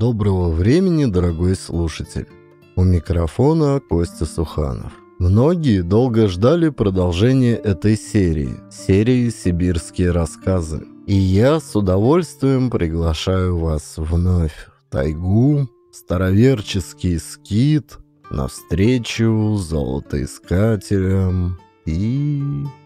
Доброго времени, дорогой слушатель! У микрофона Костя Суханов. Многие долго ждали продолжения этой серии, серии «Сибирские рассказы». И я с удовольствием приглашаю вас вновь в тайгу, в староверческий скит, навстречу золотоискателям и...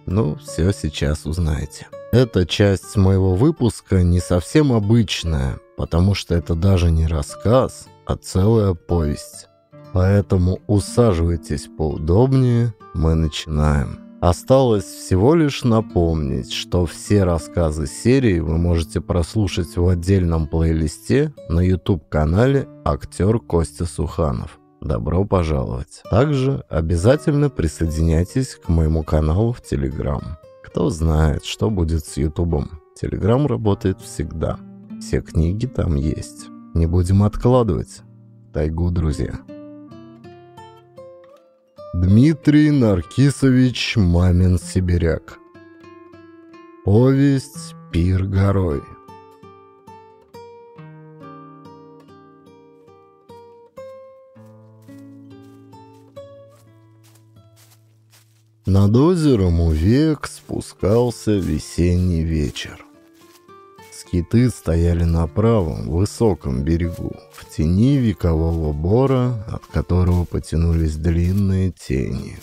ну, все сейчас узнаете. Эта часть моего выпуска не совсем обычная, потому что это даже не рассказ, а целая повесть. Поэтому усаживайтесь поудобнее, мы начинаем. Осталось всего лишь напомнить, что все рассказы серии вы можете прослушать в отдельном плейлисте на YouTube-канале «Актер Костя Суханов». Добро пожаловать! Также обязательно присоединяйтесь к моему каналу в Telegram. Кто знает, что будет с Ютубом. Телеграм работает всегда. Все книги там есть. Не будем откладывать. Тайгу, друзья. Дмитрий Наркисович Мамин Сибиряк. Повесть «Пир горой». Над озером у век спускался весенний вечер. Скиты стояли на правом, высоком берегу, в тени векового бора, от которого потянулись длинные тени.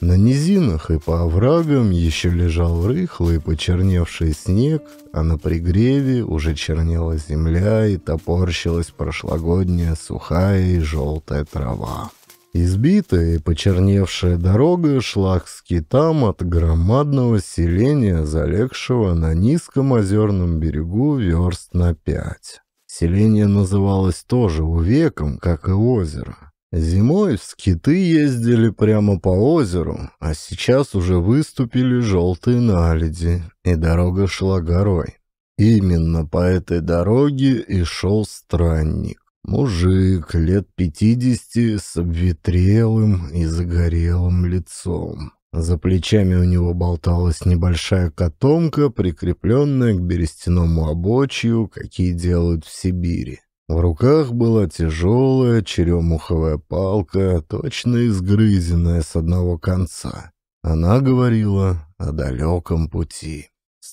На низинах и по оврагам еще лежал рыхлый почерневший снег, а на пригреве уже чернела земля и топорщилась прошлогодняя сухая и желтая трава. Избитая и почерневшая дорога шла к скитам от громадного селения, залегшего на низком озерном берегу верст на пять. Селение называлось тоже Увеком, как и озеро. Зимой в скиты ездили прямо по озеру, а сейчас уже выступили желтые наледи, и дорога шла горой. Именно по этой дороге и шел странник. Мужик лет пятидесяти с обветрелым и загорелым лицом. За плечами у него болталась небольшая котомка, прикрепленная к берестяному обочью, какие делают в Сибири. В руках была тяжелая черемуховая палка, точно изгрызенная с одного конца. Она говорила о далеком пути.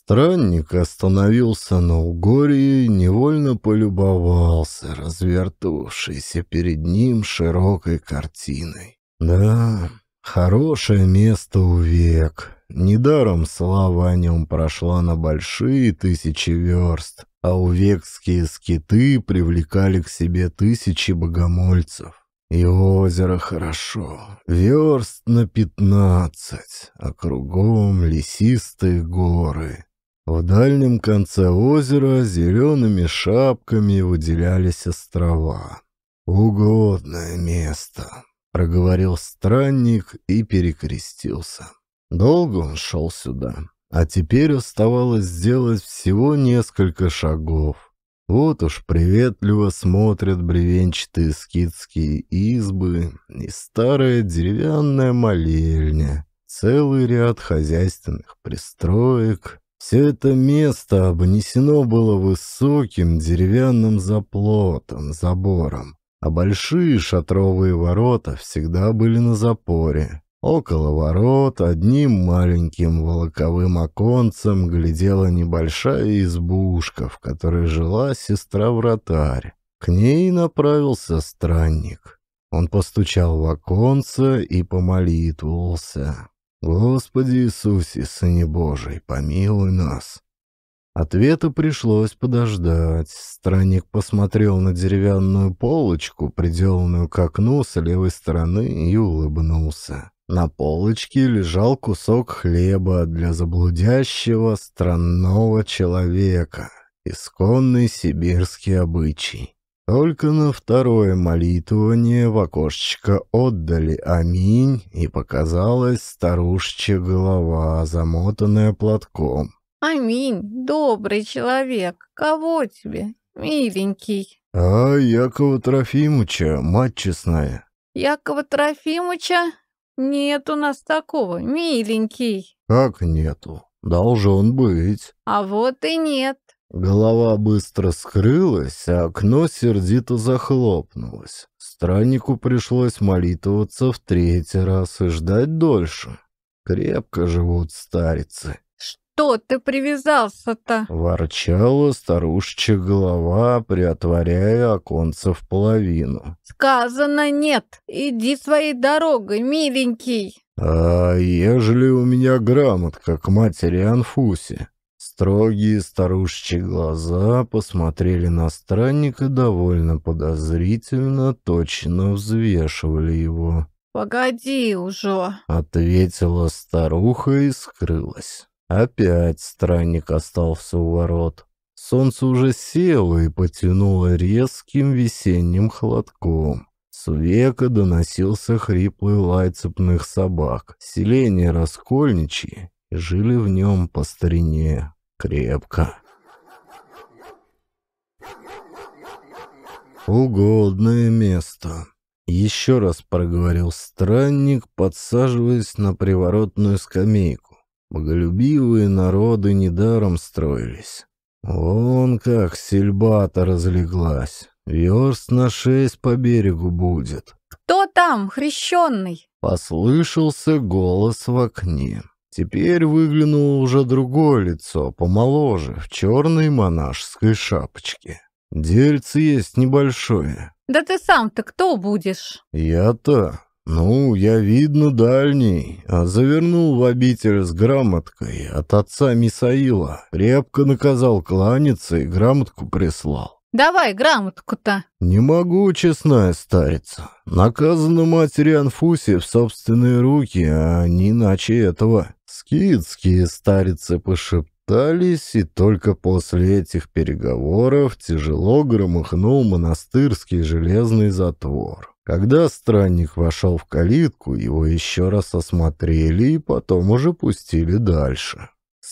Странник остановился на угорье и невольно полюбовался развертывавшейся перед ним широкой картиной. Да, хорошее место у век. Недаром слава о нем прошла на большие тысячи верст, а у Векские скиты привлекали к себе тысячи богомольцев. И озеро хорошо, верст на пятнадцать, а кругом лесистые горы. В дальнем конце озера зелеными шапками выделялись острова. «Угодное место», — проговорил странник и перекрестился. Долго он шел сюда, а теперь оставалось сделать всего несколько шагов. Вот уж приветливо смотрят бревенчатые скидские избы и старая деревянная молельня, целый ряд хозяйственных пристроек, все это место обнесено было высоким деревянным заплотом, забором, а большие шатровые ворота всегда были на запоре. Около ворот одним маленьким волоковым оконцем глядела небольшая избушка, в которой жила сестра-вратарь. К ней направился странник. Он постучал в оконце и помолитвовался. «Господи Иисусе, Сыне Божий, помилуй нас!» Ответа пришлось подождать. Странник посмотрел на деревянную полочку, приделанную к окну с левой стороны, и улыбнулся. На полочке лежал кусок хлеба для заблудящего странного человека. Исконный сибирский обычай. Только на второе молитвование в окошечко отдали «Аминь», и показалась старушечья голова, замотанная платком. «Аминь, добрый человек, кого тебе, миленький?» «А Якова Трофимыча, мать честная». «Якова Трофимыча? Нет у нас такого, миленький». «Как нету? Должен быть». «А вот и нет. Голова быстро скрылась, а окно сердито захлопнулось. Страннику пришлось молитвоваться в третий раз и ждать дольше. Крепко живут старицы. «Что ты привязался-то?» — ворчала старушечья голова, приотворяя оконце в половину. «Сказано нет. Иди своей дорогой, миленький». «А ежели у меня грамотка к матери Анфусе?» Строгие старушечьи глаза посмотрели на странника довольно подозрительно, точно взвешивали его. «Погоди уже», — ответила старуха и скрылась. Опять странник остался у ворот. Солнце уже село и потянуло резким весенним холодком. С века доносился хриплый лай цепных собак. Селение Раскольничье, жили в нем по старине крепко. «Угодное место», — еще раз проговорил странник, подсаживаясь на приворотную скамейку. Боголюбивые народы недаром строились. Вон как сельбата разлеглась. Верст на шесть по берегу будет. «Кто там, хрещенный?» — послышался голос в окне. Теперь выглянуло уже другое лицо, помоложе, в черной монашеской шапочке. Дельце есть небольшое. Да ты сам-то кто будешь? Я-то... Ну, я, видно, дальний, а завернул в обитель с грамоткой от отца Мисаила. Крепко наказал кланяться и грамотку прислал. Давай грамотку-то». «Не могу, честная старица. Наказана матери Анфусе в собственные руки, а не иначе этого». Скидские старицы пошептались, и только после этих переговоров тяжело громыхнул монастырский железный затвор. Когда странник вошел в калитку, его еще раз осмотрели и потом уже пустили дальше.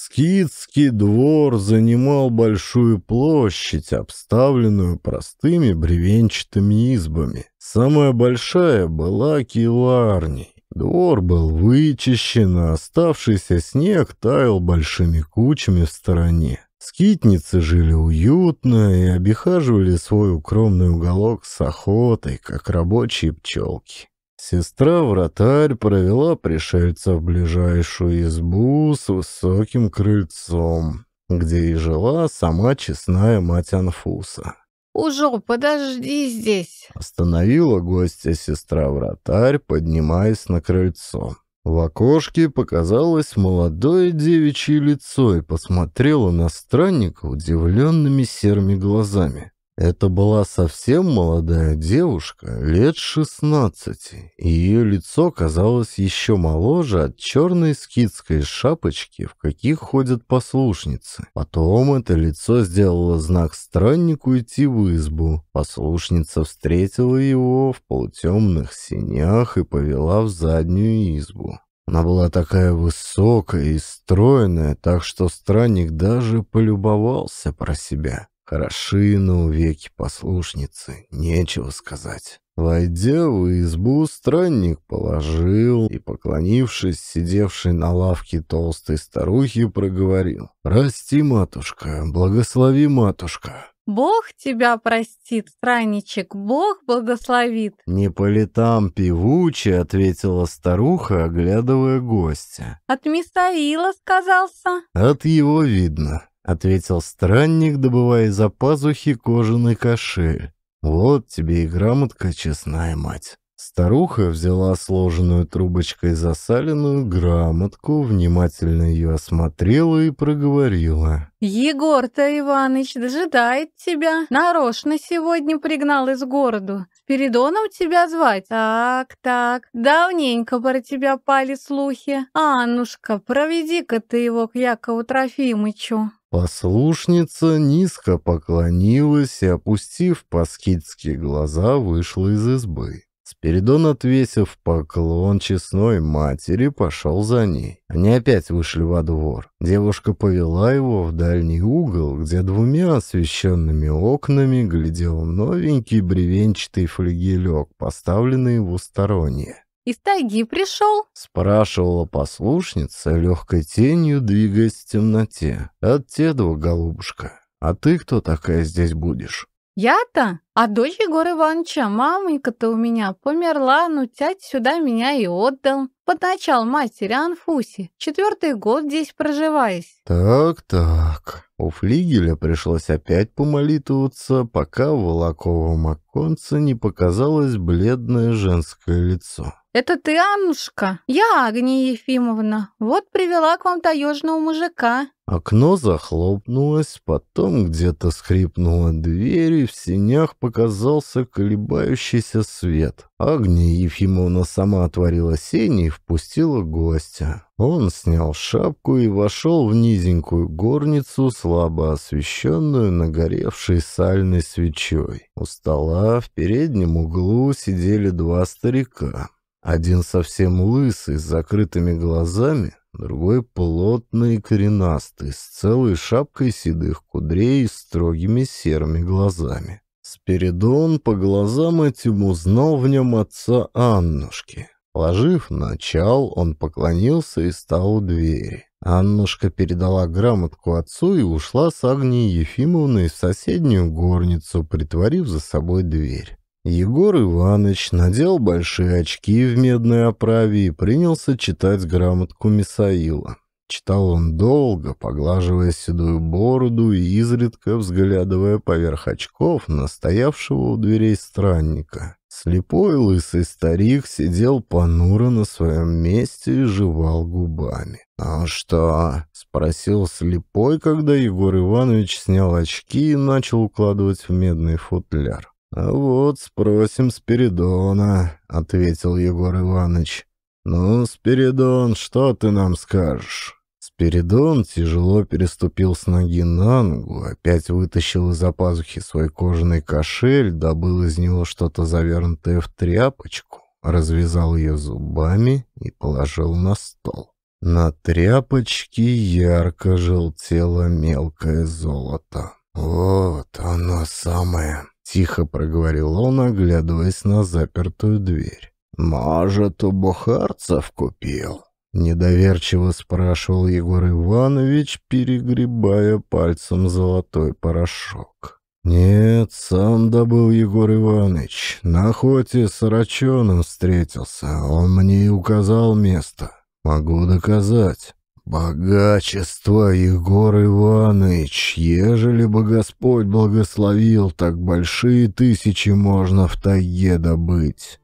Скидский двор занимал большую площадь, обставленную простыми бревенчатыми избами. Самая большая была киларней. Двор был вычищен, а оставшийся снег таял большими кучами в стороне. Скитницы жили уютно и обихаживали свой укромный уголок с охотой, как рабочие пчелки. Сестра-вратарь провела пришельца в ближайшую избу с высоким крыльцом, где и жила сама честная мать Анфуса. «Ужо, подожди здесь!» Остановила гостя сестра-вратарь, поднимаясь на крыльцо. В окошке показалось молодое девичье лицо и посмотрела на странника удивленными серыми глазами. Это была совсем молодая девушка, лет 16, ее лицо казалось еще моложе от черной скидской шапочки, в каких ходят послушницы. Потом это лицо сделало знак страннику идти в избу. Послушница встретила его в полутемных синях и повела в заднюю избу. Она была такая высокая и стройная, так что странник даже полюбовался про себя. Хороши, но веки послушницы, нечего сказать. Войдя в избу, странник положил и, поклонившись, сидевшей на лавке толстой старухи, проговорил. «Прости, матушка, благослови, матушка». «Бог тебя простит, странничек, Бог благословит!» «Не по летам певуче», — ответила старуха, оглядывая гостя. «От Мисаила сказался?» «От его видно. — ответил странник, добывая из-за пазухи кожаный кошель. «Вот тебе и грамотка, честная мать». Старуха взяла сложенную трубочкой засаленную грамотку, внимательно ее осмотрела и проговорила. «Егор-то, Иваныч, дожидает тебя. Нарочно сегодня пригнал из городу. Спиридоном тебя звать? Так, так, давненько про тебя пали слухи. Аннушка, проведи-ка ты его к Якову Трофимычу». Послушница низко поклонилась и, опустив паскидские глаза, вышла из избы. Спиридон, отвесив поклон честной матери, пошел за ней. Они опять вышли во двор. Девушка повела его в дальний угол, где двумя освещенными окнами глядел новенький бревенчатый флигелек, поставленный в усторонье. «Из тайги пришел?» — спрашивала послушница, легкой тенью двигаясь в темноте. «От те два, голубушка. А ты кто такая здесь будешь?» Я-то? А дочь Егора Ивановича, мамонька-то у меня, померла, ну тять сюда меня и отдал. Подначал матери Анфуси, четвертый год здесь проживаясь. Так-так, у флигеля пришлось опять помолитываться, пока в волоковом оконце не показалось бледное женское лицо. «Это ты, Аннушка?» «Я Агния Ефимовна. Вот привела к вам таежного мужика». Окно захлопнулось, потом где-то скрипнула дверь, и в синях показался колебающийся свет. Агния Ефимовна сама отворила сени и впустила гостя. Он снял шапку и вошел в низенькую горницу, слабо освещенную нагоревшей сальной свечой. У стола в переднем углу сидели два старика. Один совсем лысый, с закрытыми глазами, другой плотный и коренастый, с целой шапкой седых кудрей и строгими серыми глазами. Спиридон по глазам этим узнал в нем отца Аннушки. Положив начал, он поклонился и стал у двери. Аннушка передала грамотку отцу и ушла с Агнией Ефимовной в соседнюю горницу, притворив за собой дверь. Егор Иванович надел большие очки в медной оправе и принялся читать грамотку Мисаила. Читал он долго, поглаживая седую бороду и изредка взглядывая поверх очков настоявшего у дверей странника. Слепой лысый старик сидел понуро на своем месте и жевал губами. «А что?» — спросил слепой, когда Егор Иванович снял очки и начал укладывать в медный футляр. «А вот спросим Спиридона», — ответил Егор Иванович. «Ну, Спиридон, что ты нам скажешь?» Спиридон тяжело переступил с ноги на ногу, опять вытащил из-за пазухи свой кожаный кошель, добыл из него что-то завернутое в тряпочку, развязал ее зубами и положил на стол. На тряпочке ярко желтело мелкое золото. «Вот оно самое!» Тихо проговорил он, оглядываясь на запертую дверь. «Может, у бухарцев купил?» Недоверчиво спрашивал Егор Иванович, перегребая пальцем золотой порошок. «Нет, сам добыл Егор Иванович. На охоте с Арачоном встретился. Он мне и указал место. Могу доказать». «Богачество, Егор Иваныч, ежели бы Господь благословил, так большие тысячи можно в тайге добыть.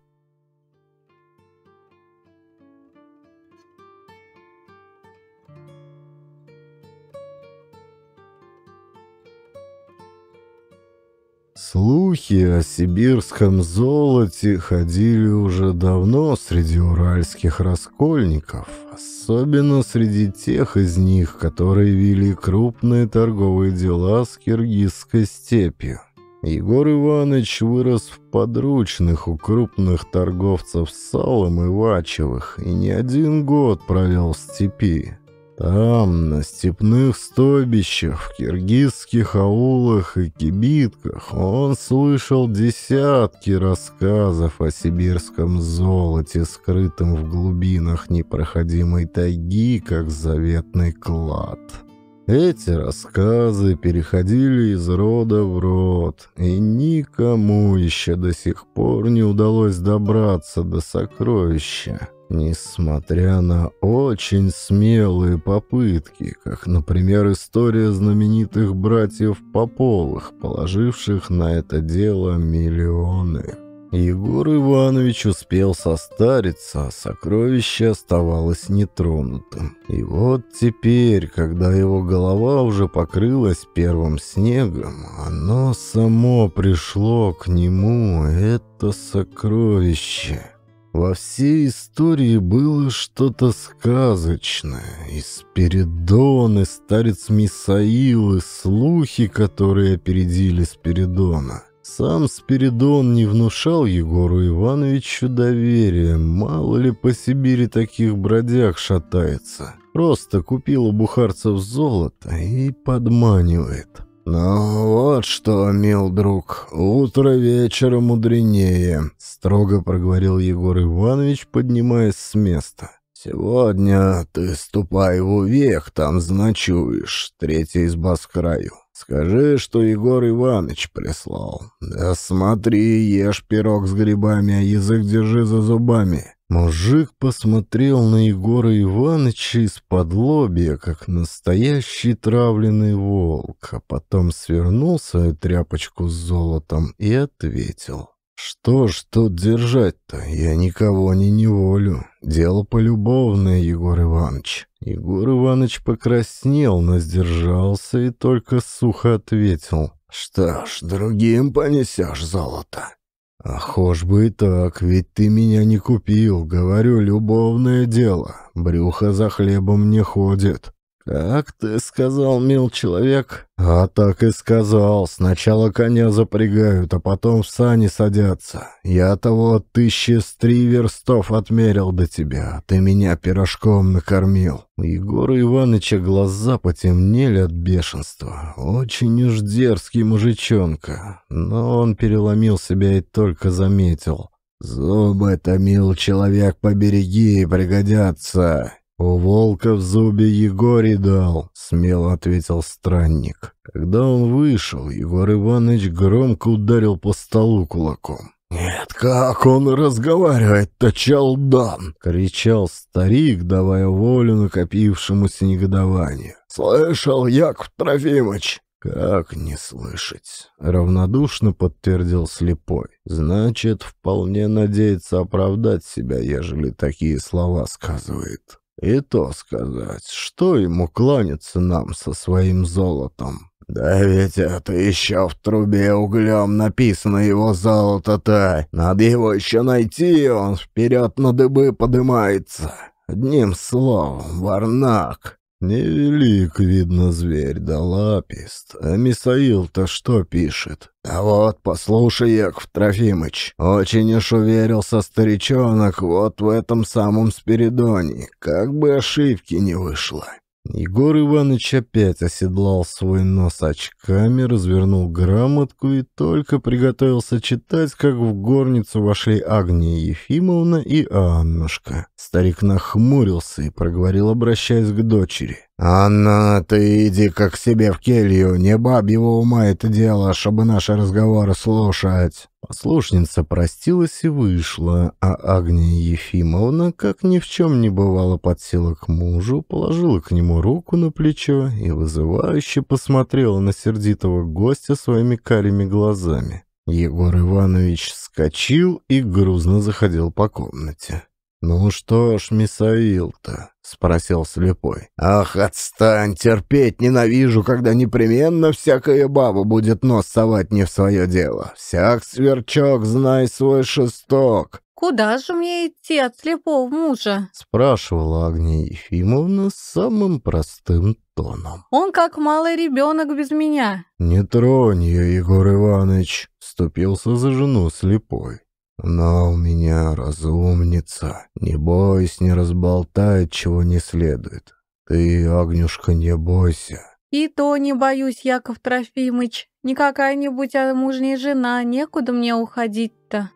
Слухи о сибирском золоте ходили уже давно среди уральских раскольников, особенно среди тех из них, которые вели крупные торговые дела с Киргизской степью. Егор Иванович вырос в подручных у крупных торговцев салом и вачевых и не один год провел в степи. Там, на степных стойбищах, в киргизских аулах и кибитках, он слышал десятки рассказов о сибирском золоте, скрытом в глубинах непроходимой тайги, как заветный клад. Эти рассказы переходили из рода в род, и никому еще до сих пор не удалось добраться до сокровища. Несмотря на очень смелые попытки, как, например, история знаменитых братьев Поповых, положивших на это дело миллионы. Егор Иванович успел состариться, а сокровище оставалось нетронутым. И вот теперь, когда его голова уже покрылась первым снегом, оно само пришло к нему, это сокровище. Во всей истории было что-то сказочное. И Спиридон, и старец Мисаил, и слухи, которые опередили Спиридона. Сам Спиридон не внушал Егору Ивановичу доверия. Мало ли по Сибири таких бродяг шатается. Просто купил у бухарцев золото и подманивает. «Ну вот что, мил друг, утро вечера мудренее», — строго проговорил Егор Иванович, поднимаясь с места. «Сегодня ты ступай в увек, там значуешь, третья изба с краю. Скажи, что Егор Иванович прислал. Да смотри, ешь пирог с грибами, а язык держи за зубами. Мужик посмотрел на Егора Ивановича из-под лобья, как настоящий травленный волк, а потом свернул свою тряпочку с золотом и ответил. «Что ж тут держать-то? Я никого не неволю. Дело полюбовное, Егор Иванович». Егор Иванович покраснел, но сдержался и только сухо ответил. «Что ж, другим понесешь золото. «Хошь бы и так, ведь ты меня не купил, говорю, любовное дело, брюхо за хлебом не ходит». «Как ты сказал, мил человек?» «А так и сказал. Сначала коня запрягают, а потом в сани садятся. я того тысячи с три верстов отмерил до тебя, а ты меня пирожком накормил». У Егора Ивановича глаза потемнели от бешенства. Очень уж дерзкий мужичонка. Но он переломил себя и только заметил. «Зубы-то, мил человек, побереги, пригодятся. «У волка в зубе Егорий дал», — смело ответил странник. Когда он вышел, Егор Иванович громко ударил по столу кулаком. «Нет, как он разговаривает-то, Чалдан!» — кричал старик, давая волю накопившемуся негодованию. «Слышал, Яков Трофимыч!» «Как не слышать?» — равнодушно подтвердил слепой. «Значит, вполне надеется оправдать себя, ежели такие слова сказывает». И то сказать, что ему кланяться нам со своим золотом? Да ведь это еще в трубе углем написано его золото-то. Надо его еще найти, он вперед на дыбы подымается. Одним словом, варнак. Невелик, видно, зверь да лапист. А Мисаил-то что пишет? А вот, послушай, Яков Трофимыч, очень уж уверился старичонок вот в этом самом Спиридоне, как бы ошибки не вышло. Егор Иванович опять оседлал свой нос очками, развернул грамотку и только приготовился читать, как в горницу вошли Агния Ефимовна и Аннушка. Старик нахмурился и проговорил, обращаясь к дочери. «Анна, ты иди как себе в келью, не бабьего ума это дело, чтобы наши разговоры слушать». Послушница простилась и вышла, а Агния Ефимовна, как ни в чем не бывало, подсела к мужу, положила к нему руку на плечо и вызывающе посмотрела на сердитого гостя своими карими глазами. Егор Иванович вскочил и грузно заходил по комнате. «Ну что ж, Мисаил-то?» — спросил слепой. «Ах, отстань, терпеть ненавижу, когда непременно всякая баба будет нос совать не в свое дело. Всяк сверчок, знай свой шесток». «Куда же мне идти от слепого мужа?» — спрашивала Агния Ефимовна самым простым тоном. «Он как малый ребенок без меня». «Не тронь ее, Егор Иванович», — вступился за жену слепой. Она у меня разумница. Не бойся, не разболтает, чего не следует. Ты, Агнюшка, не бойся. И то не боюсь, Яков Трофимыч. Не какая-нибудь а мужняя жена, некуда мне уходить-то.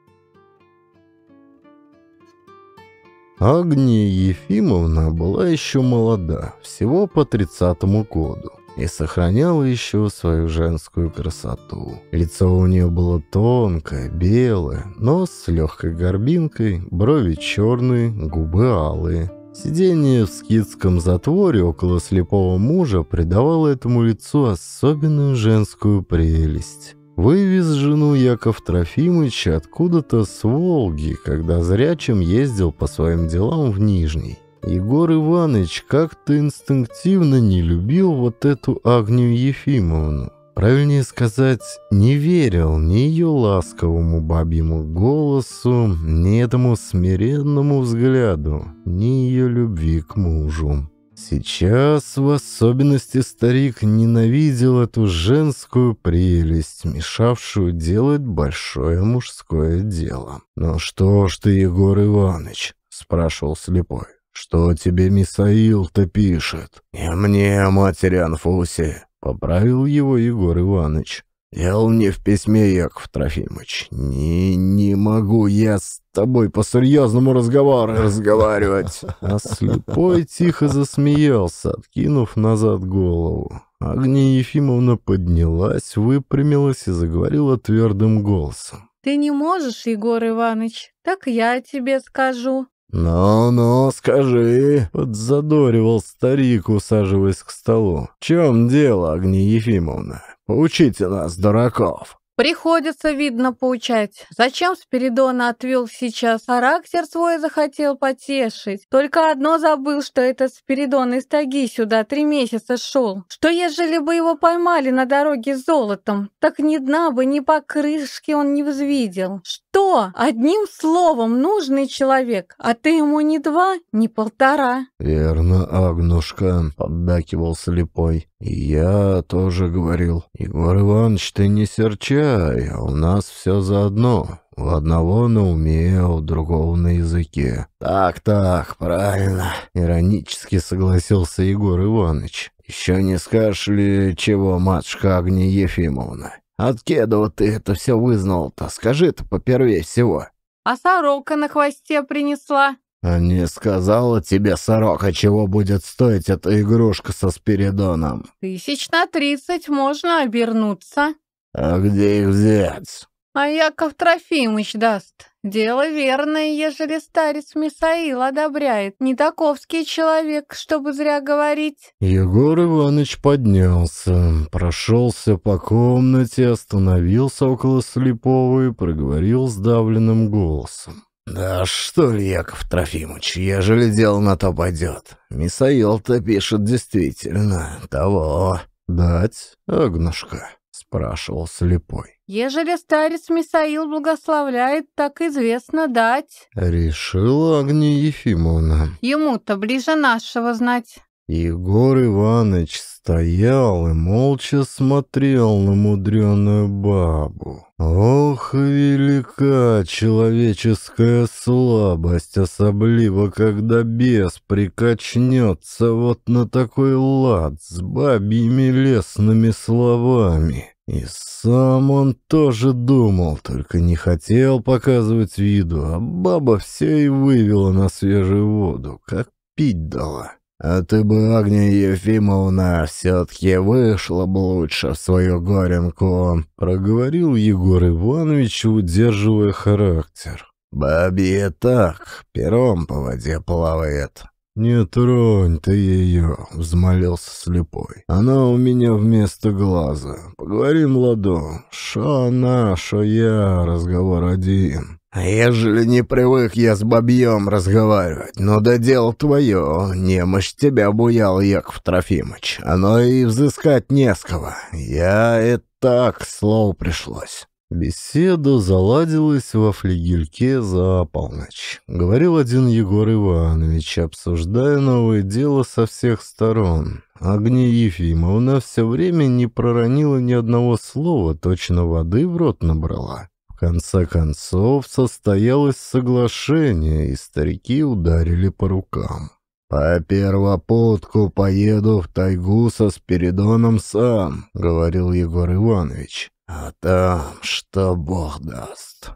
Агния Ефимовна была еще молода, всего по тридцатому году и сохраняла еще свою женскую красоту. Лицо у нее было тонкое, белое, нос с легкой горбинкой, брови черные, губы алые. Сидение в скидском затворе около слепого мужа придавало этому лицу особенную женскую прелесть. Вывез жену Яков Трофимыч откуда-то с Волги, когда зрячим ездил по своим делам в Нижний. Егор Иванович как-то инстинктивно не любил вот эту Агнию Ефимовну. Правильнее сказать, не верил ни ее ласковому бабьему голосу, ни этому смиренному взгляду, ни ее любви к мужу. Сейчас в особенности старик ненавидел эту женскую прелесть, мешавшую делать большое мужское дело. «Ну что ж ты, Егор Иванович?» — спрашивал слепой. «Что тебе Мисаил-то пишет?» «Не мне, матери Анфуси», — поправил его Егор Иванович. «Дело не в письме, Яков Трофимович. Не, не могу я с тобой по-серьезному разговору разговаривать». А слепой тихо засмеялся, откинув назад голову. Агния Ефимовна поднялась, выпрямилась и заговорила твердым голосом. «Ты не можешь, Егор Иванович, так я тебе скажу. «Ну-ну, скажи», — подзадоривал старик, усаживаясь к столу. «В чем дело, Агния Ефимовна? Учите нас, дураков». Приходится, видно, поучать. Зачем Спиридона отвел сейчас? Характер свой захотел потешить. Только одно забыл, что этот Спиридон из Таги сюда три месяца шел. Что ежели бы его поймали на дороге с золотом, так ни дна бы, ни покрышки он не взвидел. Что? Одним словом, нужный человек, а ты ему не два, не полтора. Верно, Агнушка, поддакивал слепой. «Я тоже говорил. Егор Иванович, ты не серчай, а у нас все заодно. У одного на уме, а у другого на языке». «Так-так, правильно», — иронически согласился Егор Иванович. «Еще не скажешь ли чего, матушка Агния Ефимовна? Откедова ты это все вызнал-то, скажи-то попервей всего». «А сорока на хвосте принесла», а «Не сказала тебе, сорока, чего будет стоить эта игрушка со Спиридоном?» «Тысяч на тридцать можно обернуться». «А где их взять?» «А Яков Трофимыч даст. Дело верное, ежели старец Мисаил одобряет. Не таковский человек, чтобы зря говорить». Егор Иванович поднялся, прошелся по комнате, остановился около слепого и проговорил сдавленным голосом. «Да что ли, Яков Трофимович, ежели дело на то пойдет. Мисаил-то пишет действительно того. Дать, Агнушка?» — спрашивал слепой. «Ежели старец Мисаил благословляет, так известно дать». Решила Агния Ефимовна. «Ему-то ближе нашего знать». Егор Иванович стоял и молча смотрел на мудреную бабу. Ох, велика человеческая слабость, особливо, когда бес прикачнется вот на такой лад с бабьими лесными словами. И сам он тоже думал, только не хотел показывать виду, а баба все и вывела на свежую воду, как пить дала. А ты бы, Агния Ефимовна, все-таки вышла бы лучше в свою горенку», — проговорил Егор Иванович, удерживая характер. Бабе так, пером по воде плавает». «Не тронь ты ее», — взмолился слепой. «Она у меня вместо глаза. Поговорим ладо. Шо она, шо я, разговор один». А «Ежели не привык я с бабьем разговаривать, но да дело твое, немощь тебя буял, Яков Трофимыч, оно и взыскать не с кого. Я и так слову пришлось». Беседа заладилась во флигельке за полночь. Говорил один Егор Иванович, обсуждая новое дело со всех сторон. Агния Ефимовна все время не проронила ни одного слова, точно воды в рот набрала конце концов состоялось соглашение, и старики ударили по рукам. «По первопотку поеду в тайгу со Спиридоном сам», — говорил Егор Иванович. «А там что бог даст».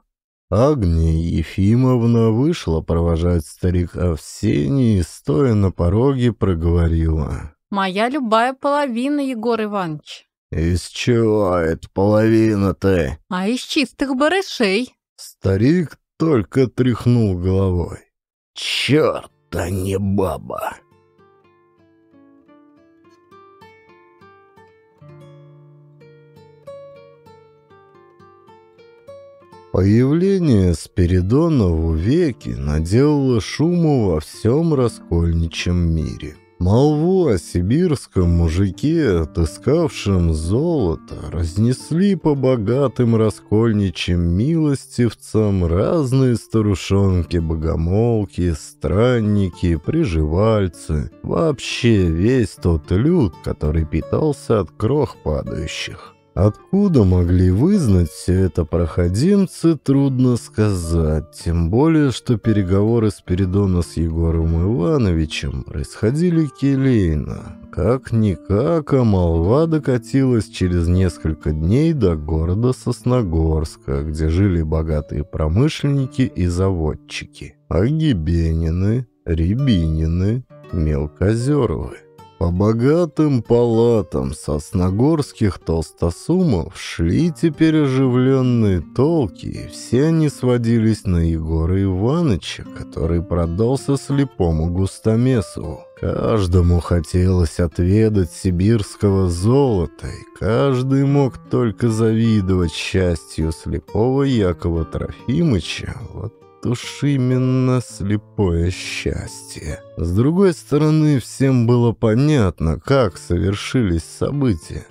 Агния Ефимовна вышла провожать старик Овсений и, стоя на пороге, проговорила. «Моя любая половина, Егор Иванович». «Из чего это половина-то?» «А из чистых барышей». Старик только тряхнул головой. «Черт, а не баба!» Появление Спиридона в веки наделало шуму во всем раскольничьем мире. Молву о сибирском мужике, отыскавшем золото, разнесли по богатым раскольничьим милостивцам разные старушонки, богомолки, странники, приживальцы, вообще весь тот люд, который питался от крох падающих. Откуда могли вызнать все это проходимцы, трудно сказать, тем более, что переговоры Спиридона с Егором Ивановичем происходили келейно. Как-никак, а молва докатилась через несколько дней до города Сосногорска, где жили богатые промышленники и заводчики. Агибенины, Рябинины, Мелкозеровы. По богатым палатам сосногорских толстосумов шли теперь оживленные толки, и все они сводились на Егора Ивановича, который продался слепому густомесу. Каждому хотелось отведать сибирского золота, и каждый мог только завидовать счастью слепого Якова Трофимыча. Вот уж именно слепое счастье. С другой стороны, всем было понятно, как совершились события.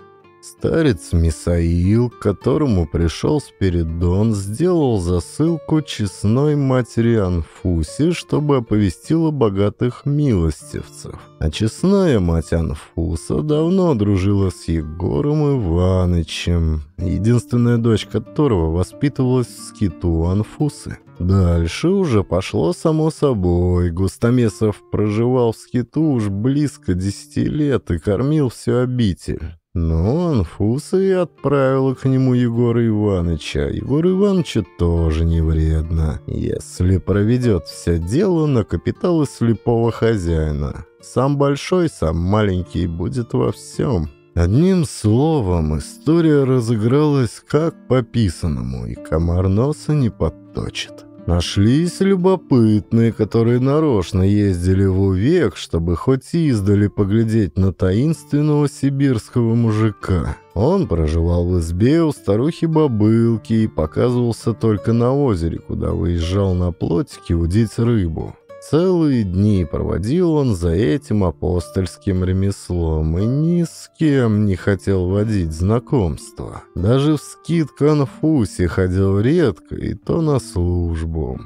Старец Мисаил, к которому пришел Спиридон, сделал засылку честной матери Анфусе, чтобы оповестила богатых милостивцев. А честная мать Анфуса давно дружила с Егором Иванычем, единственная дочь которого воспитывалась в скиту Анфусы. Дальше уже пошло само собой. Густомесов проживал в скиту уж близко десяти лет и кормил всю обитель. Но Анфуса и отправила к нему Егора Ивановича. Егор Ивановича тоже не вредно, если проведет все дело на капиталы слепого хозяина. Сам большой, сам маленький будет во всем. Одним словом, история разыгралась как по писанному, и комар носа не под точит. Нашлись любопытные, которые нарочно ездили в Увек, чтобы хоть издали поглядеть на таинственного сибирского мужика. Он проживал в избе у старухи-бобылки и показывался только на озере, куда выезжал на плотике удить рыбу. Целые дни проводил он за этим апостольским ремеслом и ни с кем не хотел водить знакомства. Даже в скит Конфусе ходил редко, и то на службу.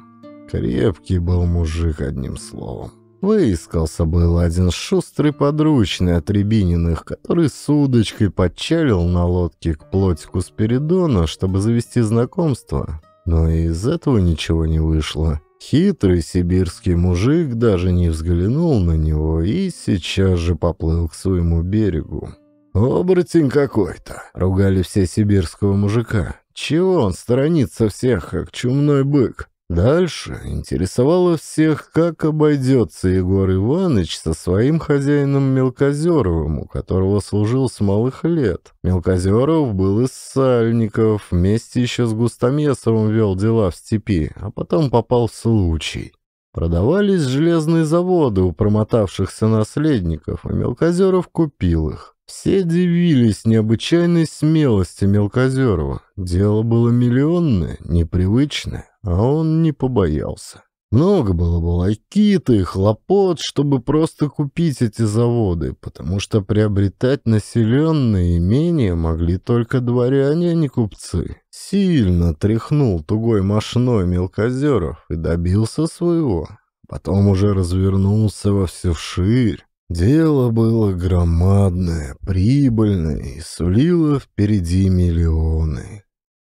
Крепкий был мужик, одним словом. Выискался был один шустрый подручный от Рябининых, который с удочкой подчалил на лодке к плотику Спиридона, чтобы завести знакомство. Но из этого ничего не вышло. Хитрый сибирский мужик даже не взглянул на него и сейчас же поплыл к своему берегу. «Оборотень какой-то!» — ругали все сибирского мужика. «Чего он сторонится всех, как чумной бык?» Дальше интересовало всех, как обойдется Егор Иванович со своим хозяином Мелкозеровым, у которого служил с малых лет. Мелкозеров был из Сальников, вместе еще с Густомесовым вел дела в степи, а потом попал в случай. Продавались железные заводы у промотавшихся наследников, и Мелкозеров купил их. Все дивились необычайной смелости Мелкозерова. Дело было миллионное, непривычное а он не побоялся. Много было балайкит и хлопот, чтобы просто купить эти заводы, потому что приобретать населенные имения могли только дворяне, а не купцы. Сильно тряхнул тугой мошной мелкозеров и добился своего. Потом уже развернулся во все ширь. Дело было громадное, прибыльное и сулило впереди миллионы.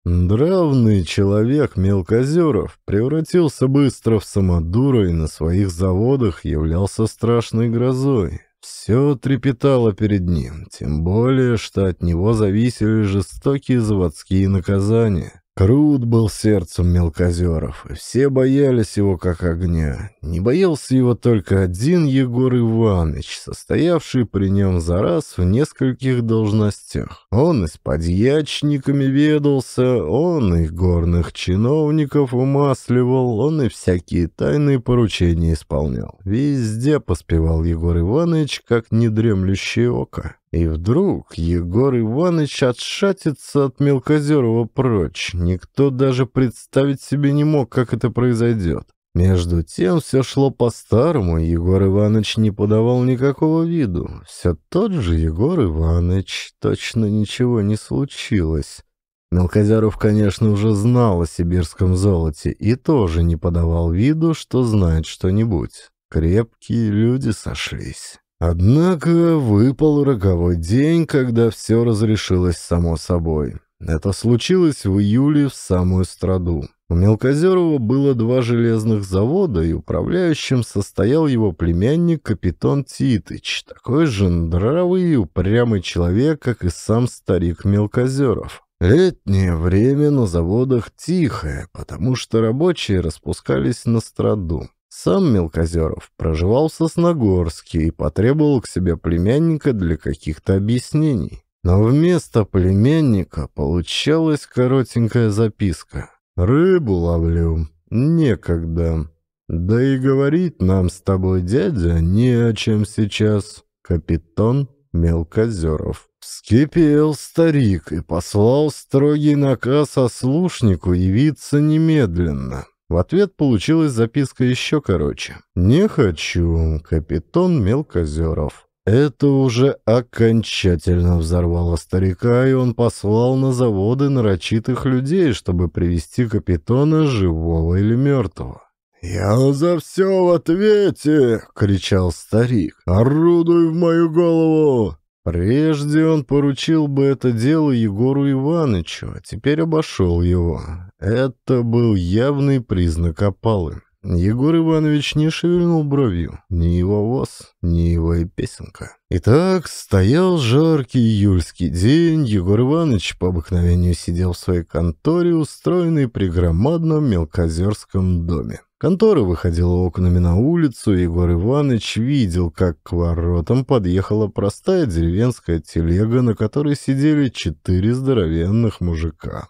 Дравный человек Мелкозеров превратился быстро в самодура и на своих заводах являлся страшной грозой. Все трепетало перед ним, тем более, что от него зависели жестокие заводские наказания. Крут был сердцем мелкозеров, и все боялись его как огня. Не боялся его только один Егор Иванович, состоявший при нем за раз в нескольких должностях. Он и с подьячниками ведался, он и горных чиновников умасливал, он и всякие тайные поручения исполнял. Везде поспевал Егор Иванович, как недремлющее око. И вдруг Егор Иванович отшатится от Мелкозерова прочь. Никто даже представить себе не мог, как это произойдет. Между тем все шло по-старому, Егор Иванович не подавал никакого виду. Все тот же Егор Иванович, точно ничего не случилось. Мелкозеров, конечно, уже знал о сибирском золоте и тоже не подавал виду, что знает что-нибудь. Крепкие люди сошлись. Однако выпал роковой день, когда все разрешилось само собой. Это случилось в июле в самую страду. У Мелкозерова было два железных завода, и управляющим состоял его племянник Капитон Титыч, такой же нравый и упрямый человек, как и сам старик Мелкозеров. Летнее время на заводах тихое, потому что рабочие распускались на страду. Сам Мелкозеров проживал в Сосногорске и потребовал к себе племянника для каких-то объяснений. Но вместо племянника получалась коротенькая записка. «Рыбу ловлю. Некогда. Да и говорить нам с тобой, дядя, не о чем сейчас. Капитан Мелкозеров». Вскипел старик и послал строгий наказ ослушнику явиться немедленно. В ответ получилась записка еще короче. «Не хочу, капитан Мелкозеров». Это уже окончательно взорвало старика, и он послал на заводы нарочитых людей, чтобы привести капитана живого или мертвого. «Я за все в ответе!» — кричал старик. «Орудуй в мою голову!» Прежде он поручил бы это дело Егору Ивановичу, а теперь обошел его. Это был явный признак опалы. Егор Иванович не шевельнул бровью. Ни его воз, ни его и песенка. Итак, стоял жаркий июльский день. Егор Иванович по обыкновению сидел в своей конторе, устроенной при громадном мелкозерском доме. Контора выходила окнами на улицу, и Егор Иванович видел, как к воротам подъехала простая деревенская телега, на которой сидели четыре здоровенных мужика.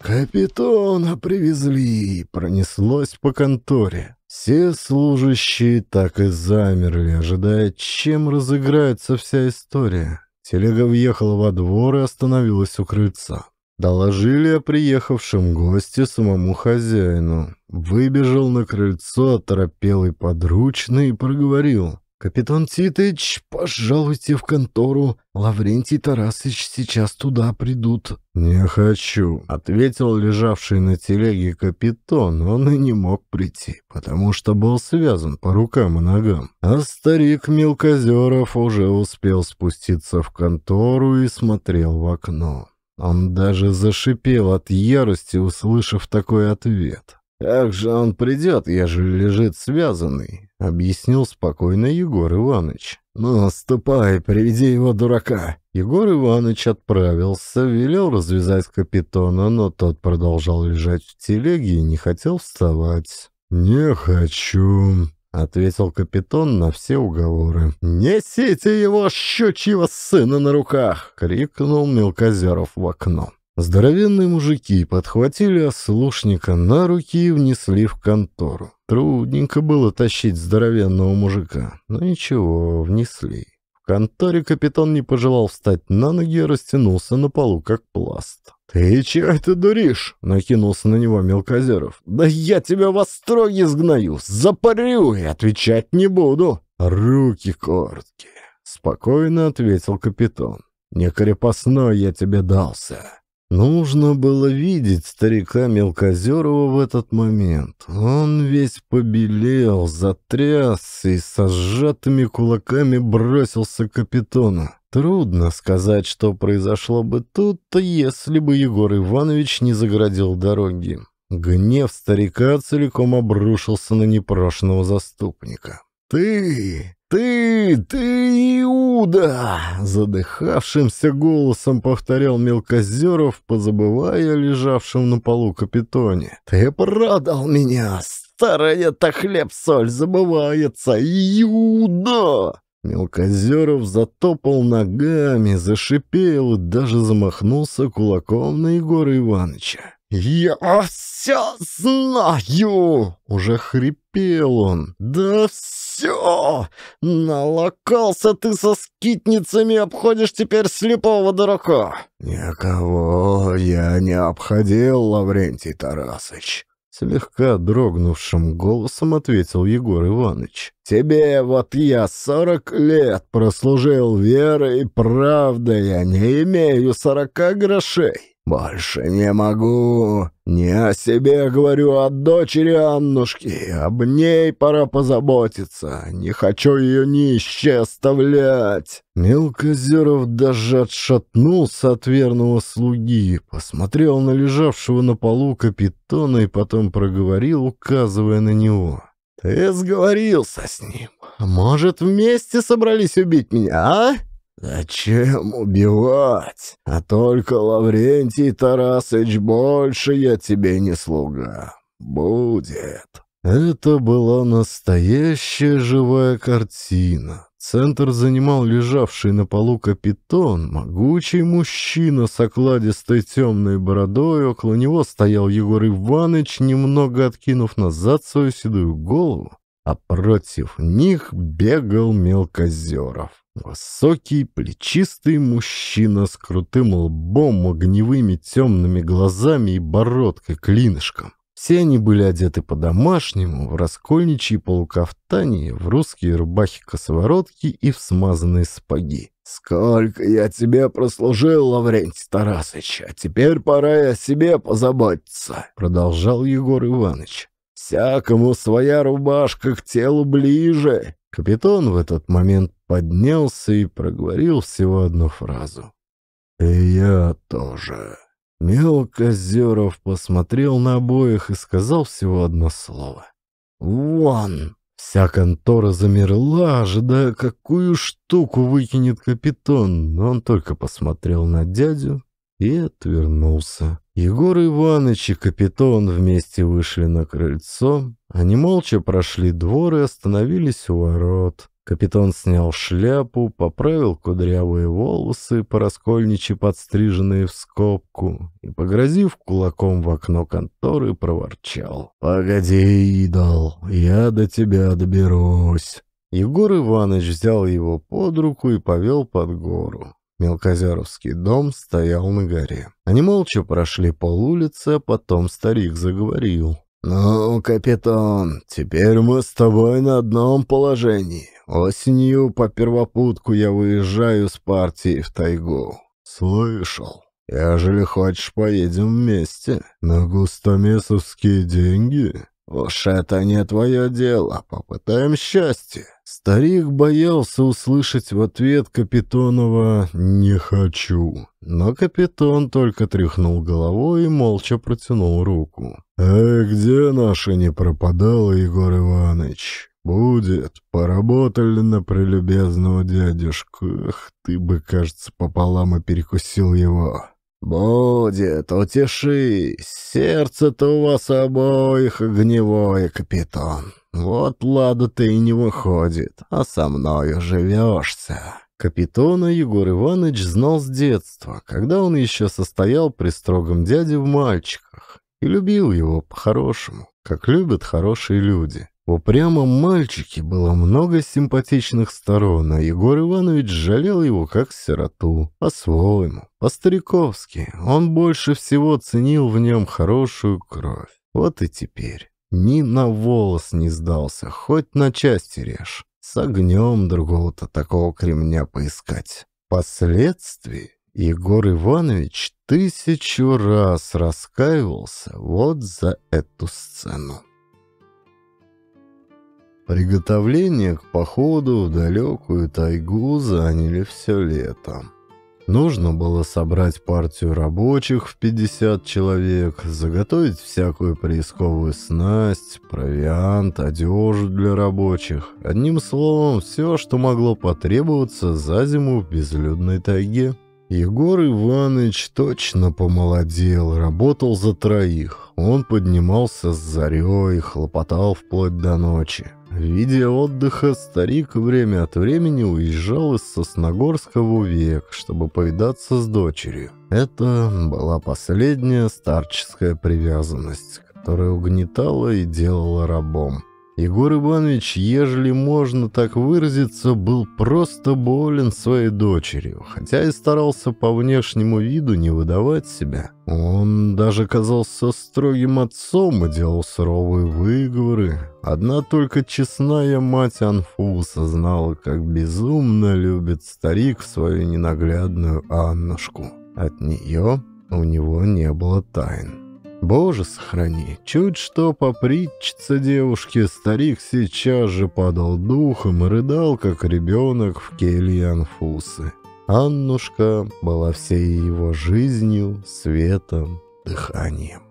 «Капитона привезли!» — пронеслось по конторе. Все служащие так и замерли, ожидая, чем разыграется вся история. Телега въехала во двор и остановилась у крыльца. Доложили о приехавшем госте самому хозяину. Выбежал на крыльцо торопелый, подручный и проговорил. «Капитан Титыч, пожалуйте в контору. Лаврентий Тарасович сейчас туда придут». «Не хочу», — ответил лежавший на телеге капитан. Он и не мог прийти, потому что был связан по рукам и ногам. А старик Мелкозеров уже успел спуститься в контору и смотрел в окно. Он даже зашипел от ярости, услышав такой ответ. «Как же он придет, ежели лежит связанный?» — объяснил спокойно Егор Иванович. «Ну, ступай, приведи его, дурака!» Егор Иванович отправился, велел развязать капитана, но тот продолжал лежать в телеге и не хотел вставать. «Не хочу», — ответил капитан на все уговоры. «Несите его, щучьего сына, на руках!» — крикнул Мелкозеров в окно. Здоровенные мужики подхватили ослушника на руки и внесли в контору. Трудненько было тащить здоровенного мужика, но ничего, внесли. В конторе капитан не пожелал встать на ноги и растянулся на полу, как пласт. «Ты чего это дуришь?» — накинулся на него Мелкозеров. «Да я тебя во строге сгною, запарю и отвечать не буду!» «Руки короткие!» — спокойно ответил капитан. «Не крепостной я тебе дался!» Нужно было видеть старика Мелкозерова в этот момент. Он весь побелел, затрясся и со сжатыми кулаками бросился к капитону. Трудно сказать, что произошло бы тут, если бы Егор Иванович не заградил дороги. Гнев старика целиком обрушился на непрошенного заступника. «Ты! «Ты, ты, Иуда!» — задыхавшимся голосом повторял Мелкозеров, позабывая о лежавшем на полу капитоне. «Ты продал меня! Старая-то хлеб-соль забывается! Иуда!» Мелкозеров затопал ногами, зашипел и даже замахнулся кулаком на Егора Ивановича. «Я все знаю!» — уже хрипел он. «Да все! Налокался ты со скитницами обходишь теперь слепого дурака!» «Никого я не обходил, Лаврентий Тарасыч!» Слегка дрогнувшим голосом ответил Егор Иванович. «Тебе вот я сорок лет прослужил верой и правдой, я не имею сорока грошей. «Больше не могу. Не о себе говорю, а о дочери Аннушки. Об ней пора позаботиться. Не хочу ее нище оставлять». Мелкозеров даже отшатнулся от верного слуги, посмотрел на лежавшего на полу капитона и потом проговорил, указывая на него. «Ты сговорился с ним. Может, вместе собрались убить меня, а?» «Зачем убивать? А только Лаврентий Тарасыч больше я тебе не слуга. Будет». Это была настоящая живая картина. Центр занимал лежавший на полу капитон, могучий мужчина с окладистой темной бородой, около него стоял Егор Иванович, немного откинув назад свою седую голову, а против них бегал Мелкозеров. Высокий, плечистый мужчина с крутым лбом, огневыми темными глазами и бородкой клинышком. Все они были одеты по-домашнему, в раскольничьи полукафтане, в русские рубахи-косоворотки и в смазанные спаги. «Сколько я тебе прослужил, Лаврентий Тарасыч, а теперь пора и о себе позаботиться», — продолжал Егор Иванович. «Всякому своя рубашка к телу ближе». Капитан в этот момент поднялся и проговорил всего одну фразу. «И я тоже». Мелкозеров посмотрел на обоих и сказал всего одно слово. «Вон!» Вся контора замерла, ожидая, какую штуку выкинет капитан, но он только посмотрел на дядю и отвернулся. Егор Иванович и капитан вместе вышли на крыльцо. Они молча прошли двор и остановились у ворот. Капитан снял шляпу, поправил кудрявые волосы, пораскольничи подстриженные в скобку, и, погрозив кулаком в окно конторы, проворчал. «Погоди, идол, я до тебя доберусь». Егор Иванович взял его под руку и повел под гору. Мелкозяровский дом стоял на горе. Они молча прошли полулицы, а потом старик заговорил. «Ну, капитан, теперь мы с тобой на одном положении. Осенью по первопутку я выезжаю с партии в тайгу. Слышал? Ежели хочешь, поедем вместе. На густомесовские деньги?» «Уж это не твое дело. Попытаем счастье». Старик боялся услышать в ответ Капитонова «не хочу». Но Капитон только тряхнул головой и молча протянул руку. «Э, где наша не пропадала, Егор Иванович?» «Будет. Поработали на прелюбезного дядюшку. Эх, ты бы, кажется, пополам и перекусил его». «Будет, утешись, сердце-то у вас обоих огневое, капитан. Вот лада ты и не выходит, а со мною живешься». Капитона Егор Иванович знал с детства, когда он еще состоял при строгом дяде в мальчиках, и любил его по-хорошему, как любят хорошие люди упрямом мальчике было много симпатичных сторон, а Егор Иванович жалел его как сироту, по-своему, по-стариковски. Он больше всего ценил в нем хорошую кровь. Вот и теперь ни на волос не сдался, хоть на части режь. С огнем другого-то такого кремня поискать. Последствий Егор Иванович тысячу раз раскаивался вот за эту сцену. Приготовления к походу в далекую тайгу заняли все лето. Нужно было собрать партию рабочих в 50 человек, заготовить всякую поисковую снасть, провиант, одежду для рабочих. Одним словом, все, что могло потребоваться за зиму в безлюдной тайге. Егор Иванович точно помолодел, работал за троих. Он поднимался с зарей, хлопотал вплоть до ночи. В виде отдыха старик время от времени уезжал из Сосногорска в Увек, чтобы повидаться с дочерью. Это была последняя старческая привязанность, которая угнетала и делала рабом. Егор Иванович, ежели можно так выразиться, был просто болен своей дочерью, хотя и старался по внешнему виду не выдавать себя. Он даже казался строгим отцом и делал суровые выговоры. Одна только честная мать Анфуса знала, как безумно любит старик свою ненаглядную Аннушку. От нее у него не было тайн. Боже сохрани, чуть что попритчится девушке, старик сейчас же падал духом и рыдал, как ребенок в келье Анфусы. Аннушка была всей его жизнью, светом, дыханием.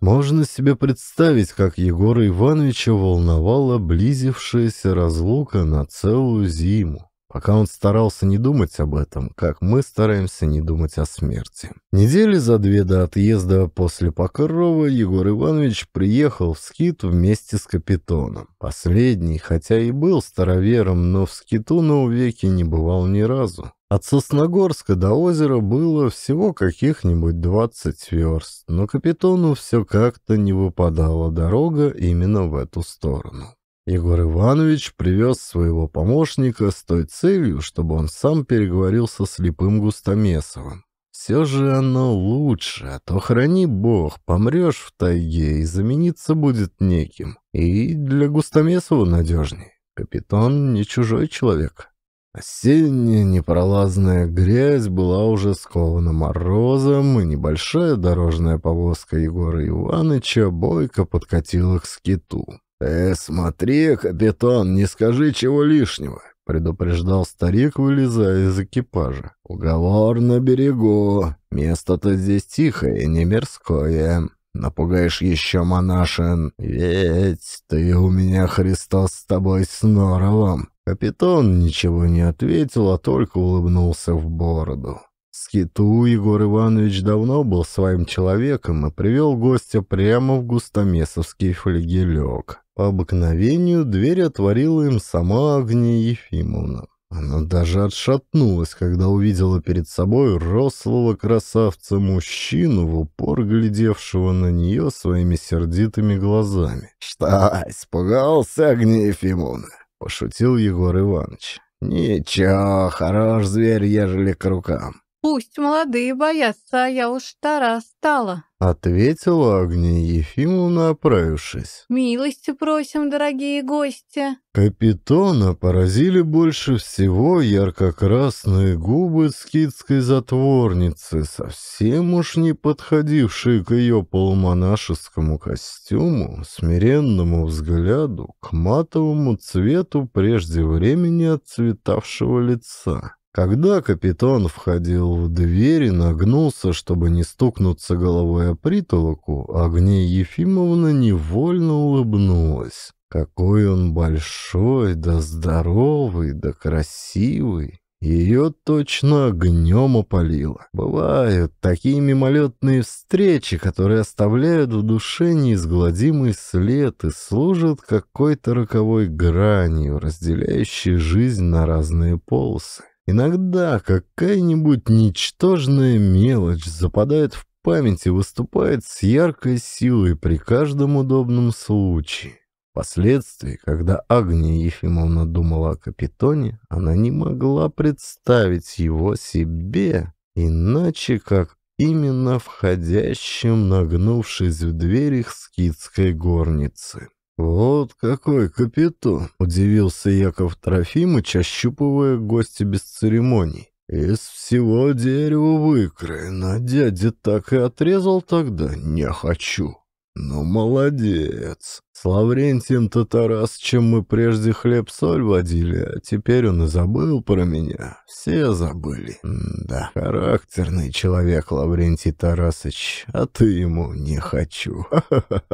Можно себе представить, как Егора Ивановича волновала близившаяся разлука на целую зиму пока он старался не думать об этом, как мы стараемся не думать о смерти. Недели за две до отъезда после Покрова Егор Иванович приехал в скит вместе с капитаном. Последний, хотя и был старовером, но в скиту на увеки не бывал ни разу. От Сосногорска до озера было всего каких-нибудь 20 верст, но капитону все как-то не выпадала дорога именно в эту сторону. Егор Иванович привез своего помощника с той целью, чтобы он сам переговорил со слепым Густомесовым. Все же оно лучше, а то, храни бог, помрешь в тайге и замениться будет неким. И для Густомесова надежней. Капитан не чужой человек. Осенняя непролазная грязь была уже скована морозом, и небольшая дорожная повозка Егора Ивановича бойко подкатила к скиту. «Ты «Э, смотри, капитан, не скажи чего лишнего», — предупреждал старик, вылезая из экипажа. «Уговор на берегу. Место-то здесь тихое и не мирское. Напугаешь еще монашин. Ведь ты у меня, Христос, с тобой с норовом». Капитан ничего не ответил, а только улыбнулся в бороду. Скиту Егор Иванович давно был своим человеком и привел гостя прямо в густомесовский флегелек. По обыкновению дверь отворила им сама Агния Ефимовна. Она даже отшатнулась, когда увидела перед собой рослого красавца-мужчину, в упор глядевшего на нее своими сердитыми глазами. «Что, испугался, Агния Ефимовна?» — пошутил Егор Иванович. «Ничего, хорош зверь, ежели к рукам. Пусть молодые боятся, а я уж стара стала. Ответила Агния Ефимовна, оправившись. «Милости просим, дорогие гости!» Капитона поразили больше всего ярко-красные губы скидской затворницы, совсем уж не подходившие к ее полумонашескому костюму, смиренному взгляду, к матовому цвету прежде времени отцветавшего лица. Когда капитан входил в дверь и нагнулся, чтобы не стукнуться головой о притолоку, Агния Ефимовна невольно улыбнулась. Какой он большой, да здоровый, да красивый. Ее точно огнем опалило. Бывают такие мимолетные встречи, которые оставляют в душе неизгладимый след и служат какой-то роковой гранью, разделяющей жизнь на разные полосы. Иногда какая-нибудь ничтожная мелочь западает в память и выступает с яркой силой при каждом удобном случае. Впоследствии, когда Агния Ефимовна думала о Капитоне, она не могла представить его себе, иначе как именно входящим, нагнувшись в их скидской горницы. «Вот какой капитан!» — удивился Яков Трофимыч, ощупывая гости без церемоний. «Из всего дерева выкроено. Дядя так и отрезал тогда. Не хочу. Ну, молодец. С Лаврентием Татарас, чем мы прежде хлеб-соль водили, а теперь он и забыл про меня. Все забыли. М да, характерный человек Лаврентий Тарасыч, а ты ему не хочу.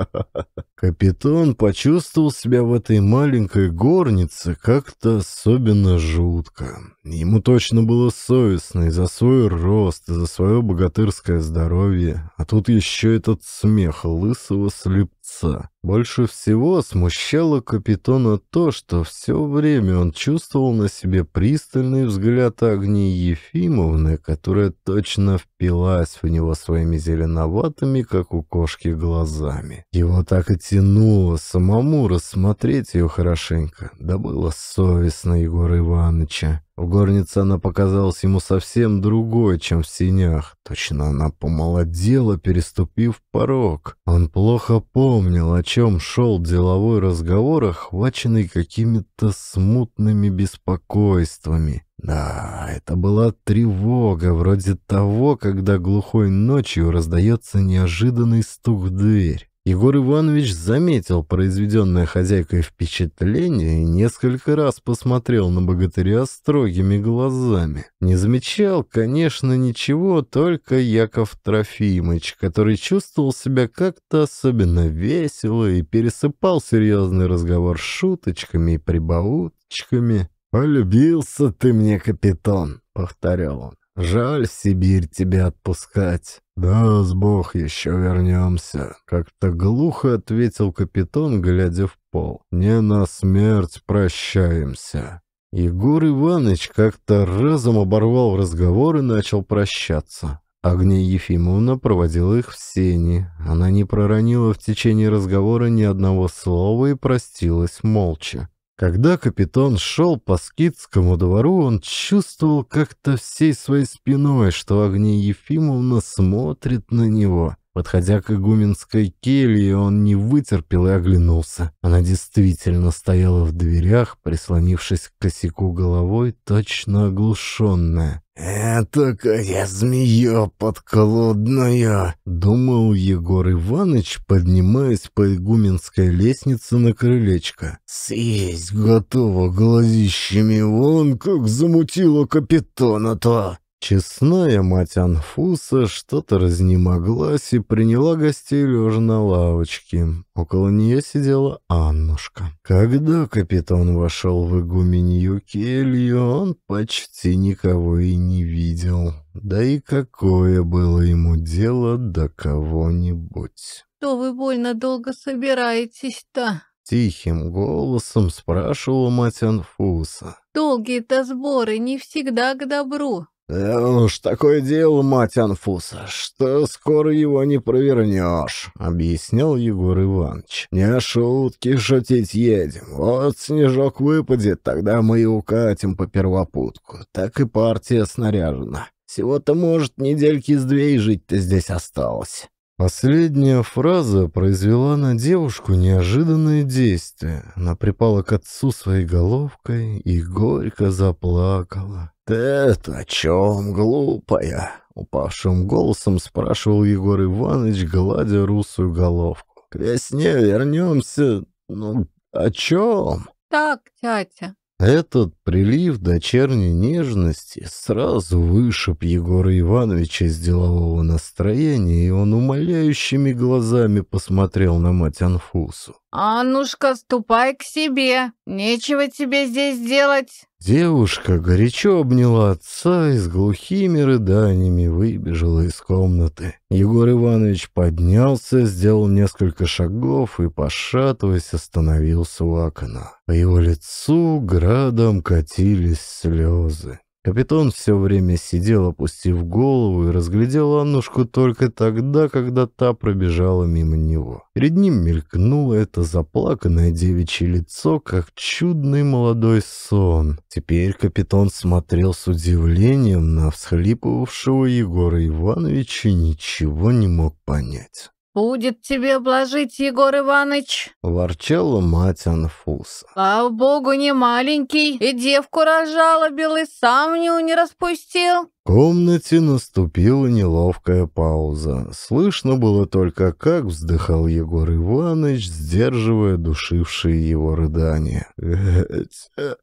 Капитан почувствовал себя в этой маленькой горнице как-то особенно жутко. Ему точно было совестно и за свой рост, и за свое богатырское здоровье. А тут еще этот смех лысого слепца отца. Больше всего смущало капитана то, что все время он чувствовал на себе пристальный взгляд Агнии Ефимовны, которая точно в впилась в него своими зеленоватыми, как у кошки, глазами. Его так и тянуло самому рассмотреть ее хорошенько. Да было совестно Егора Ивановича. В горнице она показалась ему совсем другой, чем в синях. Точно она помолодела, переступив порог. Он плохо помнил, о чем шел деловой разговор, охваченный какими-то смутными беспокойствами. Да, это была тревога, вроде того, когда глухой ночью раздается неожиданный стук в дверь. Егор Иванович заметил произведенное хозяйкой впечатление и несколько раз посмотрел на богатыря строгими глазами. Не замечал, конечно, ничего, только Яков Трофимыч, который чувствовал себя как-то особенно весело и пересыпал серьезный разговор шуточками и прибауточками. «Полюбился ты мне, капитан», — повторял он. «Жаль Сибирь тебя отпускать». «Да, с бог, еще вернемся», — как-то глухо ответил капитан, глядя в пол. «Не на смерть прощаемся». Егор Иванович как-то разом оборвал разговор и начал прощаться. Агния Ефимовна проводила их в сени. Она не проронила в течение разговора ни одного слова и простилась молча. Когда капитан шел по скидскому двору, он чувствовал как-то всей своей спиной, что Агния Ефимовна смотрит на него. Подходя к игуменской келье, он не вытерпел и оглянулся. Она действительно стояла в дверях, прислонившись к косяку головой, точно оглушенная. «Это-ка я змея подколодная!» — думал Егор Иванович, поднимаясь по игуменской лестнице на крылечко. «Съесть готово глазищами, вон как замутило капитана-то!» Честная мать Анфуса что-то разнемоглась и приняла гостей лежа на лавочке. Около нее сидела Аннушка. Когда капитан вошел в игуменью келью, он почти никого и не видел. Да и какое было ему дело до кого-нибудь? «Что вы больно долго собираетесь-то?» Тихим голосом спрашивала мать Анфуса. «Долгие-то сборы не всегда к добру. «Да э, ну уж, такое дело, мать Анфуса, что скоро его не провернешь», — объяснял Егор Иванович. «Не шутки шутить едем. Вот снежок выпадет, тогда мы и укатим по первопутку. Так и партия снаряжена. Всего-то, может, недельки с две и жить-то здесь осталось». Последняя фраза произвела на девушку неожиданное действие. Она припала к отцу своей головкой и горько заплакала. «Это о чем, глупая?» — упавшим голосом спрашивал Егор Иванович, гладя русую головку. «К весне вернемся. Ну, о чем?» «Так, тятя». Этот прилив дочерней нежности сразу вышиб Егора Ивановича из делового настроения, и он умоляющими глазами посмотрел на мать Анфусу. «Аннушка, ступай к себе. Нечего тебе здесь делать». Девушка горячо обняла отца и с глухими рыданиями выбежала из комнаты. Егор Иванович поднялся, сделал несколько шагов и, пошатываясь, остановился у окна. По его лицу градом катились слезы. Капитан все время сидел, опустив голову, и разглядел Аннушку только тогда, когда та пробежала мимо него. Перед ним мелькнуло это заплаканное девичье лицо, как чудный молодой сон. Теперь капитан смотрел с удивлением на всхлипывавшего Егора Ивановича и ничего не мог понять. «Будет тебе блажить, Егор Иванович!» — ворчала мать Анфуса. «Слава богу, не маленький, и девку разжалобил, белый, сам ню не распустил!» В комнате наступила неловкая пауза. Слышно было только, как вздыхал Егор Иванович, сдерживая душившие его рыдания. «Э, э,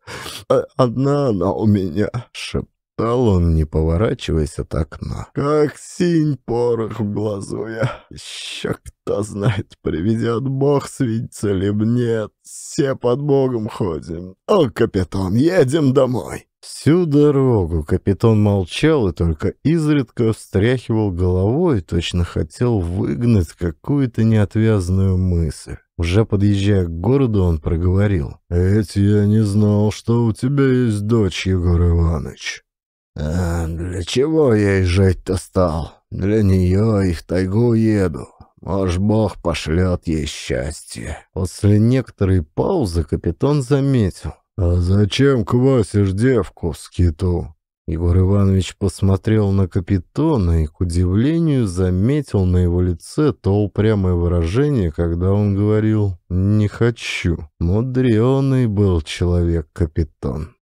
э, одна она у меня!» — шептала стал он, не поворачиваясь от окна. «Как синь порох в глазу я! Еще кто знает, приведет Бог, свидится ли нет. Все под Богом ходим. О, капитан, едем домой!» Всю дорогу капитан молчал и только изредка встряхивал головой, точно хотел выгнать какую-то неотвязную мысль. Уже подъезжая к городу, он проговорил. «Ведь я не знал, что у тебя есть дочь, Егор Иванович». А для чего я и жить-то стал? Для нее и в тайгу еду. Может, Бог пошлет ей счастье». После некоторой паузы капитан заметил. «А зачем квасишь девку в скиту?» Егор Иванович посмотрел на капитана и, к удивлению, заметил на его лице то упрямое выражение, когда он говорил «не хочу». Мудрёный был человек-капитан.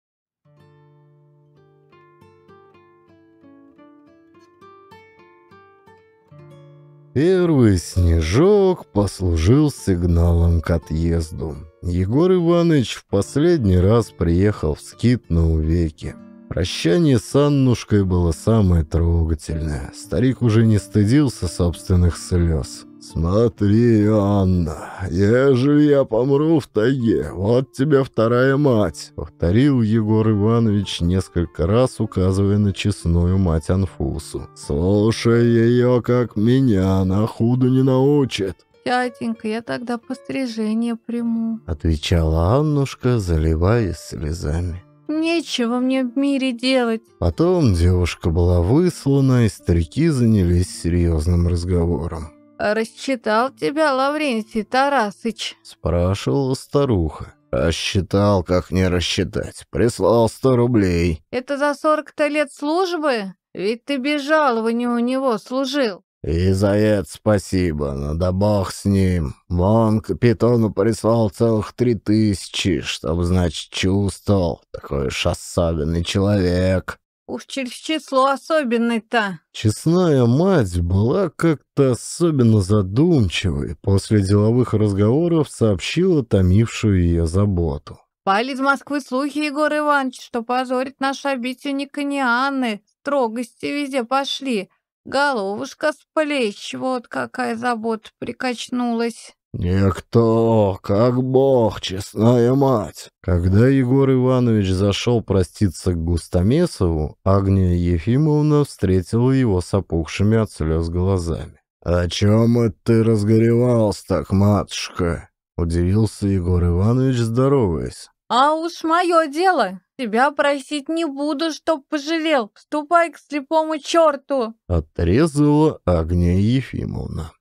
Первый снежок послужил сигналом к отъезду. Егор Иванович в последний раз приехал в скит на увеки. Прощание с Аннушкой было самое трогательное. Старик уже не стыдился собственных слез. «Смотри, Анна, ежели я помру в тайге, вот тебе вторая мать», — повторил Егор Иванович несколько раз, указывая на честную мать Анфусу. «Слушай ее, как меня, на худу не научит». «Тятенька, я тогда пострижение приму», — отвечала Аннушка, заливаясь слезами. Нечего мне в мире делать. Потом девушка была выслана, и старики занялись серьезным разговором. «Рассчитал тебя, Лаврентий Тарасыч?» — спрашивала старуха. «Рассчитал, как не рассчитать. Прислал сто рублей». «Это за сорок-то лет службы? Ведь ты без жалования у него служил». «И за это спасибо, но ну да бог с ним. Вон капитону прислал целых три тысячи, чтобы, значит, чувствовал. Такой уж особенный человек». Уж через число особенный-то. Честная мать была как-то особенно задумчивой. После деловых разговоров сообщила томившую ее заботу. Пали из Москвы слухи, Егор Иванович, что позорит нашу обитель Никонианы. Строгости везде пошли. Головушка с плеч, вот какая забота прикачнулась. «Никто, как бог, честная мать!» Когда Егор Иванович зашел проститься к Густомесову, Агния Ефимовна встретила его с опухшими от слез глазами. «О чем это ты разгоревался так, матушка?» — удивился Егор Иванович, здороваясь. «А уж мое дело! Тебя просить не буду, чтоб пожалел! Ступай к слепому черту!» — отрезала Агния Ефимовна.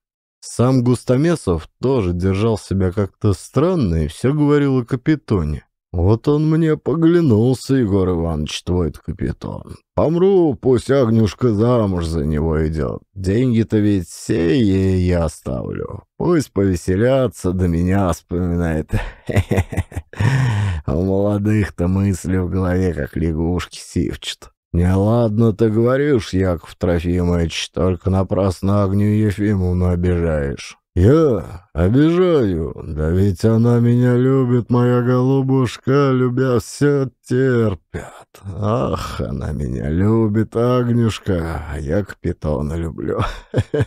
Сам Густомесов тоже держал себя как-то странно и все говорил о капитоне. «Вот он мне поглянулся, Егор Иванович, твой капитан. Помру, пусть Агнюшка замуж за него идет. Деньги-то ведь все ей я оставлю. Пусть повеселятся, до да меня вспоминает. А у молодых-то мысли в голове, как лягушки, сивчат. «Неладно ты говоришь, Яков Трофимович, только напрасно Агню Ефимовну обижаешь». «Я обижаю, да ведь она меня любит, моя голубушка, любя все терпят. Ах, она меня любит, Агнюшка, а я Капитона люблю».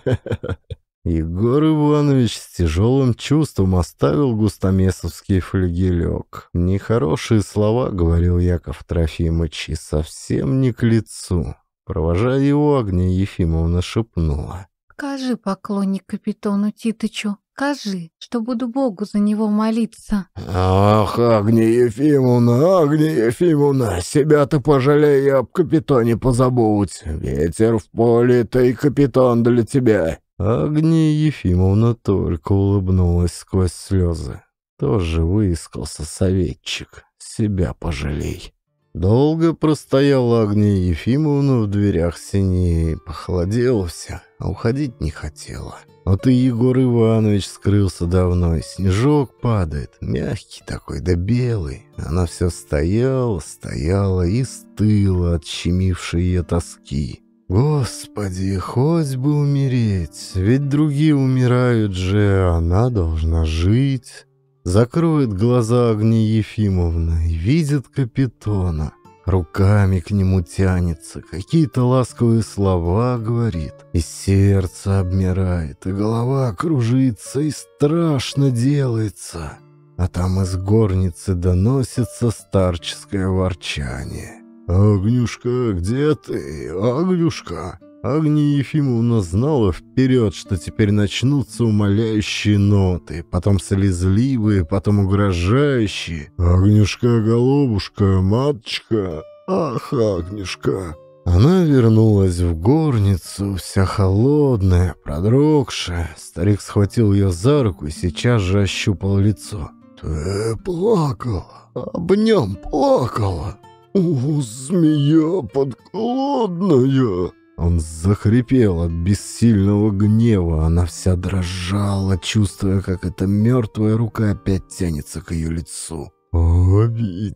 Егор Иванович с тяжелым чувством оставил густомесовский флюгелек. «Нехорошие слова», — говорил Яков Трофимович, совсем не к лицу». Провожая его, Агния Ефимовна шепнула. «Скажи, поклонник капитану Титычу, скажи, что буду Богу за него молиться». «Ах, Агния Ефимовна, Агния Ефимовна, себя-то пожалей, об капитане позабудь. Ветер в поле, ты капитан для тебя. Агния Ефимовна только улыбнулась сквозь слезы. Тоже выискался советчик. Себя пожалей. Долго простояла Агния Ефимовна в дверях синей, похолодела вся, а уходить не хотела. А ты, Егор Иванович, скрылся давно, и снежок падает, мягкий такой, да белый. Она все стояла, стояла и стыла от щемившей ее тоски. Господи, хоть бы умереть, ведь другие умирают же, она должна жить. Закроет глаза огни Ефимовна и видит капитона. Руками к нему тянется, какие-то ласковые слова говорит. И сердце обмирает, и голова кружится, и страшно делается. А там из горницы доносится старческое ворчание. «Агнюшка, где ты? Агнюшка!» Агния Ефимовна знала вперед, что теперь начнутся умоляющие ноты, потом слезливые, потом угрожающие. «Агнюшка, голубушка, маточка! Ах, Агнюшка!» Она вернулась в горницу, вся холодная, продрогшая. Старик схватил ее за руку и сейчас же ощупал лицо. «Ты плакала, об нем плакала!» «О, змея подколодная!» Он захрипел от бессильного гнева, она вся дрожала, чувствуя, как эта мертвая рука опять тянется к ее лицу. «О, «А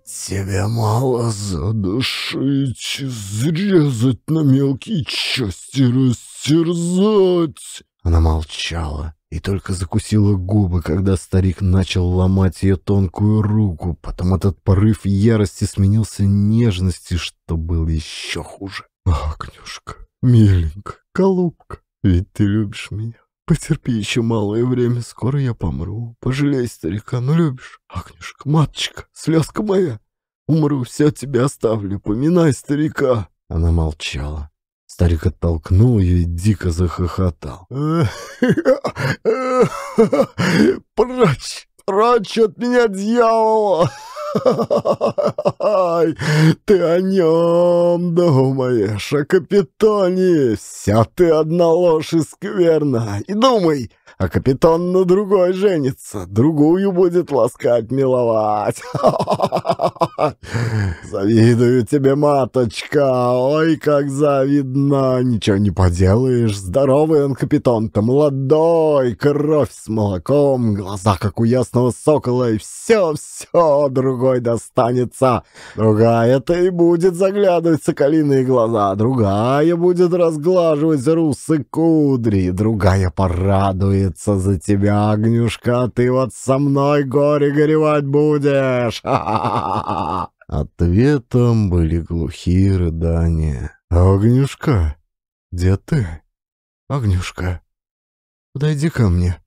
тебя мало задушить, срезать на мелкие части, растерзать!» Она молчала и только закусила губы, когда старик начал ломать ее тонкую руку. Потом этот порыв ярости сменился нежности, что было еще хуже. «Агнюшка, миленькая, голубка, ведь ты любишь меня. Потерпи еще малое время, скоро я помру. Пожалей старика, ну любишь? Агнюшка, маточка, слезка моя, умру, все тебе оставлю, поминай старика!» Она молчала. Старик оттолкнул ее и дико захохотал. «Прочь! Прочь от меня, дьявола!» ты о нем думаешь, о капитане. Вся ты одна ложь и скверна. И думай, а капитан на другой женится, другую будет ласкать, миловать. Завидую тебе, маточка, ой, как завидно, ничего не поделаешь, здоровый он капитан-то, молодой, кровь с молоком, глаза, как у ясного сокола, и все-все другой достанется. Другая-то и будет заглядывать соколиные глаза, другая будет разглаживать русы кудри, другая порадует ручается за тебя, Агнюшка, а ты вот со мной горе горевать будешь!» Ответом были глухие рыдания. «Агнюшка, где ты? огнюшка? подойди ко мне.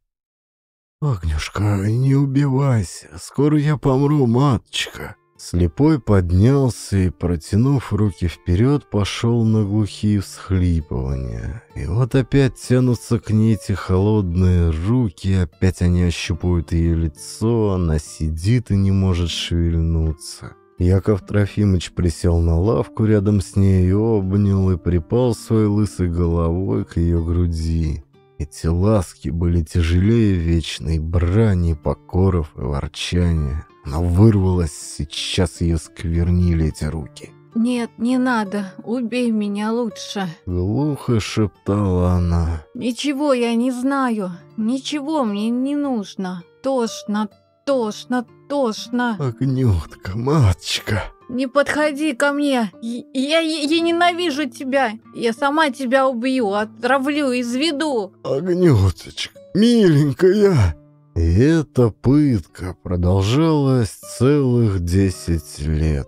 огнюшка, не убивайся, скоро я помру, маточка». Слепой поднялся и, протянув руки вперед, пошел на глухие всхлипывания. И вот опять тянутся к ней эти холодные руки, опять они ощупывают ее лицо, она сидит и не может шевельнуться. Яков Трофимович присел на лавку рядом с ней и обнял и припал своей лысой головой к ее груди. Эти ласки были тяжелее вечной брани, покоров и ворчания. Она вырвалась, сейчас ее сквернили эти руки. «Нет, не надо, убей меня лучше», — глухо шептала она. «Ничего я не знаю, ничего мне не нужно. Тошно, тошно, тошно». «Огнетка, маточка», не подходи ко мне! Я, я, я ненавижу тебя! Я сама тебя убью, отравлю, изведу!» «Огнеточка, миленькая!» И эта пытка продолжалась целых десять лет.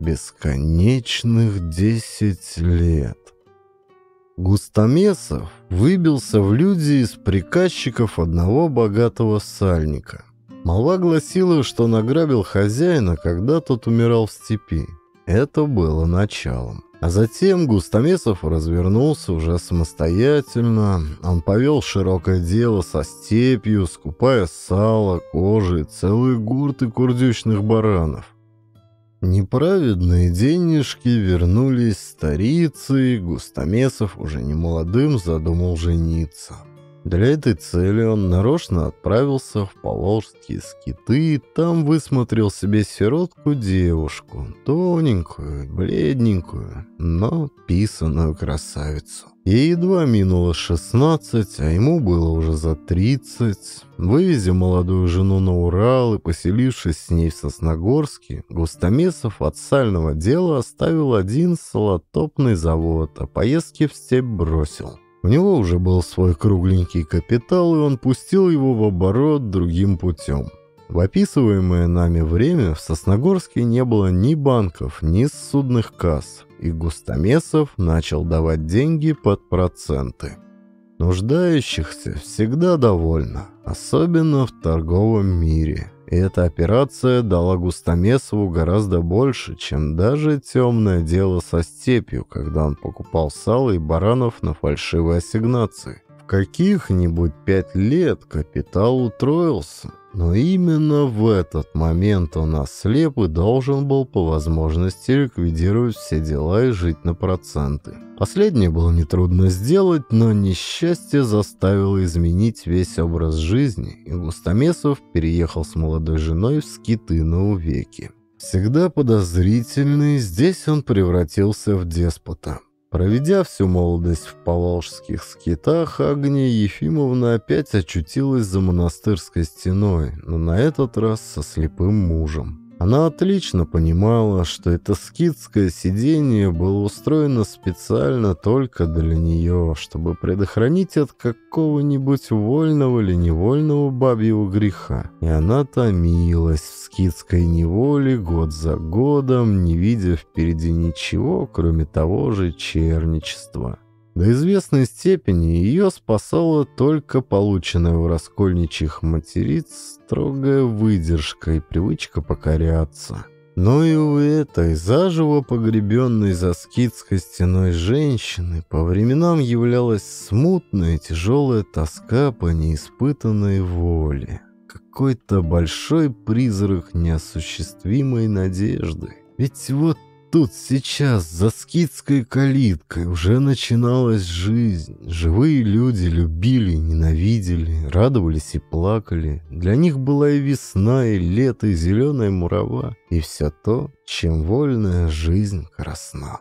Бесконечных десять лет. Густомесов выбился в люди из приказчиков одного богатого сальника. Молва гласила, что награбил хозяина, когда тот умирал в степи. Это было началом. А затем Густомесов развернулся уже самостоятельно. Он повел широкое дело со степью, скупая сало, кожи и целые гурты курдючных баранов. Неправедные денежки вернулись старицы, и Густомесов уже немолодым задумал жениться. Для этой цели он нарочно отправился в Положские скиты и там высмотрел себе сиротку-девушку, тоненькую, бледненькую, но писаную красавицу. Ей едва минуло 16, а ему было уже за 30. Вывезя молодую жену на Урал и поселившись с ней в Сосногорске, Густомесов от сального дела оставил один солотопный завод, а поездки в степь бросил. У него уже был свой кругленький капитал, и он пустил его в оборот другим путем. В описываемое нами время в Сосногорске не было ни банков, ни судных касс, и Густомесов начал давать деньги под проценты. Нуждающихся всегда довольно, особенно в торговом мире – и эта операция дала Густамесову гораздо больше, чем даже темное дело со степью, когда он покупал сало и баранов на фальшивые ассигнации. В каких-нибудь пять лет капитал утроился. Но именно в этот момент он ослеп и должен был по возможности ликвидировать все дела и жить на проценты. Последнее было нетрудно сделать, но несчастье заставило изменить весь образ жизни, и Густамесов переехал с молодой женой в скиты на увеки. Всегда подозрительный, здесь он превратился в деспота. Проведя всю молодость в поволжских скитах, Агния Ефимовна опять очутилась за монастырской стеной, но на этот раз со слепым мужем. Она отлично понимала, что это скидское сиденье было устроено специально только для нее, чтобы предохранить от какого-нибудь вольного или невольного бабьего греха. И она томилась в скидской неволе год за годом, не видя впереди ничего, кроме того же черничества. До известной степени ее спасала только полученная у раскольничьих материц строгая выдержка и привычка покоряться. Но и у этой, заживо погребенной за скидской стеной женщины, по временам являлась смутная тяжелая тоска по неиспытанной воле. Какой-то большой призрак неосуществимой надежды. Ведь вот тут сейчас, за скидской калиткой, уже начиналась жизнь. Живые люди любили, ненавидели, радовались и плакали. Для них была и весна, и лето, и зеленая мурава, и все то, чем вольная жизнь красна.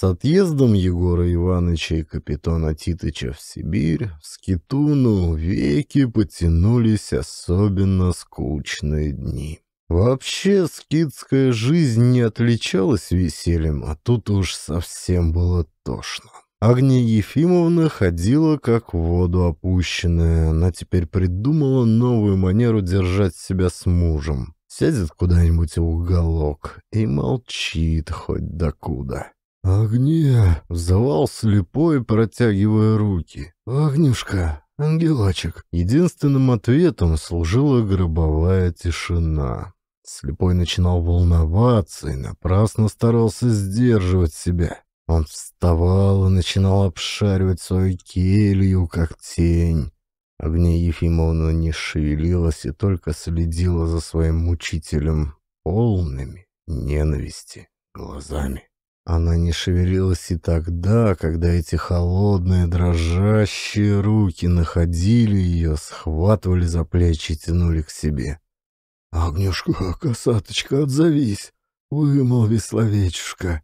С отъездом Егора Ивановича и капитана Титыча в Сибирь, в Скитуну, веки потянулись особенно скучные дни. Вообще скитская жизнь не отличалась весельем, а тут уж совсем было тошно. Агния Ефимовна ходила как в воду опущенная. Она теперь придумала новую манеру держать себя с мужем. Сядет куда-нибудь в уголок и молчит хоть докуда. «Огне!» — взывал слепой, протягивая руки. «Огнюшка! Ангелочек!» Единственным ответом служила гробовая тишина. Слепой начинал волноваться и напрасно старался сдерживать себя. Он вставал и начинал обшаривать свою келью, как тень. Огня Ефимовна не шевелилась и только следила за своим мучителем полными ненависти глазами. Она не шевелилась и тогда, когда эти холодные, дрожащие руки находили ее, схватывали за плечи и тянули к себе. «Огнюшка, косаточка, отзовись! Вымолви словечушка!»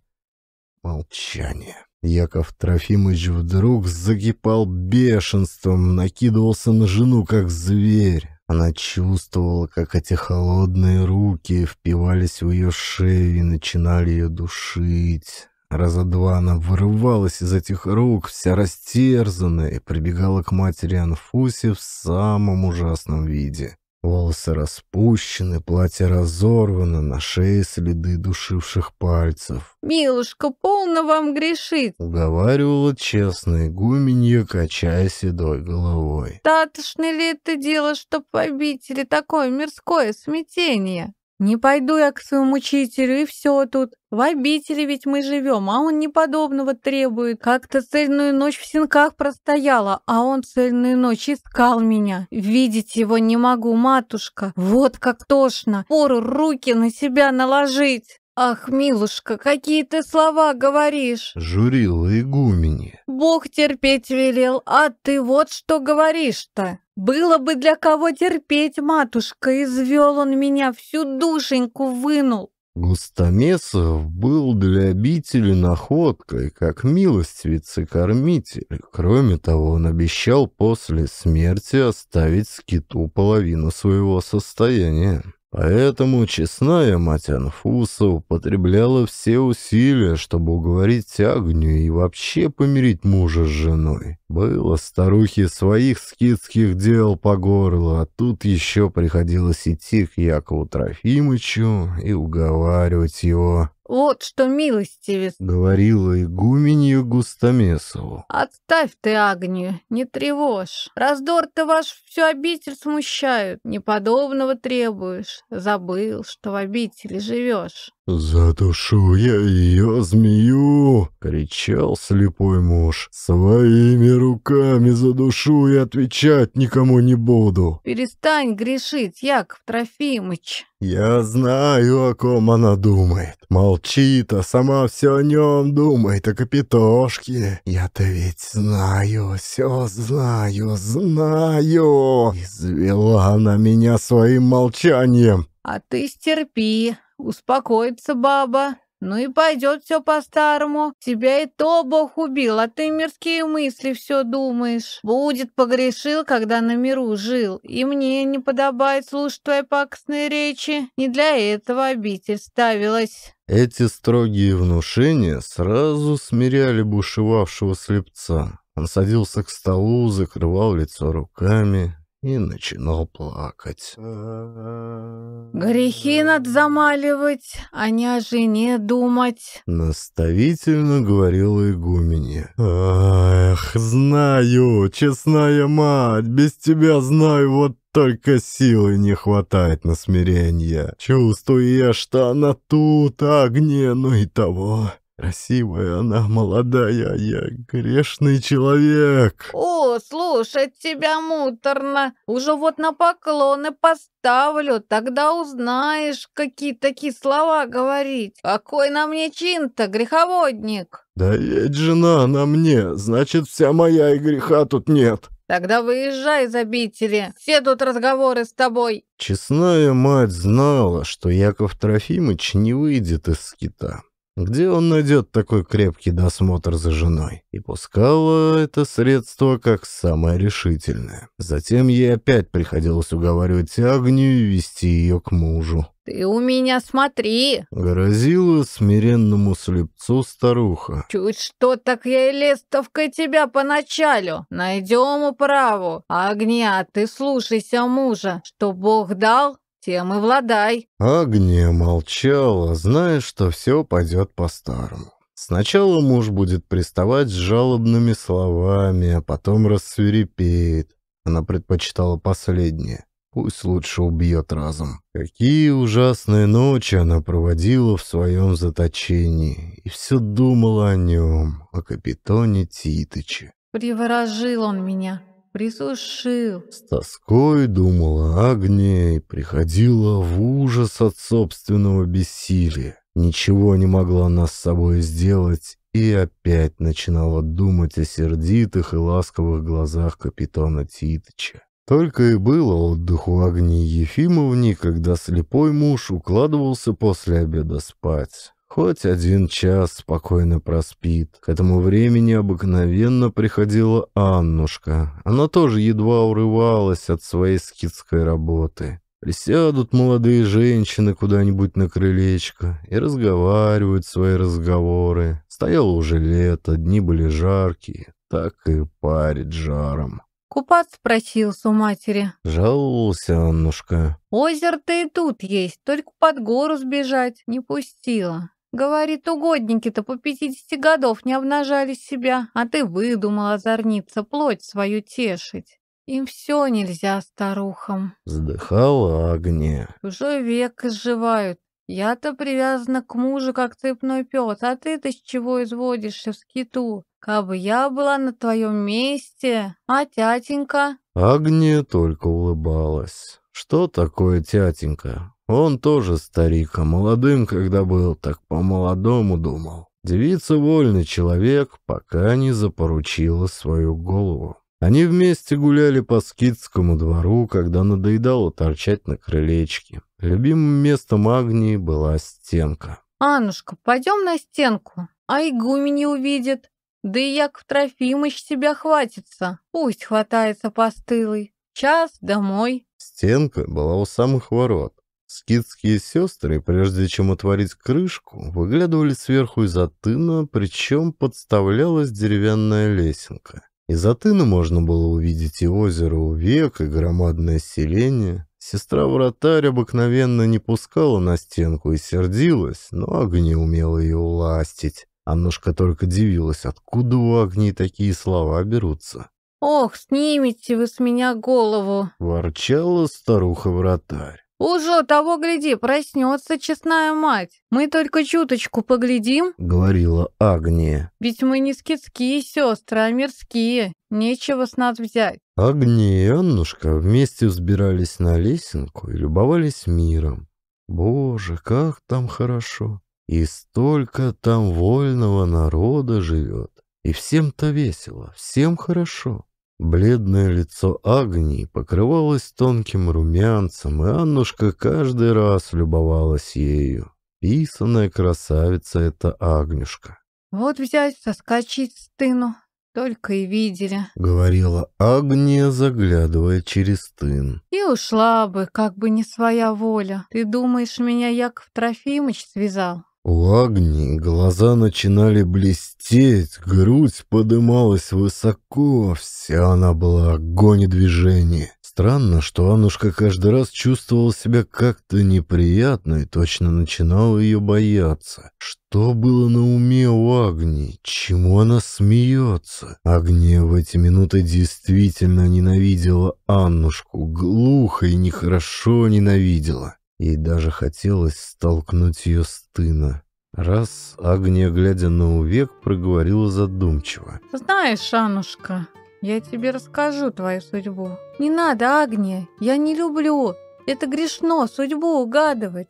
Молчание. Яков Трофимович вдруг закипал бешенством, накидывался на жену, как зверь. Она чувствовала, как эти холодные руки впивались в ее шею и начинали ее душить. Раза два она вырывалась из этих рук, вся растерзанная, и прибегала к матери Анфусе в самом ужасном виде. Волосы распущены, платье разорвано, на шее следы душивших пальцев. «Милушка, полно вам грешить!» — уговаривала честная гуменья, качая седой головой. «Татошно ли это дело, чтоб побить, или такое мирское смятение?» Не пойду я к своему учителю и все тут. В обители ведь мы живем, а он неподобного требует. Как-то цельную ночь в синках простояла, а он цельную ночь искал меня. Видеть его не могу, матушка. Вот как тошно. Пору руки на себя наложить. «Ах, милушка, какие ты слова говоришь!» — журила игумени. «Бог терпеть велел, а ты вот что говоришь-то! Было бы для кого терпеть, матушка, извел он меня, всю душеньку вынул!» Густомесов был для обители находкой, как милость вице-кормитель. Кроме того, он обещал после смерти оставить скиту половину своего состояния. Поэтому честная мать Анфуса употребляла все усилия, чтобы уговорить Агню и вообще помирить мужа с женой. Было старухе своих скидских дел по горло, а тут еще приходилось идти к Якову Трофимычу и уговаривать его. «Вот что милостивец!» — говорила игуменью Густомесову. «Отставь ты Агнию, не тревожь. Раздор-то ваш всю обитель смущают. Неподобного требуешь. Забыл, что в обители живешь. «Задушу я ее, змею!» — кричал слепой муж. «Своими руками задушу и отвечать никому не буду!» «Перестань грешить, Яков Трофимыч!» «Я знаю, о ком она думает. Молчит, а сама все о нем думает, о капитошке. Я-то ведь знаю, все знаю, знаю!» «Извела она меня своим молчанием!» «А ты стерпи, Успокоится баба, ну и пойдет все по-старому. Тебя и то Бог убил, а ты мирские мысли все думаешь. Будет погрешил, когда на миру жил. И мне не подобает слушать твои пакостные речи. Не для этого обитель ставилась». Эти строгие внушения сразу смиряли бушевавшего слепца. Он садился к столу, закрывал лицо руками, и начинал плакать. «Грехи над замаливать, а не о жене думать», — наставительно говорила игумене. «Ах, знаю, честная мать, без тебя знаю вот только силы не хватает на смирение. Чувствую я, что она тут, огне, ну и того. Красивая она, молодая, а я грешный человек. О, слушать тебя муторно. Уже вот на поклоны поставлю, тогда узнаешь, какие такие слова говорить. Какой на мне чин-то, греховодник? Да ведь жена на мне, значит, вся моя и греха тут нет. Тогда выезжай из обители, все тут разговоры с тобой. Честная мать знала, что Яков Трофимыч не выйдет из скита. Где он найдет такой крепкий досмотр за женой? И пускала это средство как самое решительное. Затем ей опять приходилось уговаривать Агнию и вести ее к мужу. «Ты у меня смотри!» — грозила смиренному слепцу старуха. «Чуть что, так я и лестовкой тебя поначалю. Найдем управу. Огня, ты слушайся мужа. Что Бог дал, тем и владай. Агния молчала, зная, что все пойдет по-старому. Сначала муж будет приставать с жалобными словами, а потом рассверепеет. Она предпочитала последнее. Пусть лучше убьет разом. Какие ужасные ночи она проводила в своем заточении. И все думала о нем, о капитоне Титыче. Приворожил он меня присушил!» С тоской думала Агния и приходила в ужас от собственного бессилия. Ничего не могла она с собой сделать и опять начинала думать о сердитых и ласковых глазах капитана Титыча. Только и было отдыху Агнии Ефимовне, когда слепой муж укладывался после обеда спать. Хоть один час спокойно проспит. К этому времени обыкновенно приходила Аннушка. Она тоже едва урывалась от своей скидской работы. Присядут молодые женщины куда-нибудь на крылечко и разговаривают свои разговоры. Стояло уже лето, дни были жаркие, так и парит жаром. «Купаться просился у матери». Жаловался Аннушка. «Озеро-то и тут есть, только под гору сбежать не пустила». Говорит, угодники-то по пятидесяти годов не обнажали себя, а ты выдумала озорница плоть свою тешить. Им все нельзя, старухам. Вздыхала Агния. Уже век изживают. Я-то привязана к мужу, как цепной пес, а ты-то с чего изводишься в скиту? Кабы я была на твоем месте, а тятенька? Агния только улыбалась. Что такое тятенька? Он тоже старик, а молодым, когда был, так по-молодому думал. Девица вольный человек, пока не запоручила свою голову. Они вместе гуляли по скидскому двору, когда надоедало торчать на крылечке. Любимым местом Агнии была стенка. «Аннушка, пойдем на стенку, а игуми не увидит. Да и Яков Трофимыч тебя хватится. Пусть хватается постылый. Час домой». Стенка была у самых ворот. Скидские сестры, прежде чем отворить крышку, выглядывали сверху из атына, причем подставлялась деревянная лесенка. Из атына можно было увидеть и озеро Увек, и громадное селение. Сестра-вратарь обыкновенно не пускала на стенку и сердилась, но огни умела ее уластить. Аннушка только дивилась, откуда у огней такие слова берутся. «Ох, снимите вы с меня голову!» — ворчала старуха-вратарь. «Уже того гляди, проснется честная мать. Мы только чуточку поглядим», — говорила Агния. «Ведь мы не скидские сестры, а мирские. Нечего с нас взять». Агния и Аннушка вместе взбирались на лесенку и любовались миром. «Боже, как там хорошо! И столько там вольного народа живет! И всем-то весело, всем хорошо!» Бледное лицо Агнии покрывалось тонким румянцем, и Аннушка каждый раз любовалась ею. Писаная красавица — это Агнюшка. «Вот взять, соскочить с тыну, только и видели», — говорила Агния, заглядывая через тын. «И ушла бы, как бы не своя воля. Ты думаешь, меня Яков Трофимыч связал? У Агни глаза начинали блестеть, грудь подымалась высоко, вся она была огонь движения. Странно, что Аннушка каждый раз чувствовала себя как-то неприятно и точно начинала ее бояться. Что было на уме у Агни? Чему она смеется? Агния в эти минуты действительно ненавидела Аннушку, глухо и нехорошо ненавидела. И даже хотелось столкнуть ее с тына. Раз Агния, глядя на увек, проговорила задумчиво. «Знаешь, Анушка, я тебе расскажу твою судьбу. Не надо, Агния, я не люблю. Это грешно судьбу угадывать.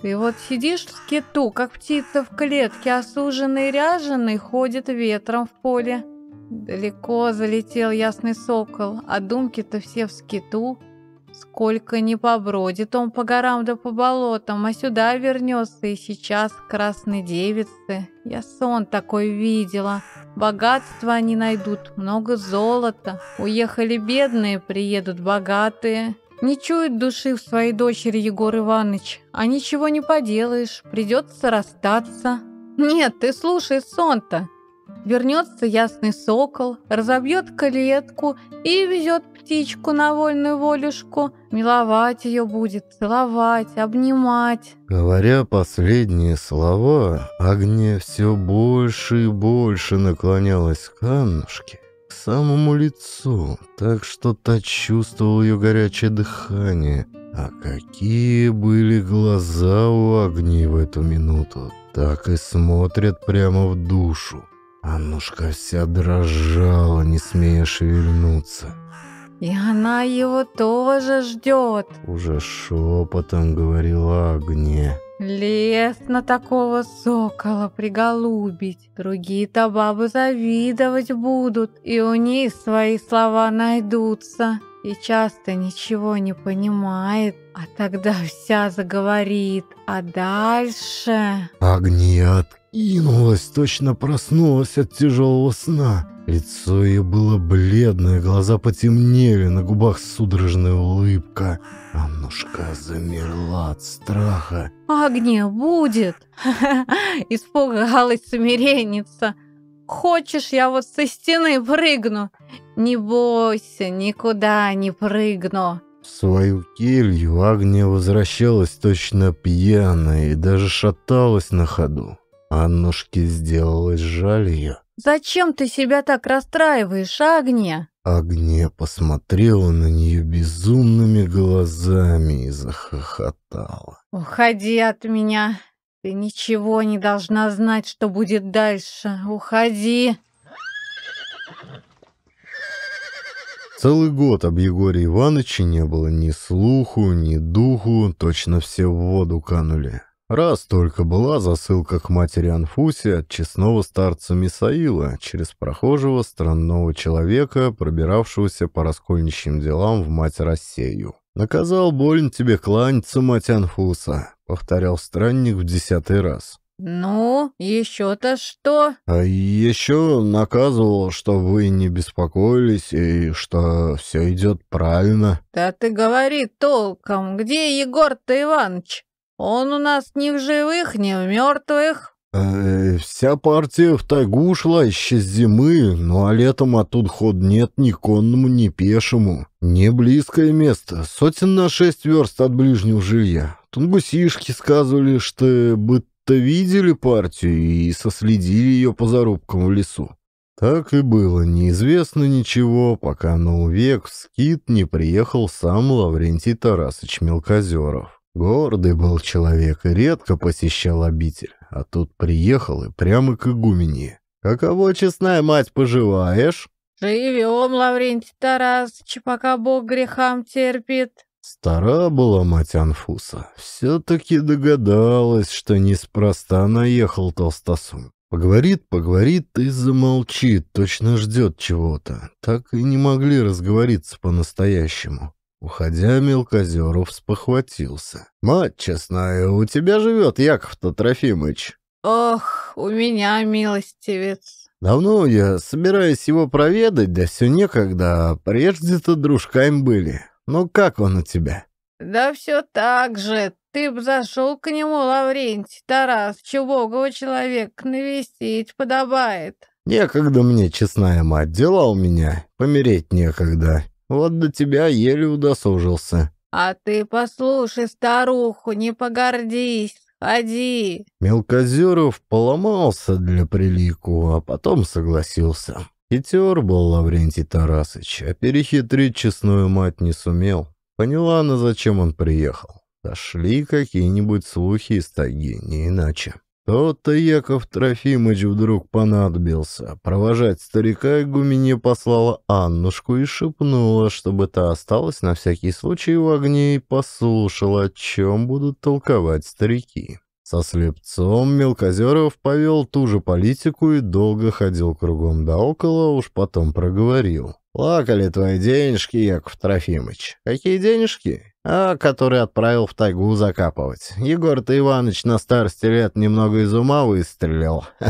Ты вот сидишь в скиту, как птица в клетке, осуженный ряженый ходит ветром в поле. Далеко залетел ясный сокол, а думки-то все в скиту. Сколько не побродит он по горам да по болотам, а сюда вернется и сейчас красной девицы. Я сон такой видела. Богатство они найдут, много золота. Уехали бедные, приедут богатые. Не чует души в своей дочери Егор Иванович. А ничего не поделаешь, придется расстаться. Нет, ты слушай сон-то. Вернется ясный сокол, разобьет клетку и везет птичку на вольную волюшку, миловать ее будет, целовать, обнимать». Говоря последние слова, огне все больше и больше наклонялась к Аннушке, к самому лицу, так что та чувствовал ее горячее дыхание. А какие были глаза у огни в эту минуту, так и смотрят прямо в душу. Аннушка вся дрожала, не смея шевельнуться. И она его тоже ждет. Уже шепотом говорила огне. Лес на такого сокола приголубить. Другие-то бабы завидовать будут, и у них свои слова найдутся. И часто ничего не понимает, а тогда вся заговорит. А дальше... Огни от Инулась, точно проснулась от тяжелого сна. Лицо ее было бледное, глаза потемнели, на губах судорожная улыбка. Аннушка замерла от страха. «Агния будет!» Испугалась смиренница. «Хочешь, я вот со стены прыгну?» «Не бойся, никуда не прыгну!» В свою келью Агния возвращалась точно пьяная и даже шаталась на ходу. Аннушке сделалось жаль ее. «Зачем ты себя так расстраиваешь, Агния?» Агния посмотрела на нее безумными глазами и захохотала. «Уходи от меня. Ты ничего не должна знать, что будет дальше. Уходи!» Целый год об Егоре Ивановиче не было ни слуху, ни духу, точно все в воду канули. Раз только была засылка к матери Анфусе от честного старца Мисаила через прохожего странного человека, пробиравшегося по раскольничьим делам в мать Россию. «Наказал больно тебе кланяться, мать Анфуса», — повторял странник в десятый раз. «Ну, еще-то что?» а «Еще наказывал, что вы не беспокоились и что все идет правильно». «Да ты говори толком, где Егор-то Иванович?» Он у нас ни в живых, ни в мертвых. Э, вся партия в тайгу ушла еще с зимы, ну а летом оттуда ход нет ни конному, ни пешему. Не близкое место, сотен на шесть верст от ближнего жилья. Тунгусишки сказывали, что будто видели партию и соследили ее по зарубкам в лесу. Так и было, неизвестно ничего, пока на увек в скит не приехал сам Лаврентий Тарасович Мелкозеров. Гордый был человек и редко посещал обитель, а тут приехал и прямо к игумене. «А «Каково, честная мать, поживаешь?» «Живем, Лаврентий Тарасович, пока Бог грехам терпит». Стара была мать Анфуса. Все-таки догадалась, что неспроста наехал толстосум. Поговорит, поговорит и замолчит, точно ждет чего-то. Так и не могли разговориться по-настоящему. Уходя, Мелкозеров спохватился. «Мать честная, у тебя живет Яков-то, Трофимыч!» «Ох, у меня милостивец!» «Давно я собираюсь его проведать, да все некогда, а прежде-то дружками были. Но ну как он у тебя?» «Да все так же. Ты б зашел к нему, Лаврентий, Тарас, чубогого человека навестить подобает». «Некогда мне, честная мать, дела у меня, помереть некогда. Вот до тебя еле удосужился». «А ты послушай старуху, не погордись, ходи». Мелкозеров поломался для прилику, а потом согласился. Хитер был Лаврентий Тарасыч, а перехитрить честную мать не сумел. Поняла она, зачем он приехал. Дошли какие-нибудь слухи из тайги, не иначе. То-то Яков Трофимыч вдруг понадобился. Провожать старика игумене послала Аннушку и шепнула, чтобы та осталась на всякий случай в огне и послушала, о чем будут толковать старики. Со слепцом Мелкозеров повел ту же политику и долго ходил кругом да около, уж потом проговорил. «Плакали твои денежки, Яков Трофимыч». «Какие денежки? а который отправил в тайгу закапывать. Егор-то Иваныч на старости лет немного из ума выстрелил.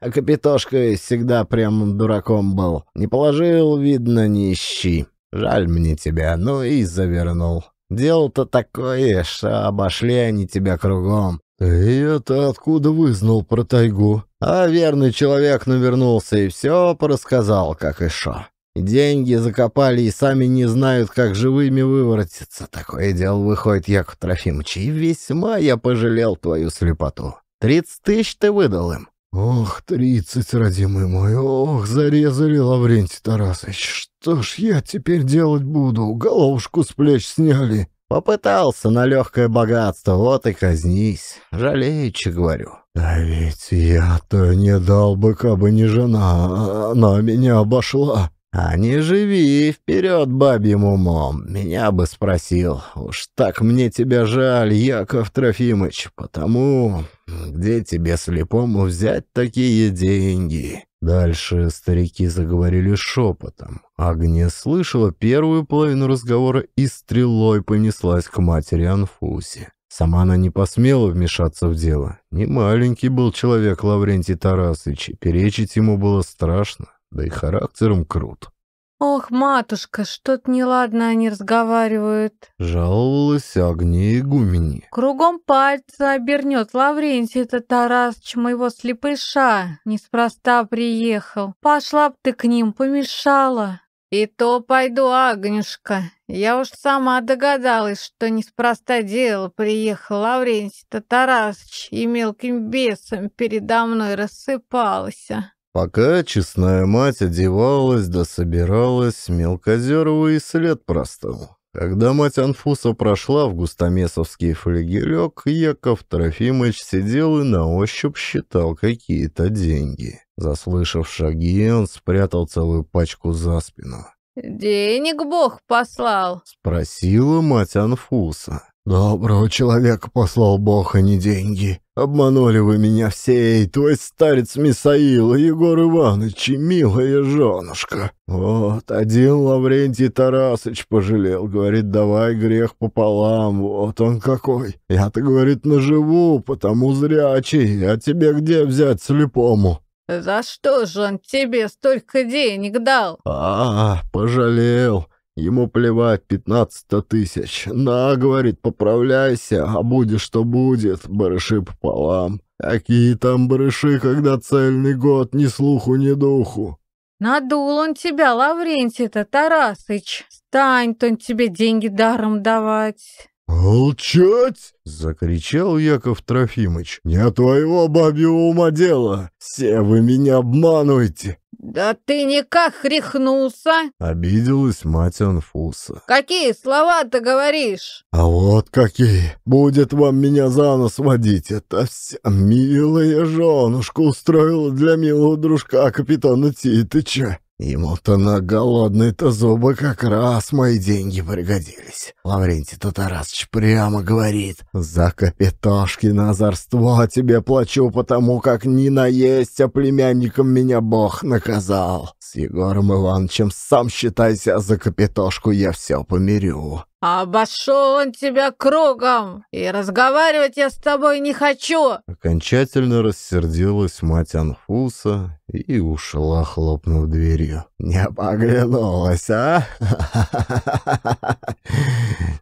А Капитошка всегда прям дураком был. Не положил, видно, не ищи. Жаль мне тебя, ну и завернул. Дело-то такое, что обошли они тебя кругом. «И э, это откуда вызнал про тайгу?» А верный человек навернулся и все порассказал, как и шо. Деньги закопали и сами не знают, как живыми выворотиться. Такое дело выходит, Яков Трофимович, и весьма я пожалел твою слепоту. Тридцать тысяч ты выдал им. Ох, тридцать, родимый мой, ох, зарезали Лаврентий Тарасович. Что ж я теперь делать буду? Головушку с плеч сняли. Попытался на легкое богатство, вот и казнись. Жалеючи, говорю. Да ведь я-то не дал бы, кабы не жена. Она меня обошла. А не живи вперед бабьим умом, меня бы спросил. Уж так мне тебя жаль, Яков Трофимыч, потому где тебе слепому взять такие деньги?» Дальше старики заговорили шепотом. Агния слышала первую половину разговора и стрелой понеслась к матери Анфусе. Сама она не посмела вмешаться в дело. Не маленький был человек Лаврентий Тарасович, и перечить ему было страшно да и характером крут. «Ох, матушка, что-то неладно они разговаривают», — жаловалась огне игумени. «Кругом пальца обернет Лаврентий это Тарасыч моего слепыша. Неспроста приехал. Пошла б ты к ним, помешала». «И то пойду, Агнюшка. Я уж сама догадалась, что неспроста дело приехал Лаврентий Татарасыч и мелким бесом передо мной рассыпался». Пока честная мать одевалась да собиралась, Мелкозерова и след простыл. Когда мать Анфуса прошла в густомесовский флигелек, Яков Трофимович сидел и на ощупь считал какие-то деньги. Заслышав шаги, он спрятал целую пачку за спину. «Денег Бог послал?» — спросила мать Анфуса. «Доброго человека послал Бог, а не деньги. Обманули вы меня всей, твой старец Мисаил, а Егор Иванович и милая женушка. Вот, один Лаврентий Тарасыч пожалел, говорит, давай грех пополам, вот он какой. Я-то, говорит, наживу, потому зрячий, а тебе где взять слепому?» «За что же он тебе столько денег дал?» «А, пожалел». Ему плевать, пятнадцать-то тысяч. На, говорит, поправляйся, а будет что будет, барыши пополам. Какие там барыши, когда цельный год ни слуху, ни духу. Надул он тебя, Лаврентий-то, Тарасыч. Стань-то он тебе деньги даром давать. «Молчать!» — закричал Яков Трофимыч. «Не твоего бабьего ума дело! Все вы меня обманываете!» «Да ты никак хрехнулся!» — обиделась мать Анфуса. «Какие слова ты говоришь?» «А вот какие! Будет вам меня за нос водить! Это вся милая женушка устроила для милого дружка капитана Титыча!» Ему-то на голодный-то зубы как раз мои деньги пригодились. Лаврентий Татарасович прямо говорит, «За капитошки на озорство тебе плачу, потому как не наесть, а племянником меня Бог наказал. С Егором Ивановичем сам считайся, за капитошку я все помирю. «Обошел он тебя кругом, и разговаривать я с тобой не хочу!» Окончательно рассердилась мать Анфуса и ушла, хлопнув дверью. «Не поглянулась, а?»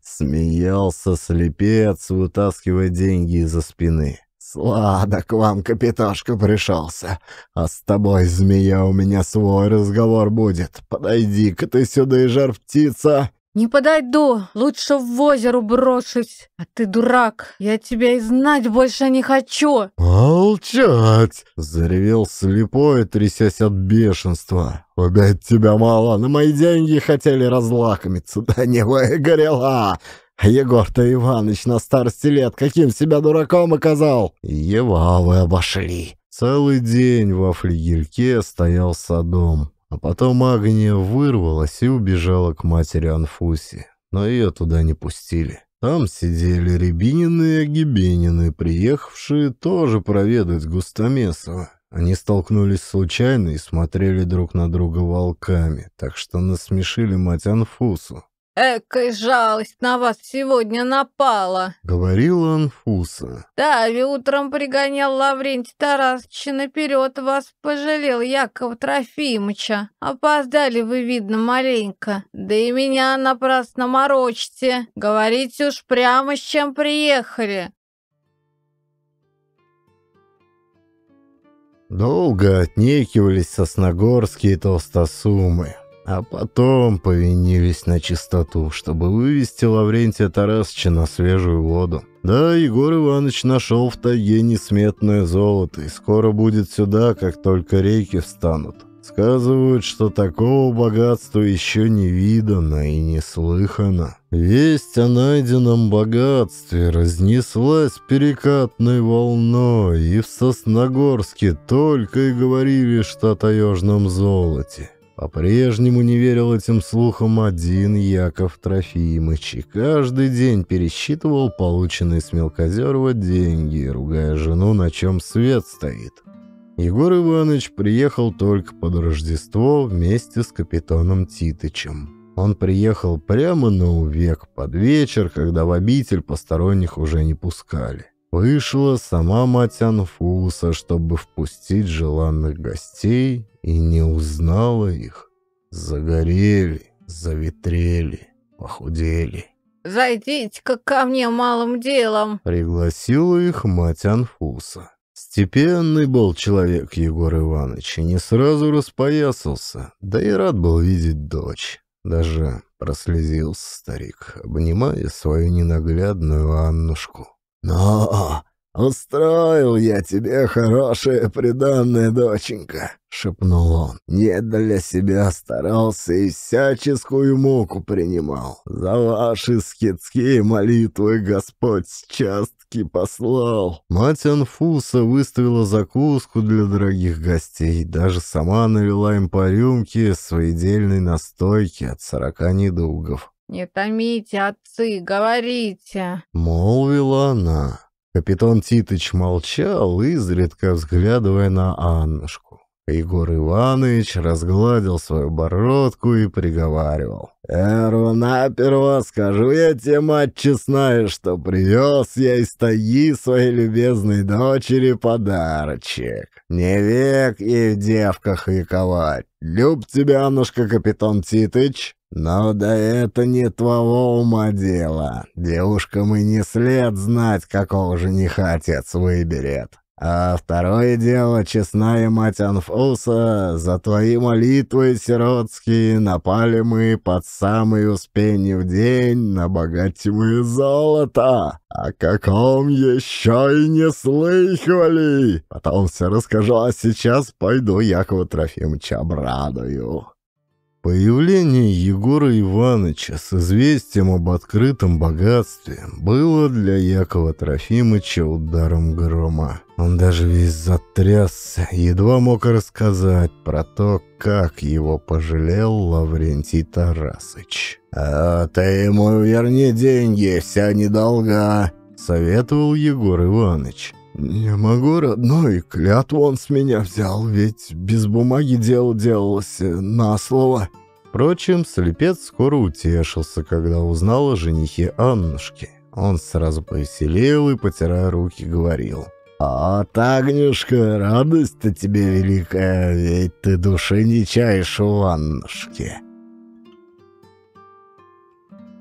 Смеялся слепец, вытаскивая деньги из-за спины. к вам, капитошка, пришелся. А с тобой, змея, у меня свой разговор будет. Подойди-ка ты сюда, жар-птица!» «Не подойду, лучше в озеро брошусь. А ты дурак, я тебя и знать больше не хочу!» «Молчать!» — заревел слепой, трясясь от бешенства. «Опять тебя мало, на мои деньги хотели разлакомиться, да не выгорела!» Егор-то Иваныч на старости лет каким себя дураком оказал! Его вы обошли!» Целый день во флигельке стоял садом. А потом Агния вырвалась и убежала к матери Анфусе, но ее туда не пустили. Там сидели Рябинины и Агибенины, приехавшие тоже проведать Густомесова. Они столкнулись случайно и смотрели друг на друга волками, так что насмешили мать Анфусу. «Экая жалость на вас сегодня напала!» — говорил Анфуса. «Да, и утром пригонял Лаврентий Тарасович наперед вас пожалел Яков Трофимовича. Опоздали вы, видно, маленько. Да и меня напрасно морочите. Говорите уж прямо, с чем приехали. Долго отнекивались сосногорские толстосумы. А потом повинились на чистоту, чтобы вывести Лаврентия Тарасовича на свежую воду. Да, Егор Иванович нашел в тайге несметное золото, и скоро будет сюда, как только реки встанут. Сказывают, что такого богатства еще не видано и не слыхано. Весть о найденном богатстве разнеслась перекатной волной, и в Сосногорске только и говорили что о таежном золоте. По-прежнему не верил этим слухам один Яков Трофимыч и каждый день пересчитывал полученные с Мелкозерова деньги, ругая жену, на чем свет стоит. Егор Иванович приехал только под Рождество вместе с капитаном Титычем. Он приехал прямо на увек под вечер, когда в обитель посторонних уже не пускали. Вышла сама мать Анфуса, чтобы впустить желанных гостей, и не узнала их. Загорели, заветрели, похудели. «Зайдите-ка ко мне малым делом!» — пригласила их мать Анфуса. Степенный был человек Егор Иванович и не сразу распоясался, да и рад был видеть дочь. Даже прослезился старик, обнимая свою ненаглядную Аннушку. «Но устроил я тебе хорошее приданное, доченька», — шепнул он. «Не для себя старался и всяческую муку принимал. За ваши скидские молитвы Господь счастки послал». Мать Анфуса выставила закуску для дорогих гостей, даже сама налила им по рюмке своедельной настойки от сорока недугов. «Не томите, отцы, говорите!» — молвила она. Капитан Титыч молчал, изредка взглядывая на Аннушку. Егор Иванович разгладил свою бородку и приговаривал. «Эру-наперво скажу я тебе, мать честная, что привез я из тайи своей любезной дочери подарочек. Не век ей в девках вековать. Люб тебя, Аннушка, капитан Титыч!» «Но да это не твоего ума дело. Девушкам и не след знать, какого жениха отец выберет. А второе дело, честная мать Анфуса, за твои молитвы сиротские напали мы под самый Успеньев день на богатьмы золото, о каком еще и не слыхивали. Потом все расскажу, а сейчас пойду Якова Трофимовича обрадую». Появление Егора Ивановича с известием об открытом богатстве было для Якова Трофимыча ударом грома. Он даже весь затрясся, едва мог рассказать про то, как его пожалел Лаврентий Тарасыч. «А ты ему верни деньги, вся недолга», — советовал Егор Иванович. «Не могу, родной, клятву он с меня взял, ведь без бумаги дело делалось э, на слово». Впрочем, слепец скоро утешился, когда узнал о женихе Аннушке. Он сразу повеселел и, потирая руки, говорил. А-а, Тагнюшка, радость-то тебе великая, ведь ты души не чаешь у Аннушки».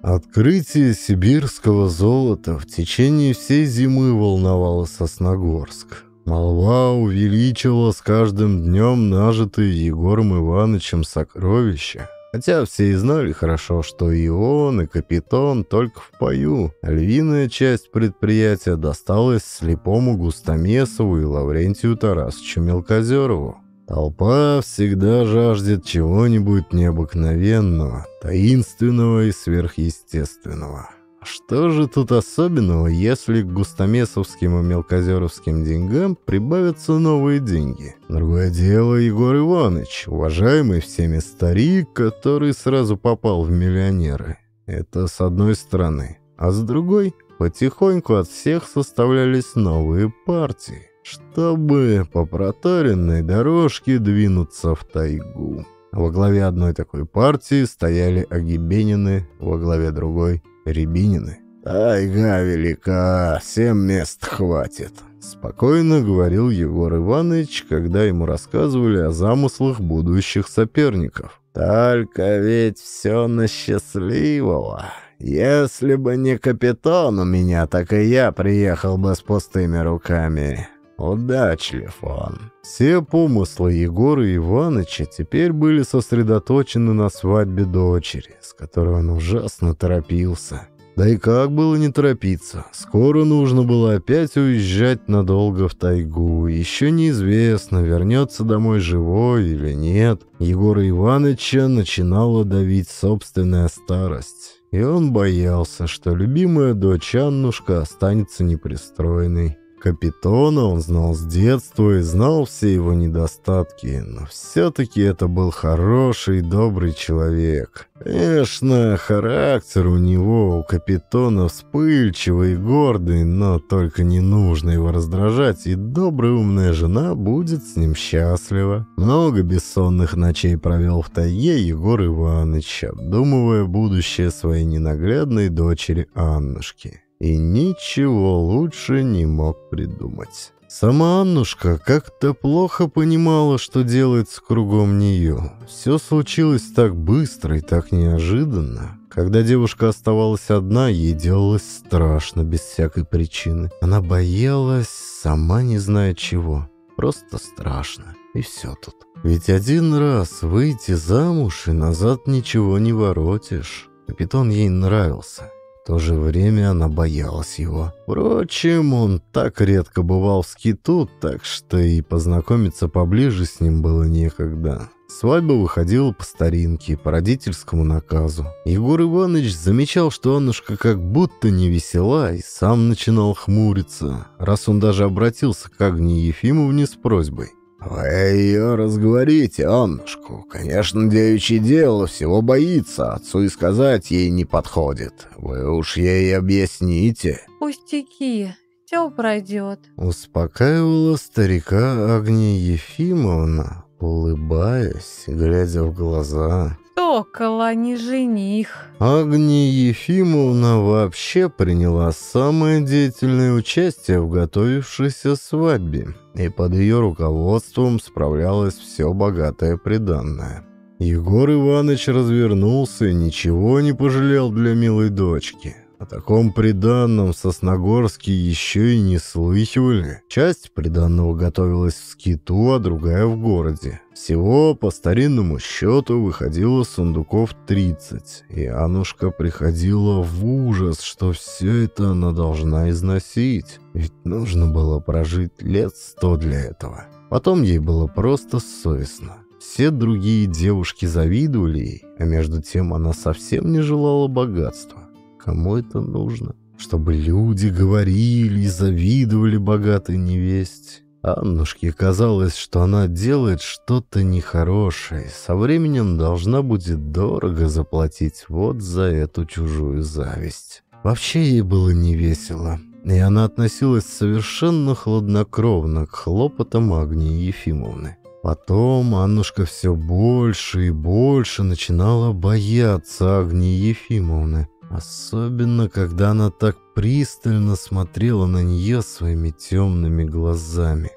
Открытие сибирского золота в течение всей зимы волновало Сосногорск. Молва увеличивала с каждым днем нажитые Егором Ивановичем сокровища. Хотя все и знали хорошо, что и он, и капитан только в пою. Львиная часть предприятия досталась слепому Густомесову и Лаврентию Тарасовичу Мелкозерову. Толпа всегда жаждет чего-нибудь необыкновенного, таинственного и сверхъестественного. А что же тут особенного, если к густомесовским и мелкозеровским деньгам прибавятся новые деньги? Другое дело Егор Иванович, уважаемый всеми старик, который сразу попал в миллионеры. Это с одной стороны. А с другой, потихоньку от всех составлялись новые партии чтобы по проторенной дорожке двинуться в тайгу. Во главе одной такой партии стояли Агибенины, во главе другой — Рябинины. «Тайга велика, всем мест хватит», — спокойно говорил Егор Иванович, когда ему рассказывали о замыслах будущих соперников. «Только ведь все на счастливого. Если бы не капитан у меня, так и я приехал бы с пустыми руками. Удачлив он. Все помыслы Егора Ивановича теперь были сосредоточены на свадьбе дочери, с которой он ужасно торопился. Да и как было не торопиться? Скоро нужно было опять уезжать надолго в тайгу. Еще неизвестно, вернется домой живой или нет. Егора Ивановича начинала давить собственная старость. И он боялся, что любимая дочь Аннушка останется непристроенной. Капитона он знал с детства и знал все его недостатки, но все-таки это был хороший, добрый человек. Конечно, характер у него, у Капитона, вспыльчивый и гордый, но только не нужно его раздражать, и добрая умная жена будет с ним счастлива. Много бессонных ночей провел в тайге Егор Иванович, обдумывая будущее своей ненаглядной дочери Аннушки и ничего лучше не мог придумать. Сама Аннушка как-то плохо понимала, что делает с кругом нее. Все случилось так быстро и так неожиданно. Когда девушка оставалась одна, ей делалось страшно, без всякой причины. Она боялась, сама не зная чего. Просто страшно. И все тут. Ведь один раз выйти замуж и назад ничего не воротишь. Капитан ей нравился то же время она боялась его. Впрочем, он так редко бывал в скиту, так что и познакомиться поближе с ним было некогда. Свадьба выходила по старинке, по родительскому наказу. Егор Иванович замечал, что Аннушка как будто не весела и сам начинал хмуриться, раз он даже обратился к Агне Ефимовне с просьбой «Вы ее разговорите, Аннушку. Конечно, девичье дело всего боится, отцу и сказать ей не подходит. Вы уж ей объясните». «Пустяки, все пройдет», — успокаивала старика Агния Ефимовна, улыбаясь, глядя в глаза Сокола не жених. Агния Ефимовна вообще приняла самое деятельное участие в готовившейся свадьбе, и под ее руководством справлялось все богатое приданное. Егор Иванович развернулся и ничего не пожалел для милой дочки. О таком приданном в Сосногорске еще и не слыхивали. Часть приданного готовилась в скиту, а другая в городе. Всего, по старинному счету, выходило сундуков 30, и Анушка приходила в ужас, что все это она должна износить, ведь нужно было прожить лет сто для этого. Потом ей было просто совестно. Все другие девушки завидовали ей, а между тем она совсем не желала богатства. Кому это нужно? Чтобы люди говорили и завидовали богатой невесте. Аннушке казалось, что она делает что-то нехорошее. Со временем должна будет дорого заплатить вот за эту чужую зависть. Вообще ей было не весело. И она относилась совершенно хладнокровно к хлопотам Агнии Ефимовны. Потом Аннушка все больше и больше начинала бояться Агнии Ефимовны. Особенно, когда она так пристально смотрела на нее своими темными глазами.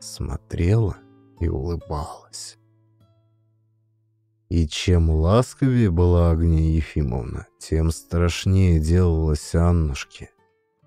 Смотрела и улыбалась. И чем ласковее была Агния Ефимовна, тем страшнее делалась Аннушке.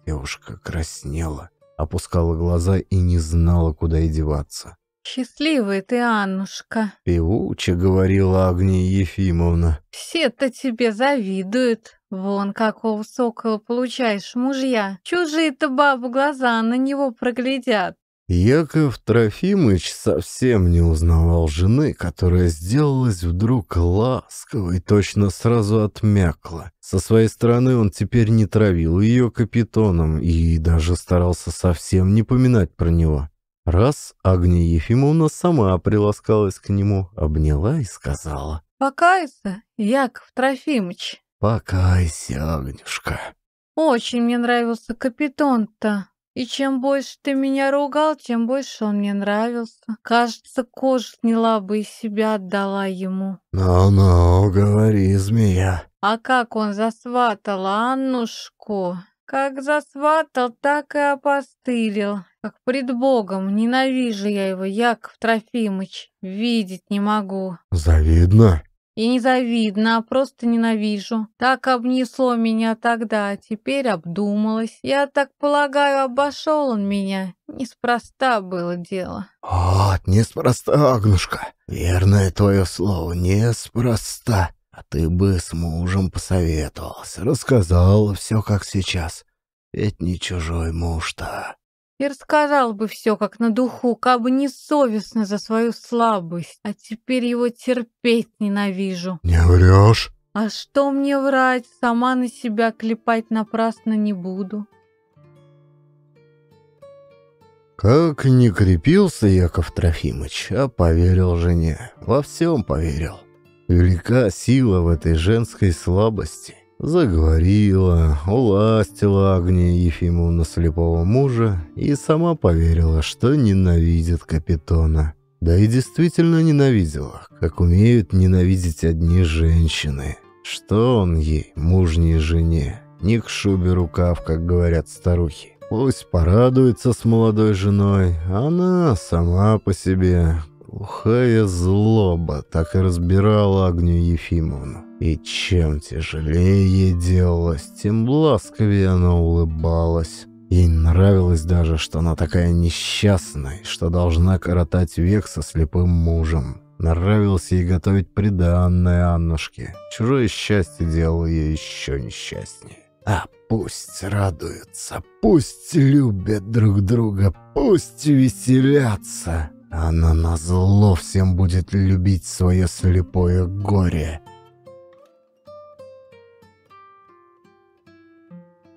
Девушка краснела, опускала глаза и не знала, куда и деваться. «Счастливая ты, Аннушка!» — певуче говорила Агния Ефимовна. «Все-то тебе завидуют!» Вон какого сокола получаешь, мужья. Чужие-то бабы глаза на него проглядят. Яков Трофимыч совсем не узнавал жены, которая сделалась вдруг ласковой, точно сразу отмякла. Со своей стороны он теперь не травил ее капитоном и даже старался совсем не поминать про него. Раз Агния Ефимовна сама приласкалась к нему, обняла и сказала. «Покайся, Яков Трофимыч, «Успокойся, Агнюшка». «Очень мне нравился капитан-то. И чем больше ты меня ругал, тем больше он мне нравился. Кажется, кожу сняла бы и себя отдала ему». «Ну-ну, говори, змея». «А как он засватал Аннушку?» Как засватал, так и опостылил. Как пред Богом, ненавижу я его, Яков Трофимыч. Видеть не могу. Завидно? И незавидно, а просто ненавижу. Так обнесло меня тогда, а теперь обдумалась. Я так полагаю, обошел он меня. Неспроста было дело. Вот, неспроста, Агнушка. Верное твое слово, неспроста. А ты бы с мужем посоветовался, рассказал все как сейчас. Ведь не чужой муж-то и рассказал бы все как на духу, кабы не совестно за свою слабость, а теперь его терпеть ненавижу. Не врешь? А что мне врать, сама на себя клепать напрасно не буду. Как не крепился Яков Трофимыч, а поверил жене, во всем поверил. Велика сила в этой женской слабости. Заговорила, уластила Агния на слепого мужа и сама поверила, что ненавидит Капитана. Да и действительно ненавидела, как умеют ненавидеть одни женщины. Что он ей, мужней жене? Не к шубе рукав, как говорят старухи. Пусть порадуется с молодой женой, она сама по себе. ухая злоба так и разбирала Агнию Ефимовну. И чем тяжелее делалось, тем ласковее она улыбалась. Ей нравилось даже, что она такая несчастная, что должна коротать век со слепым мужем. Нравилось ей готовить приданное Аннушке. Чужое счастье делало ее еще несчастнее. А пусть радуются, пусть любят друг друга, пусть веселятся. Она назло всем будет любить свое слепое горе.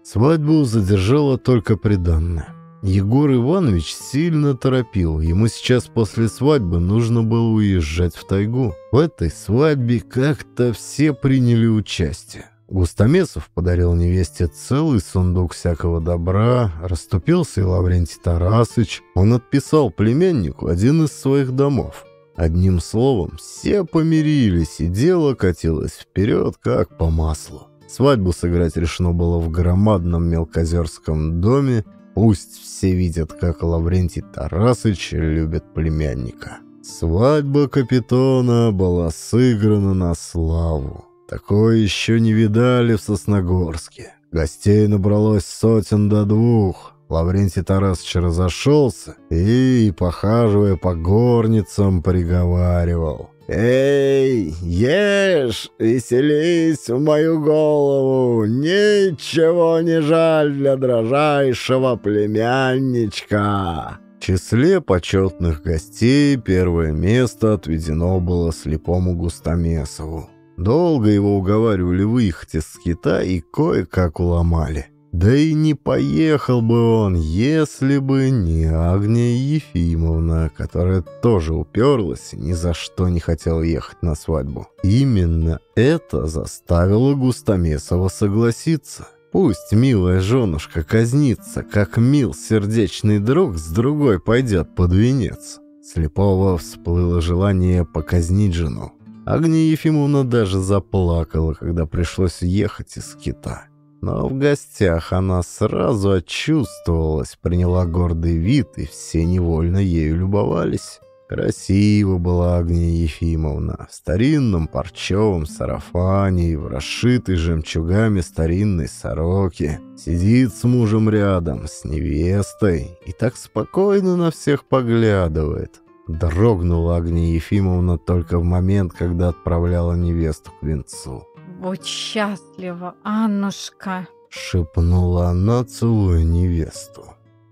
Свадьбу задержала только приданное. Егор Иванович сильно торопил. Ему сейчас после свадьбы нужно было уезжать в тайгу. В этой свадьбе как-то все приняли участие. Густомесов подарил невесте целый сундук всякого добра, расступился и Лаврентий Тарасыч. Он отписал племяннику один из своих домов. Одним словом, все помирились, и дело катилось вперед, как по маслу. Свадьбу сыграть решено было в громадном мелкозерском доме. Пусть все видят, как Лаврентий Тарасыч любит племянника. Свадьба капитана была сыграна на славу. Такое еще не видали в Сосногорске. Гостей набралось сотен до двух. Лаврентий Тарасович разошелся и, похаживая по горницам, приговаривал. «Эй, ешь веселись, селись в мою голову! Ничего не жаль для дрожайшего племянничка!» В числе почетных гостей первое место отведено было слепому Густомесову. Долго его уговаривали выехать из скита и кое-как уломали. Да и не поехал бы он, если бы не Агния Ефимовна, которая тоже уперлась и ни за что не хотела ехать на свадьбу. Именно это заставило Густамесова согласиться. Пусть милая женушка казнится, как мил сердечный друг с другой пойдет под венец. Слепого всплыло желание показнить жену. Агния Ефимовна даже заплакала, когда пришлось ехать из Китая. Но в гостях она сразу отчувствовалась, приняла гордый вид, и все невольно ею любовались. Красиво была Агния Ефимовна, в старинном парчевом сарафане и в расшитой жемчугами старинной сороке. Сидит с мужем рядом, с невестой, и так спокойно на всех поглядывает. Дрогнула Агния Ефимовна только в момент, когда отправляла невесту к венцу будь счастлива, Аннушка!» Шепнула она, целуя невесту.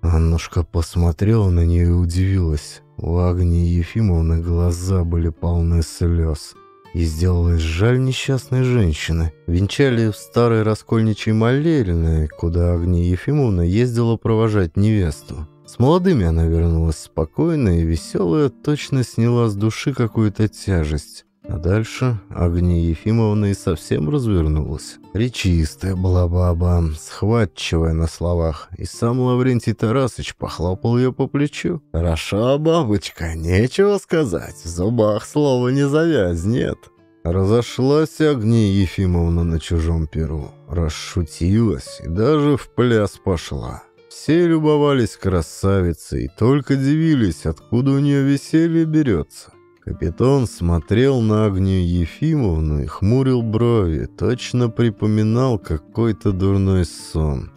Аннушка посмотрела на нее и удивилась. У Агни Ефимовны глаза были полны слез. И сделалось жаль несчастной женщины. Венчали в старой раскольничьей молельной, куда Агния Ефимовна ездила провожать невесту. С молодыми она вернулась спокойная и веселая, точно сняла с души какую-то тяжесть. А дальше Агния Ефимовна и совсем развернулась. Речистая была баба, схватчивая на словах, и сам Лаврентий Тарасович похлопал ее по плечу. «Хороша бабочка, нечего сказать, в зубах слова не завязнет». Разошлась Агния Ефимовна на чужом перу, расшутилась и даже в пляс пошла. Все любовались красавицей и только дивились, откуда у нее веселье берется. Капитан смотрел на Агнию Ефимовну и хмурил брови, точно припоминал какой-то дурной сон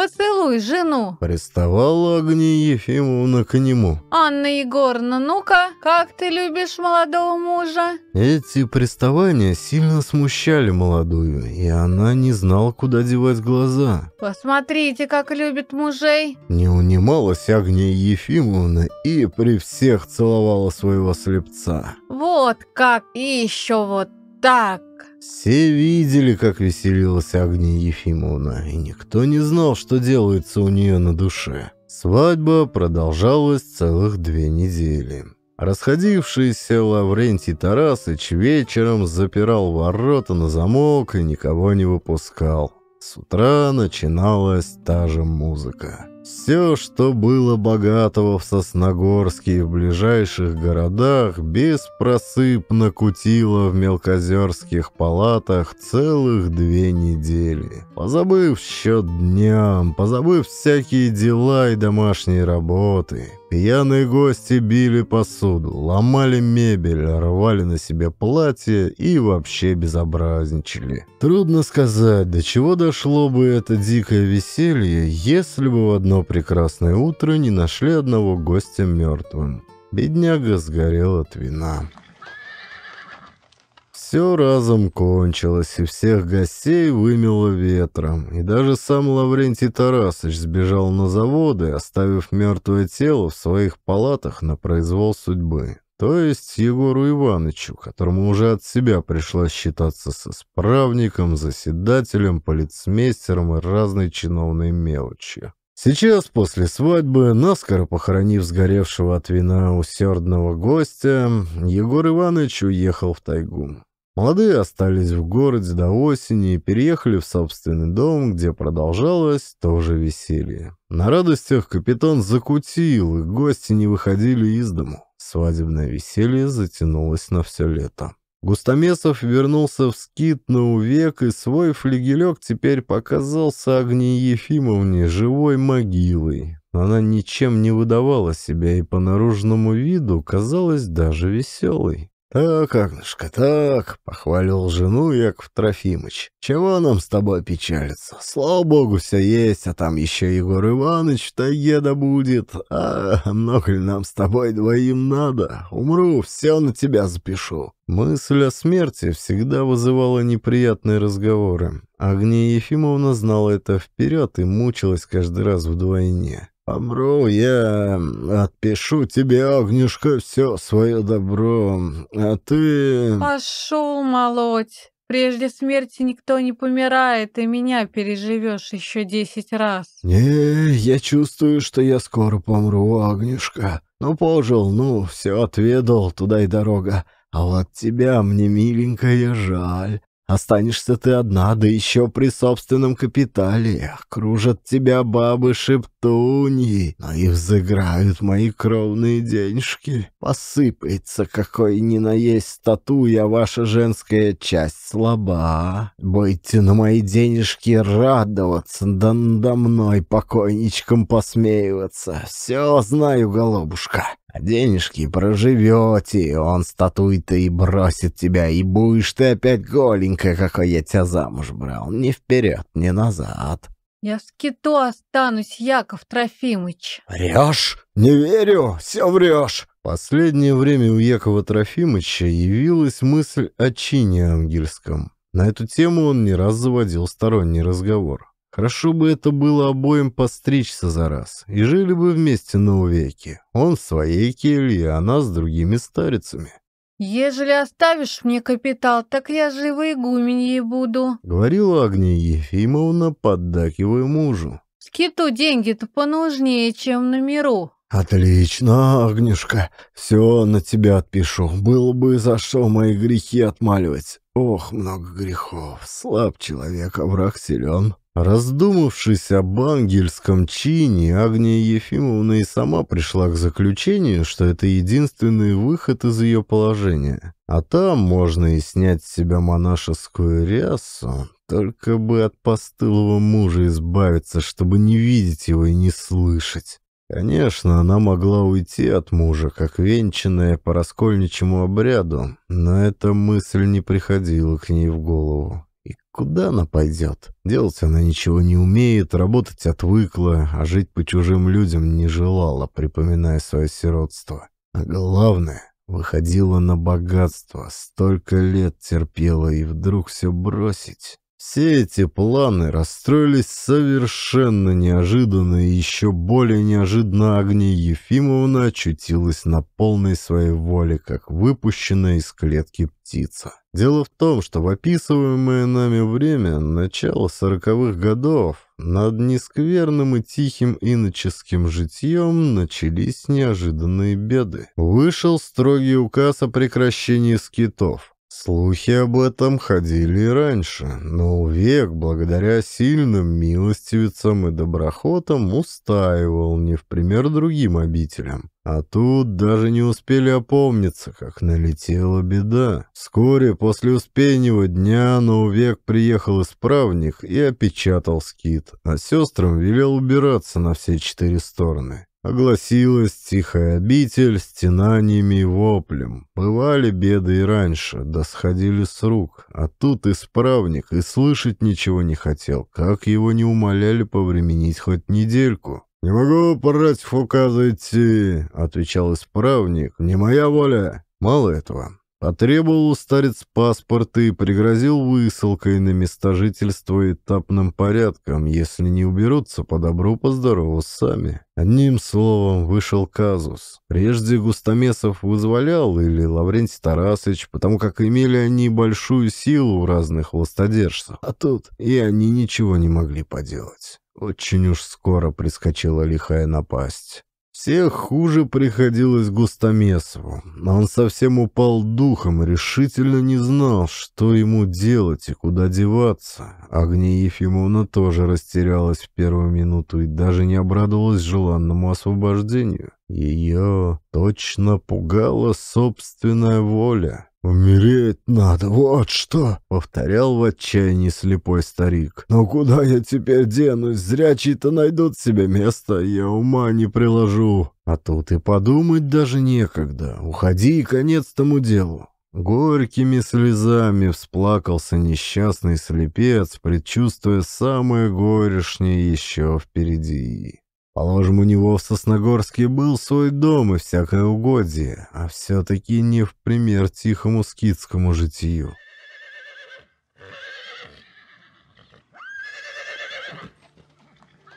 поцелуй жену!» Приставала Агния Ефимовна к нему. «Анна Егоровна, ну-ка, как ты любишь молодого мужа?» Эти приставания сильно смущали молодую, и она не знала, куда девать глаза. «Посмотрите, как любит мужей!» Не унималась Агния Ефимовна и при всех целовала своего слепца. «Вот как! И еще вот так!» Все видели, как веселилась Агния Ефимовна, и никто не знал, что делается у нее на душе. Свадьба продолжалась целых две недели. Расходившийся Лаврентий Тарасыч вечером запирал ворота на замок и никого не выпускал. С утра начиналась та же музыка. Все, что было богатого в Сосногорске и в ближайших городах, беспросыпно кутило в мелкозерских палатах целых две недели. Позабыв счет дням, позабыв всякие дела и домашние работы, Пьяные гости били посуду, ломали мебель, рвали на себе платья и вообще безобразничали. Трудно сказать, до чего дошло бы это дикое веселье, если бы в одно прекрасное утро не нашли одного гостя мертвым. Бедняга сгорел от вина. Все разом кончилось, и всех гостей вымело ветром. И даже сам Лаврентий Тарасович сбежал на заводы, оставив мертвое тело в своих палатах на произвол судьбы. То есть Егору Ивановичу, которому уже от себя пришлось считаться с исправником, заседателем, полицмейстером и разной чиновной мелочью. Сейчас, после свадьбы, наскоро похоронив сгоревшего от вина усердного гостя, Егор Иванович уехал в тайгу. Молодые остались в городе до осени и переехали в собственный дом, где продолжалось тоже веселье. На радостях капитан закутил, и гости не выходили из дому. Свадебное веселье затянулось на все лето. Густомесов вернулся в скит на увек, и свой флигелек теперь показался Агнии Ефимовне живой могилой. Она ничем не выдавала себя и по наружному виду казалась даже веселой. «Так, Агнушка, так!» — похвалил жену Яков Трофимыч. «Чего нам с тобой печалиться? Слава богу, все есть, а там еще Егор Иванович в тайге добудет. А много ли нам с тобой двоим надо? Умру, все на тебя запишу». Мысль о смерти всегда вызывала неприятные разговоры. Агния Ефимовна знала это вперед и мучилась каждый раз вдвойне. Помру я, отпишу тебе, огнюшка, все свое добро, а ты...» «Пошел молоть! Прежде смерти никто не помирает, и меня переживешь еще десять раз». «Не, я чувствую, что я скоро помру, огнюшка. Ну, пожил, ну, все отведал, туда и дорога. А вот тебя мне, миленькая, жаль. Останешься ты одна, да еще при собственном капитале. Кружат тебя бабы-шептуньи, но и взыграют мои кровные денежки. Посыпается какой ни на есть статуя, ваша женская часть слаба. Будьте на мои денежки радоваться, да надо мной покойничком посмеиваться. Все знаю, голубушка. А денежки проживете, он статует и бросит тебя, и будешь ты опять голенькая, какой я тебя замуж брал. Ни вперед, ни назад. Я в скиту останусь, Яков Трофимыч. Врешь? Не верю, все врешь. Последнее время у Якова Трофимыча явилась мысль о чине ангельском. На эту тему он не раз заводил сторонний разговор. Хорошо бы это было обоим постричься за раз, и жили бы вместе на увеки. Он в своей келье, а она с другими старицами. «Ежели оставишь мне капитал, так я живой гуменьей буду», — говорила Агния Ефимовна, поддакивая мужу. «Скиту деньги-то понужнее, чем на миру». «Отлично, Агнюшка, все на тебя отпишу. Было бы за что мои грехи отмаливать. Ох, много грехов. Слаб человек, а враг силен. Раздумавшись об ангельском чине, Агния Ефимовна и сама пришла к заключению, что это единственный выход из ее положения. А там можно и снять с себя монашескую рясу, только бы от постылого мужа избавиться, чтобы не видеть его и не слышать. Конечно, она могла уйти от мужа, как венчанная по раскольничьему обряду, но эта мысль не приходила к ней в голову. Куда она пойдет? Делать она ничего не умеет, работать отвыкла, а жить по чужим людям не желала, припоминая свое сиротство. А главное, выходила на богатство, столько лет терпела и вдруг все бросить. Все эти планы расстроились совершенно неожиданно, и еще более неожиданно Агния Ефимовна очутилась на полной своей воле, как выпущенная из клетки птица. Дело в том, что в описываемое нами время, начало сороковых годов, над нескверным и тихим иноческим житьем начались неожиданные беды. Вышел строгий указ о прекращении скитов. Слухи об этом ходили и раньше, но век, благодаря сильным милостивицам и доброхотам, устаивал не в пример другим обителям. А тут даже не успели опомниться, как налетела беда. Вскоре после Успеннего дня на увек приехал исправник и опечатал скит, а сестрам велел убираться на все четыре стороны. Огласилась тихая обитель стенаниями и воплем. Бывали беды и раньше, да сходили с рук. А тут исправник и слышать ничего не хотел, как его не умоляли повременить хоть недельку. «Не могу против указа идти», — отвечал исправник. «Не моя воля». Мало этого, Потребовал старец паспорты и пригрозил высылкой на место жительства этапным порядком, если не уберутся по добру, по сами. Одним словом, вышел казус. Прежде Густамесов вызволял или Лаврентий Тарасович, потому как имели они большую силу у разных властодержцев. А тут и они ничего не могли поделать. Очень уж скоро прискочила лихая напасть. Всех хуже приходилось Густамесову. Он совсем упал духом решительно не знал, что ему делать и куда деваться. Агния Ефимовна тоже растерялась в первую минуту и даже не обрадовалась желанному освобождению. Ее точно пугала собственная воля. «Умереть надо, вот что!» — повторял в отчаянии слепой старик. «Но куда я теперь денусь? Зрячие-то найдут себе место, я ума не приложу». А тут и подумать даже некогда. Уходи и конец тому делу. Горькими слезами всплакался несчастный слепец, предчувствуя самое горешнее еще впереди. Положим, у него в Сосногорске был свой дом и всякое угодье, а все-таки не в пример тихому скидскому житию.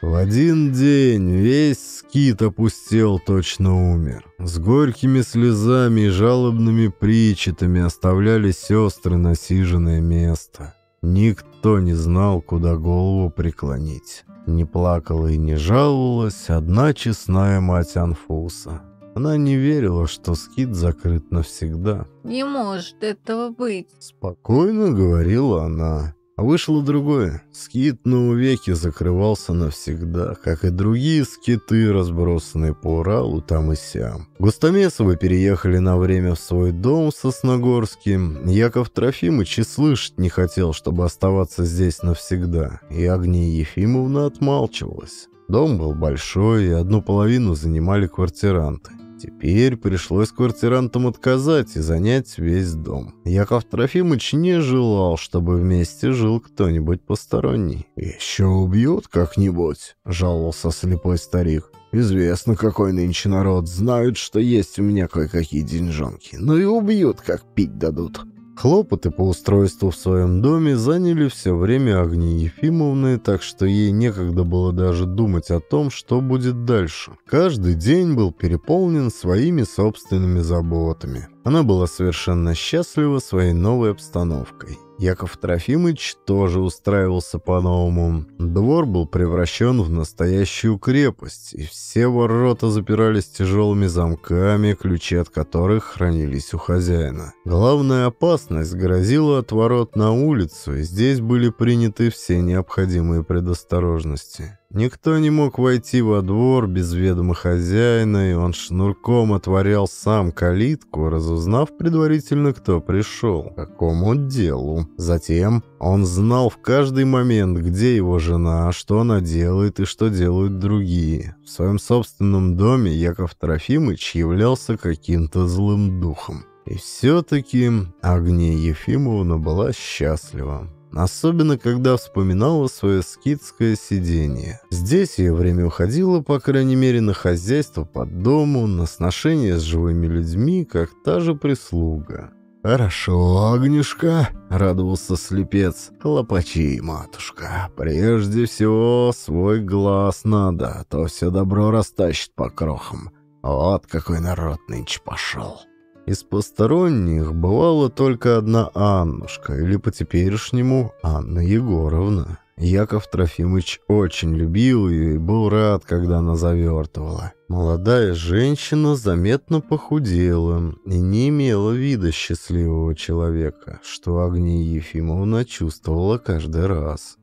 В один день весь скит опустел, точно умер. С горькими слезами и жалобными причитами оставляли сестры насиженное место. Никто не знал, куда голову преклонить. Не плакала и не жаловалась одна честная мать Анфуса. Она не верила, что скит закрыт навсегда. «Не может этого быть», — спокойно говорила она. Вышло другое. Скит на увеки закрывался навсегда, как и другие скиты, разбросанные по Уралу там и сям. Густомесовы переехали на время в свой дом в Сосногорске. Яков Трофимыч и слышать не хотел, чтобы оставаться здесь навсегда, и Агния Ефимовна отмалчивалась. Дом был большой, и одну половину занимали квартиранты. Теперь пришлось квартирантам отказать и занять весь дом. Яков Трофимович не желал, чтобы вместе жил кто-нибудь посторонний. «Еще убьют как-нибудь», — жаловался слепой старик. «Известно, какой нынче народ. Знают, что есть у меня кое-какие деньжонки. Ну и убьют, как пить дадут». Хлопоты по устройству в своем доме заняли все время Агни Ефимовны, так что ей некогда было даже думать о том, что будет дальше. Каждый день был переполнен своими собственными заботами. Она была совершенно счастлива своей новой обстановкой. Яков Трофимыч тоже устраивался по-новому. Двор был превращен в настоящую крепость, и все ворота запирались тяжелыми замками, ключи от которых хранились у хозяина. Главная опасность грозила от ворот на улицу, и здесь были приняты все необходимые предосторожности. Никто не мог войти во двор без ведома хозяина, и он шнурком отворял сам калитку, разузнав предварительно, кто пришел, какому делу. Затем он знал в каждый момент, где его жена, что она делает и что делают другие. В своем собственном доме Яков Трофимыч являлся каким-то злым духом. И все-таки Агния Ефимовна была счастлива. Особенно, когда вспоминала свое скидское сидение. Здесь ее время уходило, по крайней мере, на хозяйство под дому, на сношение с живыми людьми, как та же прислуга. «Хорошо, огнюшка», — радовался слепец. «Хлопачи, матушка, прежде всего свой глаз надо, а то все добро растащит по крохам. Вот какой народ нынче пошел». Из посторонних бывала только одна Аннушка, или по-теперешнему Анна Егоровна. Яков Трофимович очень любил ее и был рад, когда она завертывала. Молодая женщина заметно похудела и не имела вида счастливого человека, что Агния Ефимовна чувствовала каждый раз.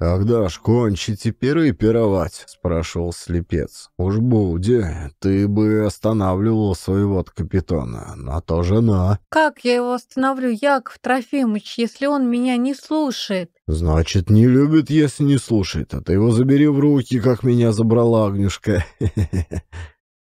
«Когда ж кончите пиры пировать?» — спрашивал слепец. «Уж Буди, ты бы останавливал своего капитана, на то жена». «Как я его остановлю, Яков Трофимович, если он меня не слушает?» «Значит, не любит, если не слушает, а ты его забери в руки, как меня забрала Агнюшка».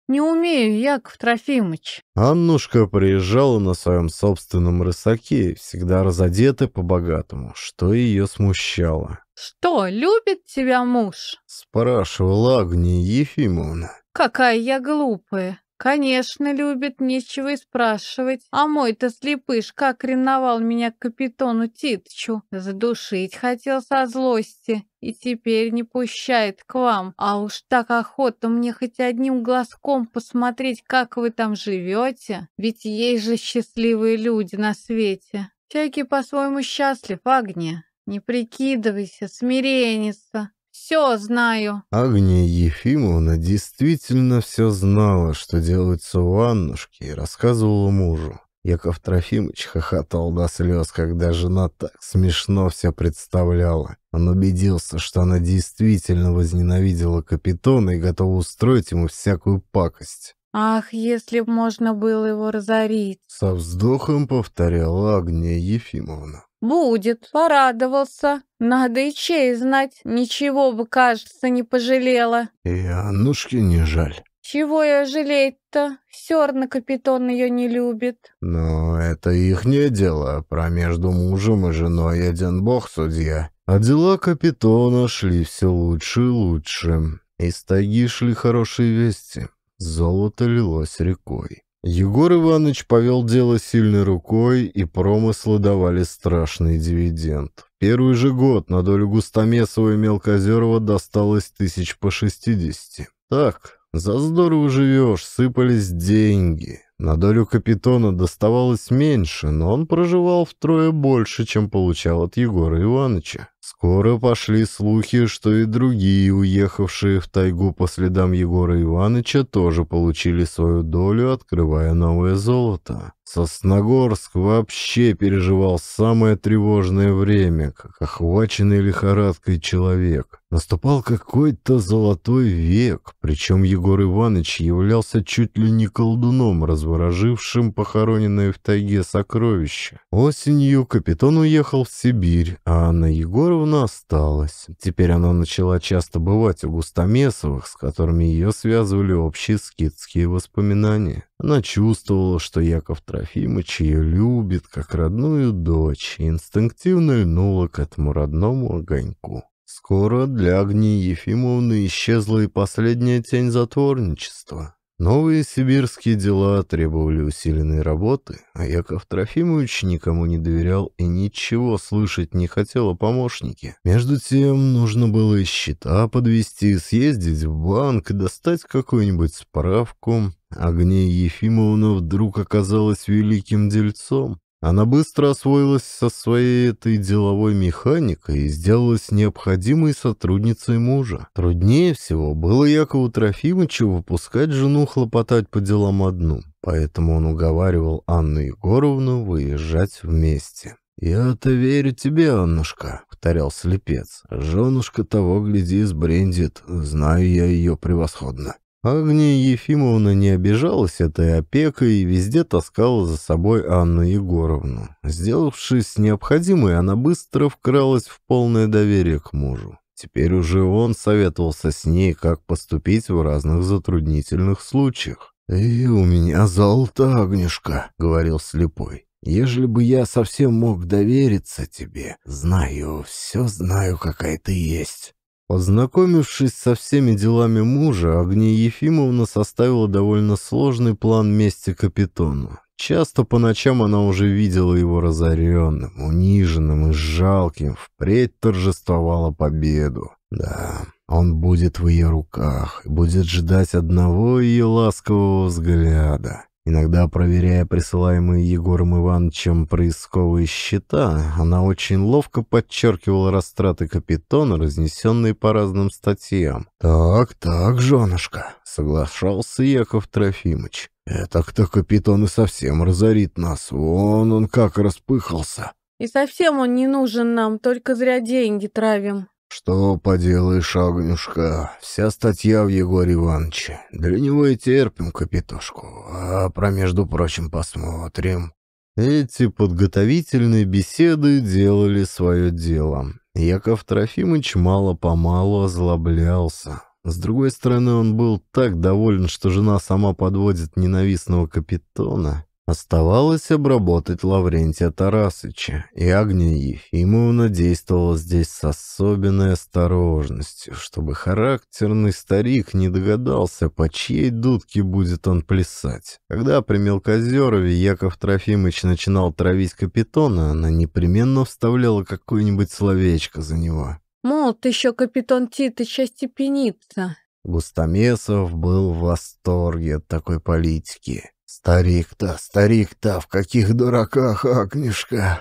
Не умею, Яков Трофимович. Аннушка приезжала на своем собственном рысаке, всегда разодета по-богатому, что ее смущало. «Что, любит тебя муж?» — спрашивала Агния Ефимовна. «Какая я глупая. Конечно, любит, нечего и спрашивать. А мой-то слепыш как ревновал меня к капитону Титчу. Задушить хотел со злости. И теперь не пущает к вам. А уж так охота мне хоть одним глазком посмотреть, как вы там живете. Ведь есть же счастливые люди на свете. Всякий по-своему счастлив, Агния. Не прикидывайся, смиренница все знаю». Агния Ефимовна действительно все знала, что делается у Аннушки, и рассказывала мужу. Яков Трофимович хохотал до слез, когда жена так смешно все представляла. Он убедился, что она действительно возненавидела капитона и готова устроить ему всякую пакость. Ах, если б можно было его разорить. Со вздохом повторяла Агния Ефимовна. «Будет, порадовался. Надо и чей знать. Ничего бы, кажется, не пожалела». «И Аннушке не жаль». «Чего я жалеть-то? Серна капитон ее не любит». Но это их не дело. Про между мужем и женой один бог судья». А дела капитона шли все лучше и лучше. Из тайги шли хорошие вести. Золото лилось рекой. Егор Иванович повел дело сильной рукой, и промыслы давали страшный дивиденд. Первый же год на долю Густомесова и Мелкозерова досталось тысяч по шестидесяти. Так, за здорово живешь, сыпались деньги. На долю Капитона доставалось меньше, но он проживал втрое больше, чем получал от Егора Ивановича. Скоро пошли слухи, что и другие, уехавшие в тайгу по следам Егора Ивановича, тоже получили свою долю, открывая новое золото. Сосногорск вообще переживал самое тревожное время, как охваченный лихорадкой человек. Наступал какой-то золотой век, причем Егор Иванович являлся чуть ли не колдуном, разворожившим похороненное в тайге сокровище. Осенью капитан уехал в Сибирь, а Анна Егоровна Федоровна осталась. Теперь она начала часто бывать у Густомесовых, с которыми ее связывали общие скидские воспоминания. Она чувствовала, что Яков Трофимович ее любит, как родную дочь, и инстинктивно льнула к этому родному огоньку. Скоро для Агнии Ефимовны исчезла и последняя тень затворничества. Новые сибирские дела требовали усиленной работы, а Яков Трофимович никому не доверял и ничего слышать не хотел о помощнике. Между тем, нужно было и счета подвести, съездить в банк, достать какую-нибудь справку. Агнея Ефимовна вдруг оказалась великим дельцом. Она быстро освоилась со своей этой деловой механикой и сделалась необходимой сотрудницей мужа. Труднее всего было Якову Трофимовичу выпускать жену хлопотать по делам одну, поэтому он уговаривал Анну Егоровну выезжать вместе. «Я-то верю тебе, Аннушка», — повторял слепец. «Женушка того, гляди, сбрендит. Знаю я ее превосходно». Агния Ефимовна не обижалась этой опекой и везде таскала за собой Анну Егоровну. Сделавшись необходимой, она быстро вкралась в полное доверие к мужу. Теперь уже он советовался с ней, как поступить в разных затруднительных случаях. «И у меня золото, Агнешка», — говорил слепой. «Ежели бы я совсем мог довериться тебе, знаю, все знаю, какая ты есть познакомившись со всеми делами мужа, Агния Ефимовна составила довольно сложный план мести Капитону. Часто по ночам она уже видела его разоренным, униженным и жалким, впредь торжествовала победу. Да, он будет в ее руках и будет ждать одного ее ласкового взгляда. Иногда, проверяя присылаемые Егором Ивановичем происковые счета, она очень ловко подчеркивала растраты Капитона, разнесенные по разным статьям. «Так, так, женушка», — соглашался Яков Трофимыч. это кто Капитон и совсем разорит нас. Вон он как распыхался». «И совсем он не нужен нам, только зря деньги травим», «Что поделаешь, Агнюшка, вся статья в Егоре Ивановиче. Для него и терпим капитошку, а про, между прочим, посмотрим». Эти подготовительные беседы делали свое дело. Яков Трофимыч мало-помалу озлоблялся. С другой стороны, он был так доволен, что жена сама подводит ненавистного капитона. Оставалось обработать Лаврентия Тарасыча, и Агния Ефимовна действовала здесь с особенной осторожностью, чтобы характерный старик не догадался, по чьей дудке будет он плясать. Когда при Мелкозерове Яков Трофимович начинал травить капитона, она непременно вставляла какое-нибудь словечко за него. «Мол, ты еще капитан Титыч остепенится». Густомесов был в восторге от такой политики. Старик-то, старик-то, в каких дураках, Акнишка!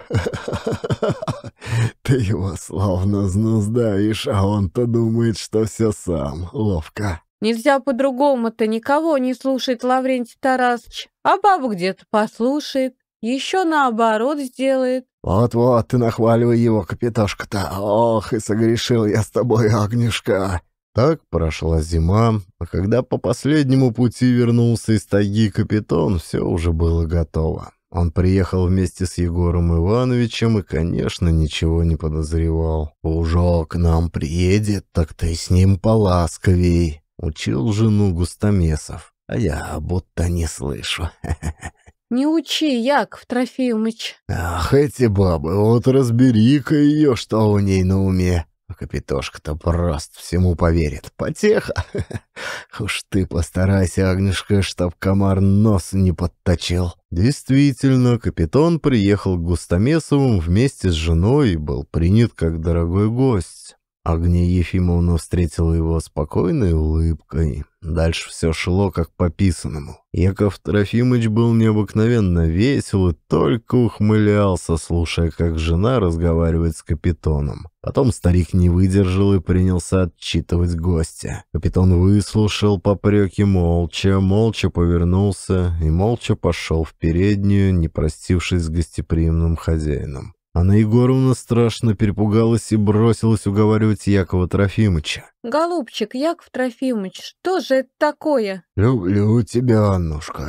Ты его словно знуздаешь, а он-то думает, что все сам. Ловко. Нельзя по-другому-то, никого не слушает Лаврентий Тарасович, а бабу где-то послушает, еще наоборот сделает. Вот-вот, ты нахваливай его, капитошка-то. Ох, и согрешил я с тобой, Агнюшка. Так прошла зима, а когда по последнему пути вернулся из тайги капитан, все уже было готово. Он приехал вместе с Егором Ивановичем и, конечно, ничего не подозревал. «Ужо к нам приедет, так ты с ним поласковей», — учил жену Густомесов. «А я будто не слышу. «Не учи, Яков Трофимович. «Ах, эти бабы, вот разбери-ка ее, что у ней на уме!» А капитошка-то прост всему поверит. Потеха! Уж ты постарайся, Агнешка, чтоб комар нос не подточил. Действительно, капитан приехал к Густомесовым вместе с женой и был принят как дорогой гость. Агния Ефимовна встретила его спокойной улыбкой. Дальше все шло как по писанному. Яков Трофимович был необыкновенно весел и только ухмылялся, слушая, как жена разговаривает с капитоном. Потом старик не выдержал и принялся отчитывать гостя. Капитан выслушал попреки молча, молча повернулся и молча пошел в переднюю, не простившись с гостеприимным хозяином. Анна Егоровна страшно перепугалась и бросилась уговаривать Якова Трофимыча. «Голубчик, Яков Трофимыч, что же это такое?» «Люблю тебя, Аннушка,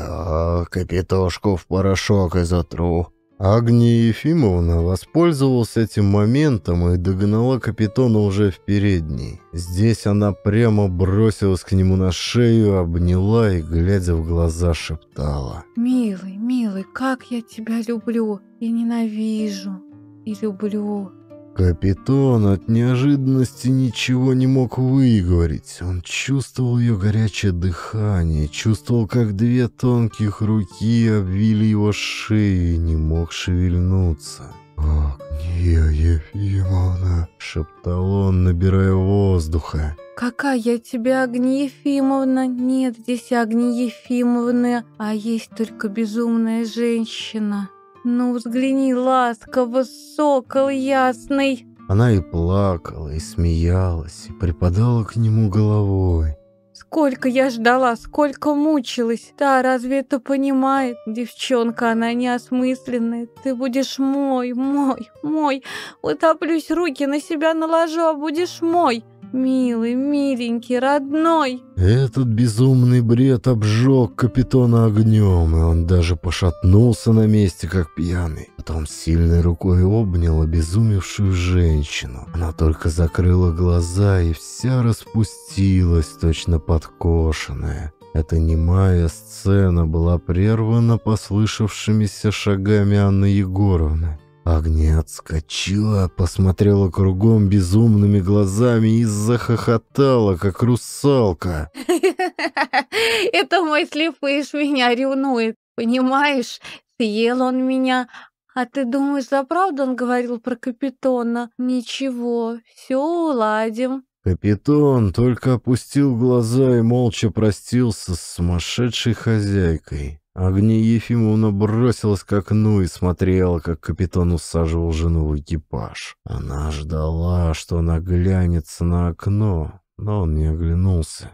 а капитошку в порошок и затру». Агния Ефимовна воспользовалась этим моментом и догнала капитона уже в передней. Здесь она прямо бросилась к нему на шею, обняла и, глядя в глаза, шептала. «Милый, милый, как я тебя люблю и ненавижу!» и люблю». Капитан от неожиданности ничего не мог выговорить. Он чувствовал ее горячее дыхание, чувствовал, как две тонких руки обвили его шею и не мог шевельнуться. «Агния Ефимовна!» — шептал он, набирая воздуха. «Какая я тебя, Агния Ефимовна? Нет здесь Агнии Ефимовны, а есть только безумная женщина!» Ну, взгляни ласково, сокол ясный!» Она и плакала, и смеялась, и припадала к нему головой. Сколько я ждала, сколько мучилась. Да, разве это понимает? Девчонка, она неосмысленная. Ты будешь мой, мой, мой. Утоплюсь, руки на себя наложу, а будешь мой. Милый, миленький, родной. Этот безумный бред обжег капитана огнем, и он даже пошатнулся на месте, как пьяный. Потом сильной рукой обнял обезумевшую женщину. Она только закрыла глаза и вся распустилась, точно подкошенная. Эта немая сцена была прервана послышавшимися шагами Анны Егоровны. Агния отскочила, посмотрела кругом безумными глазами и захохотала, как русалка. «Это мой слепыш меня ревнует, понимаешь? Съел он меня, «А ты думаешь, за правду он говорил про Капитона?» «Ничего, все уладим». Капитон только опустил глаза и молча простился с сумасшедшей хозяйкой. Агния Ефимовна бросилась к окну и смотрела, как капитан усаживал жену в экипаж. Она ждала, что она глянется на окно, но он не оглянулся.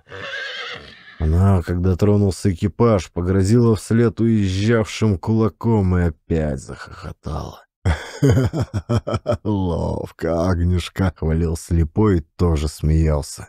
Она, когда тронулся экипаж, погрозила вслед уезжавшим кулаком и опять захохотала. «Ловко, Агнешка!» — хвалил слепой и тоже смеялся.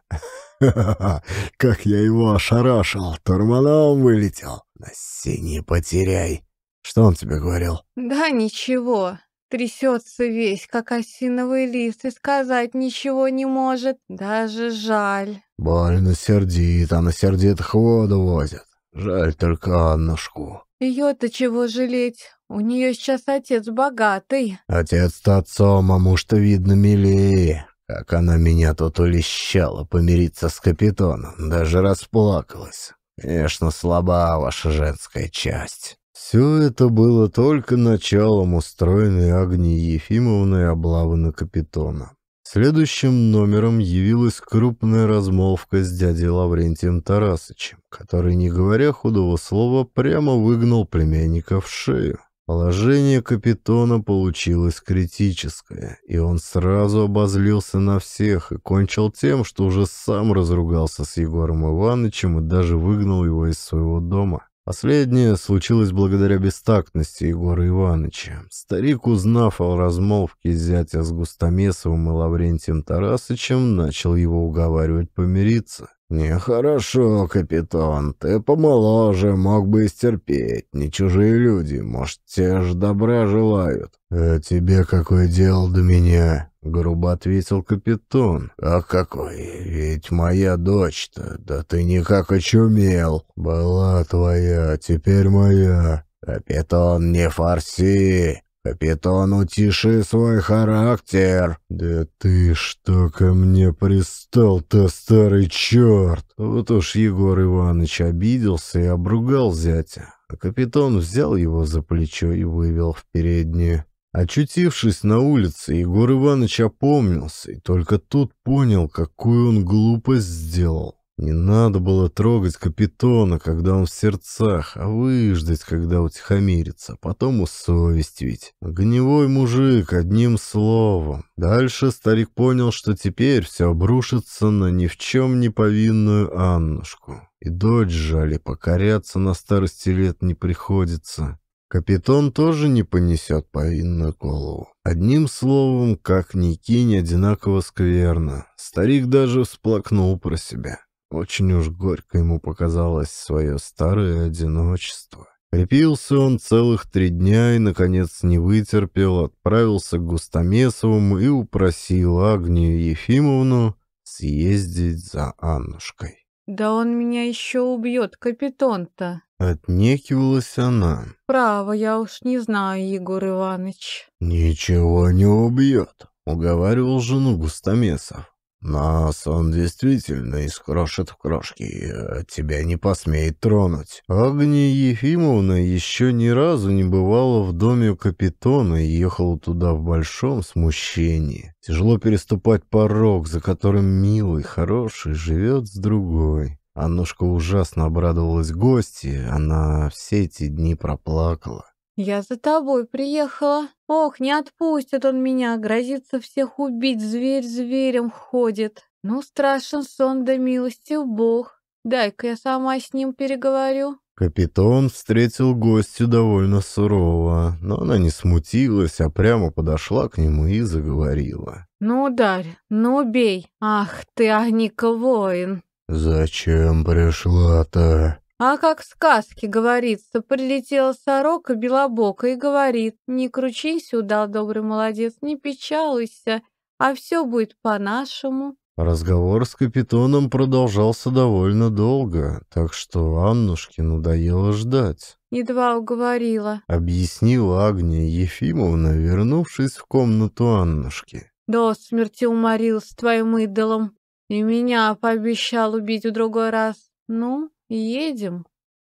Как я его ошарашил! Турманом вылетел! Носи не потеряй! Что он тебе говорил? Да ничего. Трясется весь, как осиновый лист, и сказать ничего не может. Даже жаль. Больно сердит, она сердит воду возит. Жаль только Аннушку. Ее-то чего жалеть? У нее сейчас отец богатый. Отец-то отцом, а муж-то, видно, милее. Как она меня тут улещала помириться с капитаном, даже расплакалась. Конечно, слаба ваша женская часть. Все это было только началом устроенной Агнии Ефимовной облавы на Капитона. Следующим номером явилась крупная размолвка с дядей Лаврентием Тарасычем, который, не говоря худого слова, прямо выгнал племянника в шею. Положение капитана получилось критическое, и он сразу обозлился на всех и кончил тем, что уже сам разругался с Егором Ивановичем и даже выгнал его из своего дома. Последнее случилось благодаря бестактности Егора Ивановича. Старик, узнав о размолвке зятя с Густомесовым и Лаврентием Тарасычем, начал его уговаривать помириться. «Нехорошо, капитан, ты помоложе, мог бы истерпеть, не чужие люди, может, те же добра желают». «А тебе какое дело до меня?» — грубо ответил капитан. «А какой? Ведь моя дочь-то, да ты никак очумел. Была твоя, теперь моя. Капитан, не фарси, «Капитан, утиши свой характер!» «Да ты что ко мне пристал-то, старый черт!» Вот уж Егор Иванович обиделся и обругал зятя. А капитан взял его за плечо и вывел в переднюю. Очутившись на улице, Егор Иванович опомнился и только тут понял, какую он глупость сделал. Не надо было трогать капитона, когда он в сердцах, а выждать, когда утихомирится, а потом ведь гневой мужик, одним словом. Дальше старик понял, что теперь все обрушится на ни в чем не повинную Аннушку. И дочь жали, покоряться на старости лет не приходится. Капитон тоже не понесет повинную голову. Одним словом, как ни кинь, одинаково скверно. Старик даже всплакнул про себя. Очень уж горько ему показалось свое старое одиночество. Крепился он целых три дня и, наконец, не вытерпел, отправился к Густомесовым и упросил Агнию Ефимовну съездить за Аннушкой. «Да он меня еще убьет, капитон-то!» Отнекивалась она. «Право, я уж не знаю, Егор Иванович». «Ничего не убьет», — уговаривал жену Густомесов. Нас он действительно искрошит в крошки, а тебя не посмеет тронуть. Агния Ефимовна еще ни разу не бывала в доме у Капитона и ехала туда в большом смущении. Тяжело переступать порог, за которым милый, хороший живет с другой. Аннушка ужасно обрадовалась гости, она все эти дни проплакала. «Я за тобой приехала. Ох, не отпустит он меня, грозится всех убить, зверь зверем ходит. Ну, страшен сон, да милости бог. Дай-ка я сама с ним переговорю». Капитан встретил гостю довольно сурово, но она не смутилась, а прямо подошла к нему и заговорила. «Ну, ударь, ну, бей! Ах ты, Агника, воин!» «Зачем пришла-то?» А как в сказке говорится, прилетела сорока белобока и говорит, не кручись, удал добрый молодец, не печалуйся, а все будет по-нашему. Разговор с капитаном продолжался довольно долго, так что Аннушке надоело ждать. Едва уговорила. Объяснила Агния Ефимовна, вернувшись в комнату Аннушки. До смерти уморил с твоим идолом. И меня пообещал убить в другой раз. Ну, Едем.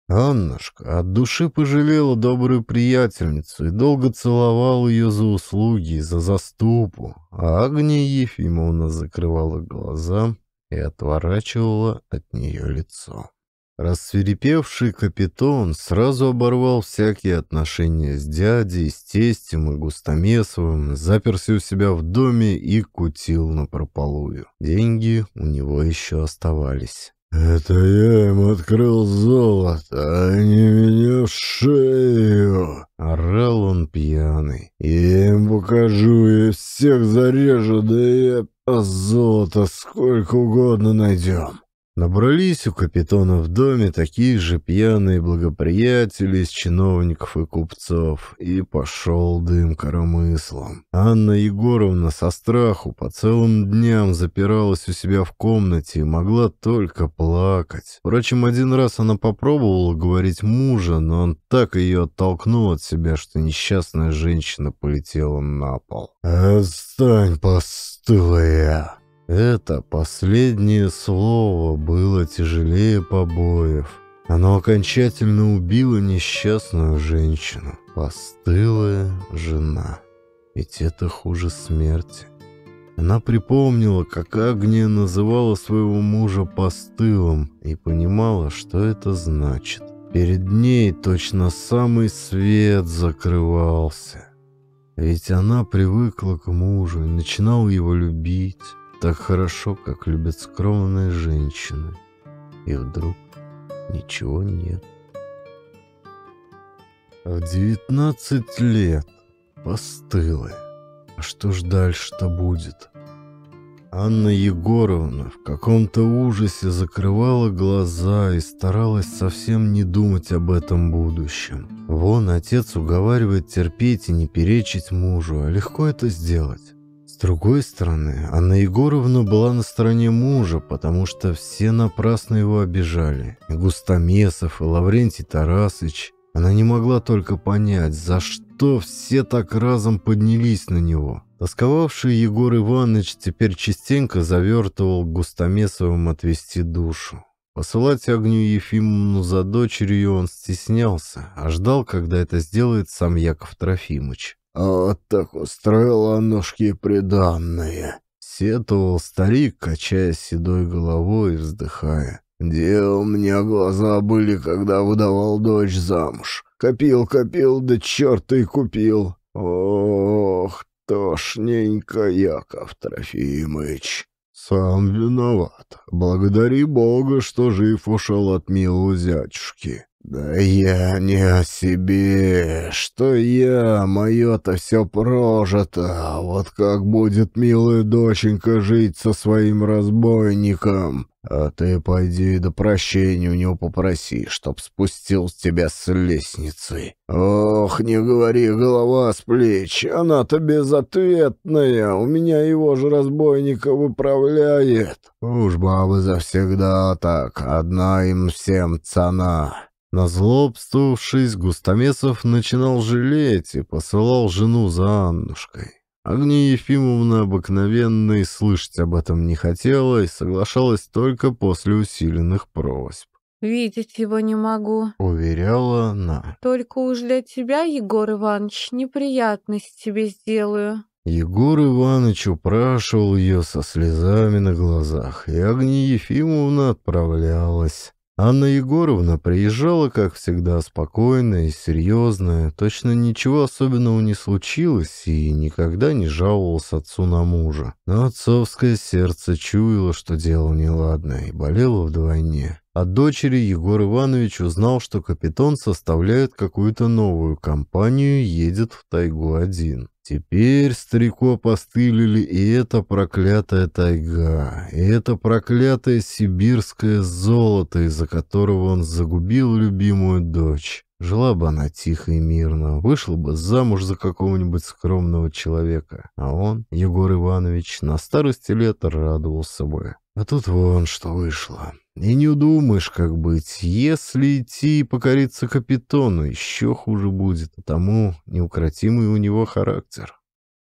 Аннушка от души пожалела добрую приятельницу и долго целовала ее за услуги и за заступу, а Агния Ефимовна закрывала глаза и отворачивала от нее лицо. Рассверепевший капитон сразу оборвал всякие отношения с дядей, с тестем и Густомесовым, заперся у себя в доме и кутил на прополую. Деньги у него еще оставались. «Это я им открыл золото, а они меня в шею!» — орал он пьяный. «Я им покажу, я всех зарежу, да я а золото сколько угодно найдем!» Набрались у капитана в доме такие же пьяные благоприятели из чиновников и купцов, и пошел дым коромыслом. Анна Егоровна со страху по целым дням запиралась у себя в комнате и могла только плакать. Впрочем, один раз она попробовала говорить мужа, но он так ее оттолкнул от себя, что несчастная женщина полетела на пол. «Отстань, постылая!» Это последнее слово было тяжелее побоев. Оно окончательно убило несчастную женщину. Постылая жена. Ведь это хуже смерти. Она припомнила, как Агния называла своего мужа постылым и понимала, что это значит. Перед ней точно самый свет закрывался. Ведь она привыкла к мужу и начинала его любить так хорошо, как любят скромные женщины. И вдруг ничего нет. А в 19 лет постылы. А что ж дальше-то будет? Анна Егоровна в каком-то ужасе закрывала глаза и старалась совсем не думать об этом будущем. Вон отец уговаривает терпеть и не перечить мужу, а легко это сделать другой стороны, Анна Егоровна была на стороне мужа, потому что все напрасно его обижали. И Густомесов, и Лаврентий Тарасыч. Она не могла только понять, за что все так разом поднялись на него. Тосковавший Егор Иванович теперь частенько завертывал к Густомесовым отвести душу. Посылать огню Ефимовну за дочерью он стеснялся, а ждал, когда это сделает сам Яков Трофимович. А вот так устроила ножки приданные. Сетовал старик, качая седой головой и вздыхая. Где у меня глаза были, когда выдавал дочь замуж? Копил, копил, да черт и купил. Ох, тошненько, Яков Трофимыч. Сам виноват. Благодари Бога, что жив ушел от милого зятюшки. «Да я не о себе. Что я? Мое-то все прожито. Вот как будет милая доченька жить со своим разбойником? А ты пойди до прощения у него попроси, чтоб спустил с тебя с лестницы. Ох, не говори, голова с плеч. Она-то безответная. У меня его же разбойника выправляет. Уж бабы завсегда так. Одна им всем цена». Назло обстувшись, Густомесов начинал жалеть и посылал жену за Аннушкой. Агния Ефимовна обыкновенно и слышать об этом не хотела и соглашалась только после усиленных просьб. «Видеть его не могу», — уверяла она. «Только уж для тебя, Егор Иванович, неприятность тебе сделаю». Егор Иванович упрашивал ее со слезами на глазах, и Агния Ефимовна отправлялась. Анна Егоровна приезжала, как всегда, спокойная и серьезная. Точно ничего особенного не случилось и никогда не жаловалась отцу на мужа. Но отцовское сердце чуяло, что дело неладное, и болело вдвойне. От дочери Егор Иванович узнал, что капитан составляет какую-то новую компанию и едет в тайгу один. Теперь старику постылили и эта проклятая тайга, и это проклятое сибирское золото, из-за которого он загубил любимую дочь. Жила бы она тихо и мирно, вышла бы замуж за какого-нибудь скромного человека. А он, Егор Иванович, на старости лет радовался бы. А тут вон что вышло. И не удумаешь, как быть. Если идти и покориться Капитону, еще хуже будет, а тому неукротимый у него характер.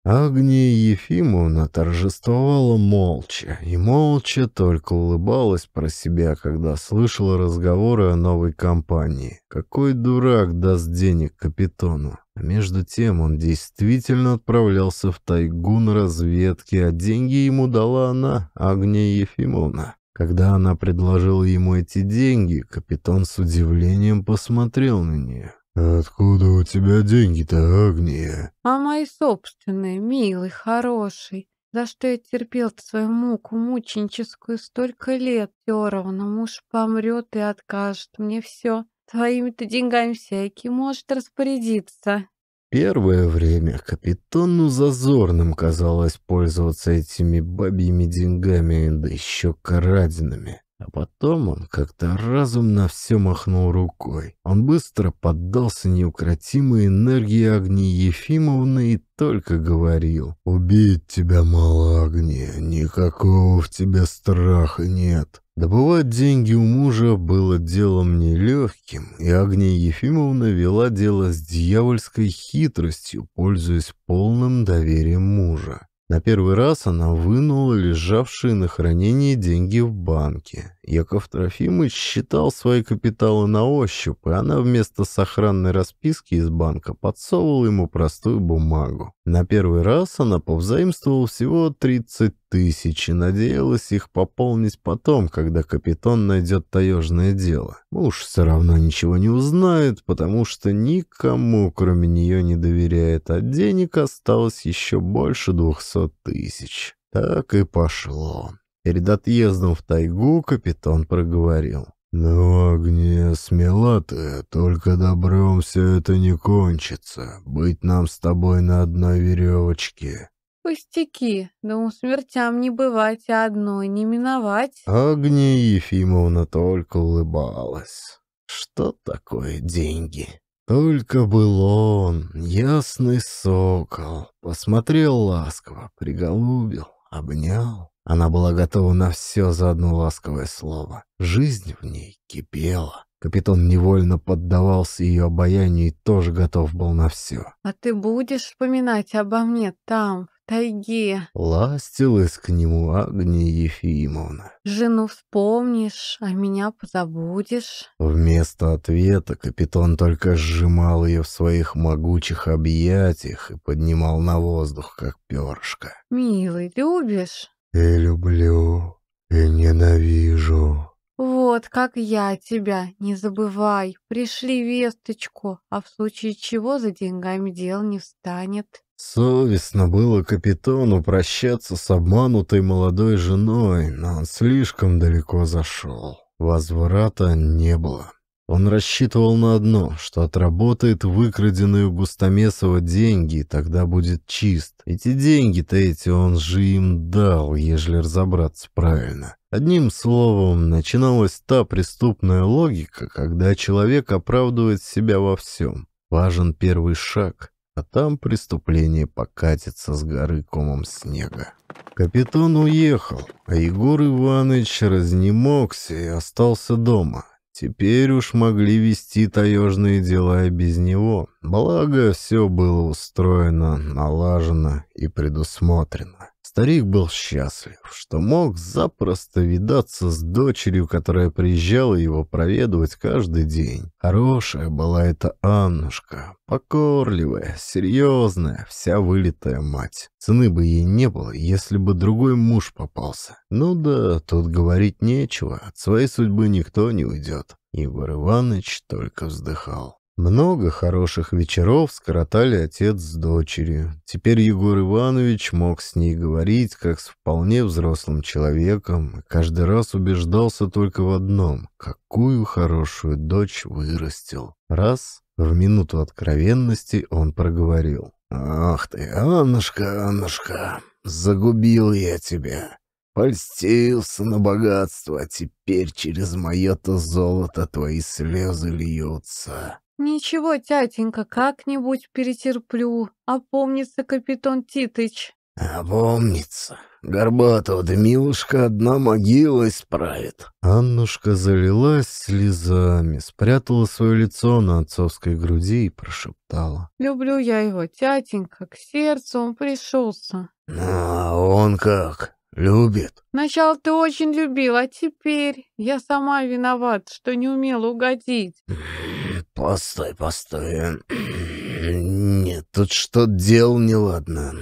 Агния Ефимовна торжествовала молча, и молча только улыбалась про себя, когда слышала разговоры о новой компании. Какой дурак даст денег Капитону? А между тем он действительно отправлялся в тайгу на разведке, а деньги ему дала она, Агния Ефимовна. Когда она предложила ему эти деньги, капитан с удивлением посмотрел на нее. «Откуда у тебя деньги-то, Агния?» «А мои собственные, милый, хороший. За что я терпел свою муку мученическую столько лет? Все равно муж помрет и откажет мне все. Твоими-то деньгами всякий может распорядиться». Первое время капитану зазорным казалось пользоваться этими бабьими деньгами, да еще карадинами, А потом он как-то разум на все махнул рукой. Он быстро поддался неукротимой энергии огни Ефимовны и только говорил. «Убить тебя мало огня, никакого в тебе страха нет. Добывать деньги у мужа было делом нелегким, и Агния Ефимовна вела дело с дьявольской хитростью, пользуясь полным доверием мужа. На первый раз она вынула лежавшие на хранении деньги в банке. Яков Трофимович считал свои капиталы на ощупь, и она вместо сохранной расписки из банка подсовывала ему простую бумагу. На первый раз она повзаимствовала всего 30 тысячи надеялась их пополнить потом, когда капитан найдет таежное дело. Муж все равно ничего не узнает, потому что никому, кроме нее, не доверяет, а денег осталось еще больше двухсот тысяч. Так и пошло. Перед отъездом в тайгу капитан проговорил. «Ну, огне смела ты, только добром все это не кончится. Быть нам с тобой на одной веревочке. Пустяки, да у смертям не бывать, а одной не миновать. Агния Ефимовна только улыбалась. Что такое деньги? Только был он, ясный сокол. Посмотрел ласково, приголубил, обнял. Она была готова на все за одно ласковое слово. Жизнь в ней кипела. Капитан невольно поддавался ее обаянию и тоже готов был на все. «А ты будешь вспоминать обо мне там, тайге. Ластилась к нему Агния Ефимовна. Жену вспомнишь, а меня позабудешь. Вместо ответа капитан только сжимал ее в своих могучих объятиях и поднимал на воздух, как перышко. Милый, любишь? И люблю, и ненавижу. «Вот как я тебя, не забывай, пришли весточку, а в случае чего за деньгами дел не встанет». Совестно было капитану прощаться с обманутой молодой женой, но он слишком далеко зашел. Возврата не было. Он рассчитывал на одно, что отработает выкраденные у Густомесова деньги, и тогда будет чист. Эти деньги-то эти он же им дал, ежели разобраться правильно. Одним словом, начиналась та преступная логика, когда человек оправдывает себя во всем. Важен первый шаг, а там преступление покатится с горы комом снега. Капитан уехал, а Егор Иванович разнемогся и остался дома. Теперь уж могли вести таежные дела и без него. Благо, все было устроено, налажено и предусмотрено. Старик был счастлив, что мог запросто видаться с дочерью, которая приезжала его проведывать каждый день. Хорошая была эта Аннушка, покорливая, серьезная, вся вылитая мать. Цены бы ей не было, если бы другой муж попался. Ну да, тут говорить нечего, от своей судьбы никто не уйдет. Егор Иванович только вздыхал. Много хороших вечеров скоротали отец с дочерью. Теперь Егор Иванович мог с ней говорить, как с вполне взрослым человеком, и каждый раз убеждался только в одном — какую хорошую дочь вырастил. Раз в минуту откровенности он проговорил. «Ах ты, Аннушка, Аннушка, загубил я тебя. Польстился на богатство, а теперь через мое-то золото твои слезы льются». «Ничего, тятенька, как-нибудь перетерплю. Опомнится капитан Титыч». «Опомнится. Горбатого милушка одна могила исправит». Аннушка залилась слезами, спрятала свое лицо на отцовской груди и прошептала. «Люблю я его, тятенька, к сердцу он пришелся». «А он как? Любит?» «Сначала ты очень любил, а теперь я сама виноват, что не умела угодить». «Постой, постой. Нет, тут что дел неладно,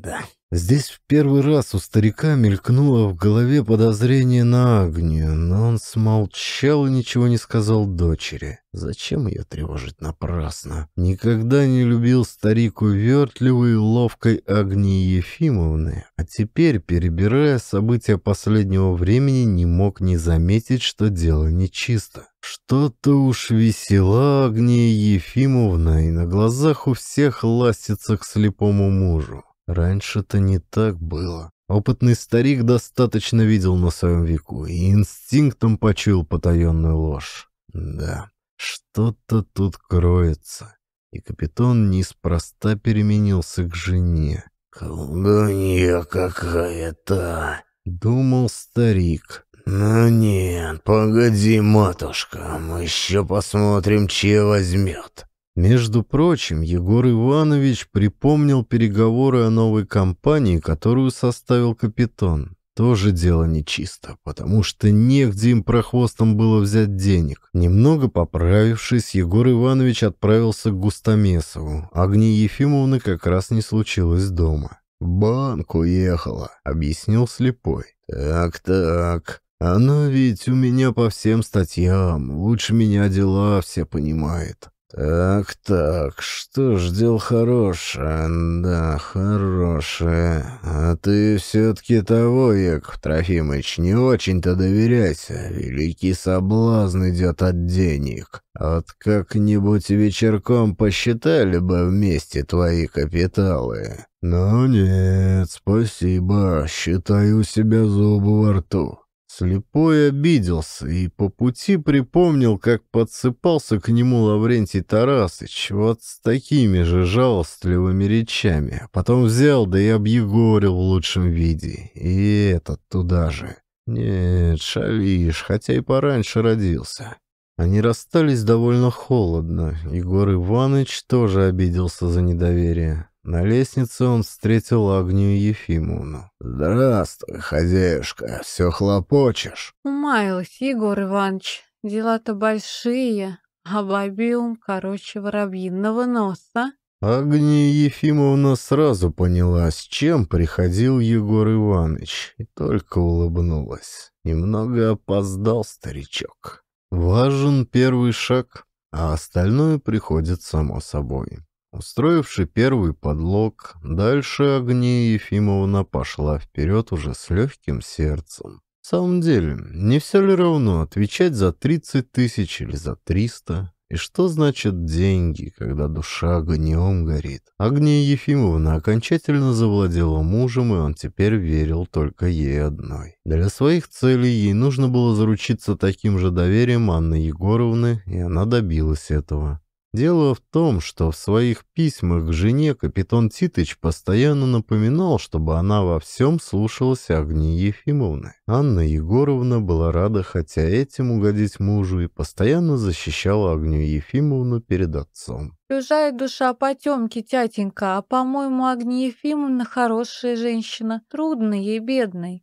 да». Здесь в первый раз у старика мелькнуло в голове подозрение на Агнию, но он смолчал и ничего не сказал дочери. Зачем ее тревожить напрасно? Никогда не любил старик увертливой и ловкой Агнии Ефимовны, а теперь, перебирая события последнего времени, не мог не заметить, что дело нечисто. Что-то уж весела Агния Ефимовна и на глазах у всех ластится к слепому мужу. Раньше-то не так было. Опытный старик достаточно видел на своем веку и инстинктом почуял потаенную ложь. Да, что-то тут кроется. И капитан неспроста переменился к жене. «Колдунья какая-то!» — думал старик. «Ну нет, погоди, матушка, мы еще посмотрим, че возьмет. Между прочим, Егор Иванович припомнил переговоры о новой компании, которую составил капитан. Тоже дело нечисто, потому что негде им прохвостом было взять денег. Немного поправившись, Егор Иванович отправился к Густомесову. Огни Ефимовны как раз не случилось дома. «Банк уехала», — объяснил слепой. «Так-так, она ведь у меня по всем статьям, лучше меня дела все понимает. «Так-так, что ж дел хорошее, да, хорошее. А ты все-таки того, Яков Трофимович, не очень-то доверяйся. Великий соблазн идет от денег. А вот как-нибудь вечерком посчитали бы вместе твои капиталы. Ну нет, спасибо, считаю у себя зубы во рту». Слепой обиделся и по пути припомнил, как подсыпался к нему Лаврентий Тарасыч, вот с такими же жалостливыми речами. А потом взял, да и объегорил в лучшем виде. И этот туда же. Нет, шалишь, хотя и пораньше родился. Они расстались довольно холодно. Егор Иванович тоже обиделся за недоверие. На лестнице он встретил Агнию Ефимовну. «Здравствуй, хозяюшка, все хлопочешь?» «Умаялась, Егор Иванович, дела-то большие, а бабиум, короче воробьиного носа». Агния Ефимовна сразу поняла, с чем приходил Егор Иванович, и только улыбнулась. Немного опоздал старичок. Важен первый шаг, а остальное приходит само собой. Устроивший первый подлог, дальше огни Ефимовна пошла вперед уже с легким сердцем. В самом деле, не все ли равно отвечать за 30 тысяч или за 300? И что значит деньги, когда душа огнем горит? Агния Ефимовна окончательно завладела мужем, и он теперь верил только ей одной. Для своих целей ей нужно было заручиться таким же доверием Анны Егоровны, и она добилась этого. Дело в том, что в своих письмах к жене капитан Титыч постоянно напоминал, чтобы она во всем слушалась огни Ефимовны. Анна Егоровна была рада, хотя этим угодить мужу, и постоянно защищала огню Ефимовну перед отцом. «Чужая душа потемки, тятенька, а, по-моему, Агния Ефимовна хорошая женщина, трудная ей, бедной.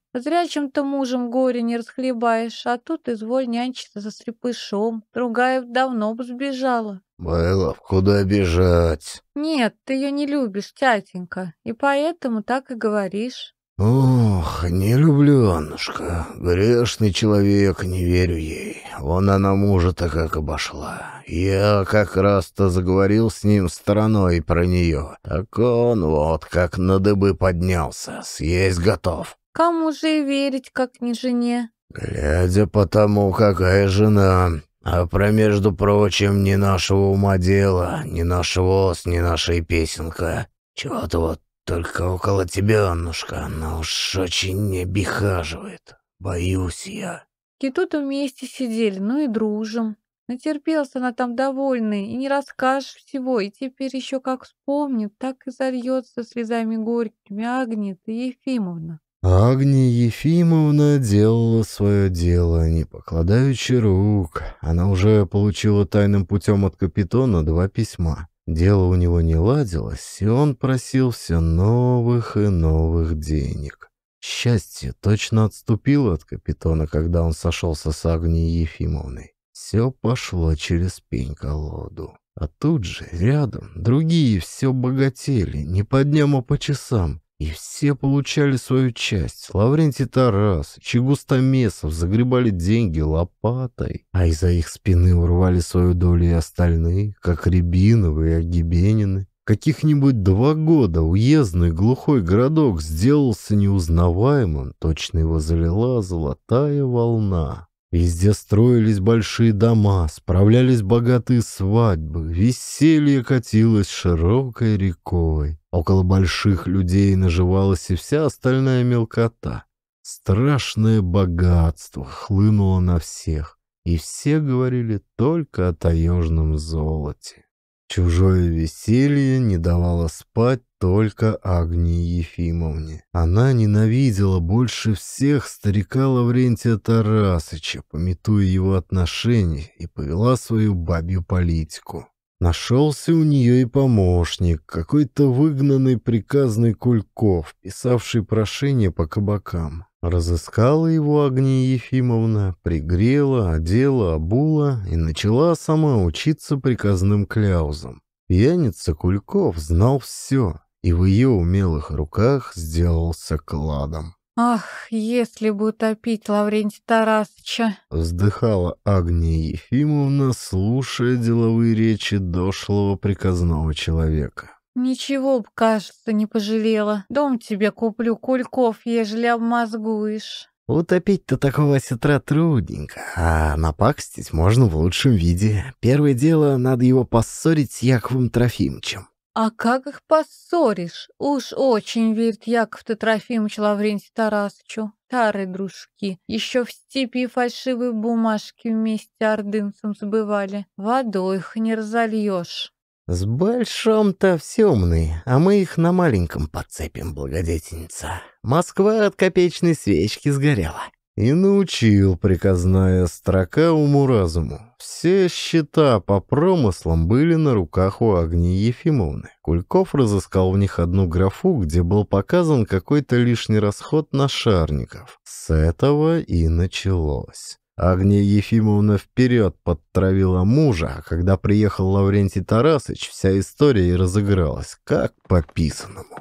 чем то мужем горе не расхлебаешь, а тут изволь нянчиться со стрепышом. Другая давно бы сбежала». Было куда бежать?» «Нет, ты ее не любишь, тятенька, и поэтому так и говоришь». «Ох, не люблю, Аннушка. Грешный человек, не верю ей. Вон она мужа-то как обошла. Я как раз-то заговорил с ним стороной про нее. Так он вот как на дыбы поднялся, съесть готов». «Кому же и верить, как не жене?» «Глядя по тому, какая жена. А про, между прочим, ни нашего ума дело, не наш воз, не наша песенка. Чего-то вот только около тебя, Аннушка, она уж очень не бихаживает. Боюсь я. И тут вместе сидели, ну и дружим. Натерпелся она там довольный, и не расскажешь всего, и теперь еще как вспомнит, так и зальется слезами горькими, агнет и Ефимовна. Агния Ефимовна делала свое дело, не покладаючи рук. Она уже получила тайным путем от Капитона два письма. Дело у него не ладилось, и он просил все новых и новых денег. Счастье точно отступило от Капитона, когда он сошелся с Агнией Ефимовной. Все пошло через пень-колоду. А тут же, рядом, другие все богатели, не по дням, а по часам. И все получали свою часть. Лаврентий Тарас, Чегустомесов загребали деньги лопатой, а из-за их спины урвали свою долю и остальные, как рябиновые, и Агибенины. Каких-нибудь два года уездный глухой городок сделался неузнаваемым, точно его залила золотая волна. Везде строились большие дома, справлялись богатые свадьбы, веселье катилось широкой рекой. Около больших людей наживалась и вся остальная мелкота. Страшное богатство хлынуло на всех, и все говорили только о таежном золоте. Чужое веселье не давало спать только Агнии Ефимовне. Она ненавидела больше всех старика Лаврентия Тарасыча, пометуя его отношения, и повела свою бабью политику. Нашелся у нее и помощник, какой-то выгнанный приказный Кульков, писавший прошение по кабакам. Разыскала его Агния Ефимовна, пригрела, одела, обула и начала сама учиться приказным кляузам. Пьяница Кульков знал все и в ее умелых руках сделался кладом. «Ах, если бы утопить Лаврентия Тарасовича!» Вздыхала Агния Ефимовна, слушая деловые речи дошлого приказного человека. «Ничего б, кажется, не пожалела. Дом тебе куплю, Кульков, ежели обмозгуешь». Утопить-то такого сетра трудненько, а напакстить можно в лучшем виде. Первое дело, надо его поссорить с Яковым Трофимовичем. А как их поссоришь? Уж очень верит Яков Трофимович Лаврентий Тарасовичу. Старые дружки. Еще в степи фальшивые бумажки вместе ордынцам сбывали. Водой их не разольешь. С большом-то все умны, а мы их на маленьком подцепим, благодетельница. Москва от копеечной свечки сгорела. И научил приказная строка уму-разуму. Все счета по промыслам были на руках у Агнии Ефимовны. Кульков разыскал в них одну графу, где был показан какой-то лишний расход на шарников. С этого и началось. Агния Ефимовна вперед подтравила мужа, а когда приехал Лаврентий Тарасыч, вся история и разыгралась, как по писанному.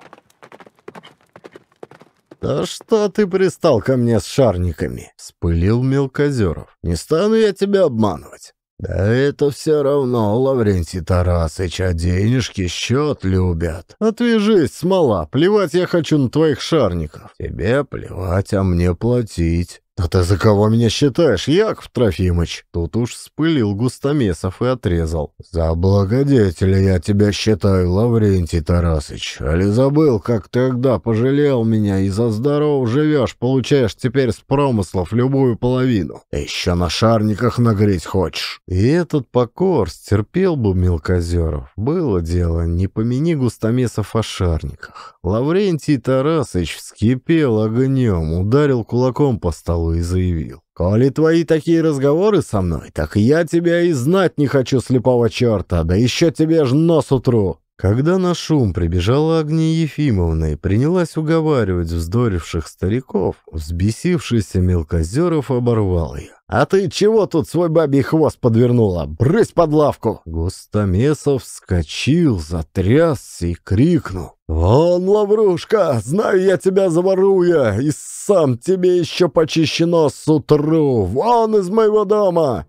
«Да что ты пристал ко мне с шарниками?» — спылил Мелкозеров. «Не стану я тебя обманывать». «Да это все равно, Лаврентий Тарасыч, а денежки счет любят. Отвяжись, смола, плевать я хочу на твоих шарников». «Тебе плевать, а мне платить». «Да ты за кого меня считаешь, Яков Трофимыч?» Тут уж спылил Густомесов и отрезал. «За благодетеля я тебя считаю, Лаврентий Тарасыч. Али забыл, как тогда пожалел меня и за здоров живешь, получаешь теперь с промыслов любую половину. Еще на шарниках нагреть хочешь». И этот покор стерпел бы мелкозеров. Было дело, не помяни Густомесов о шарниках. Лаврентий Тарасыч вскипел огнем, ударил кулаком по столу Павлу и заявил. «Коли твои такие разговоры со мной, так я тебя и знать не хочу, слепого черта, да еще тебе ж нос утру!» Когда на шум прибежала Агния Ефимовна и принялась уговаривать вздоривших стариков, взбесившийся Мелкозеров оборвал ее. «А ты чего тут свой бабий хвост подвернула? Брысь под лавку!» Густомесов вскочил, затрясся и крикнул. «Вон, лаврушка, знаю я тебя заворую, и сам тебе еще почищено с утру! Вон из моего дома!»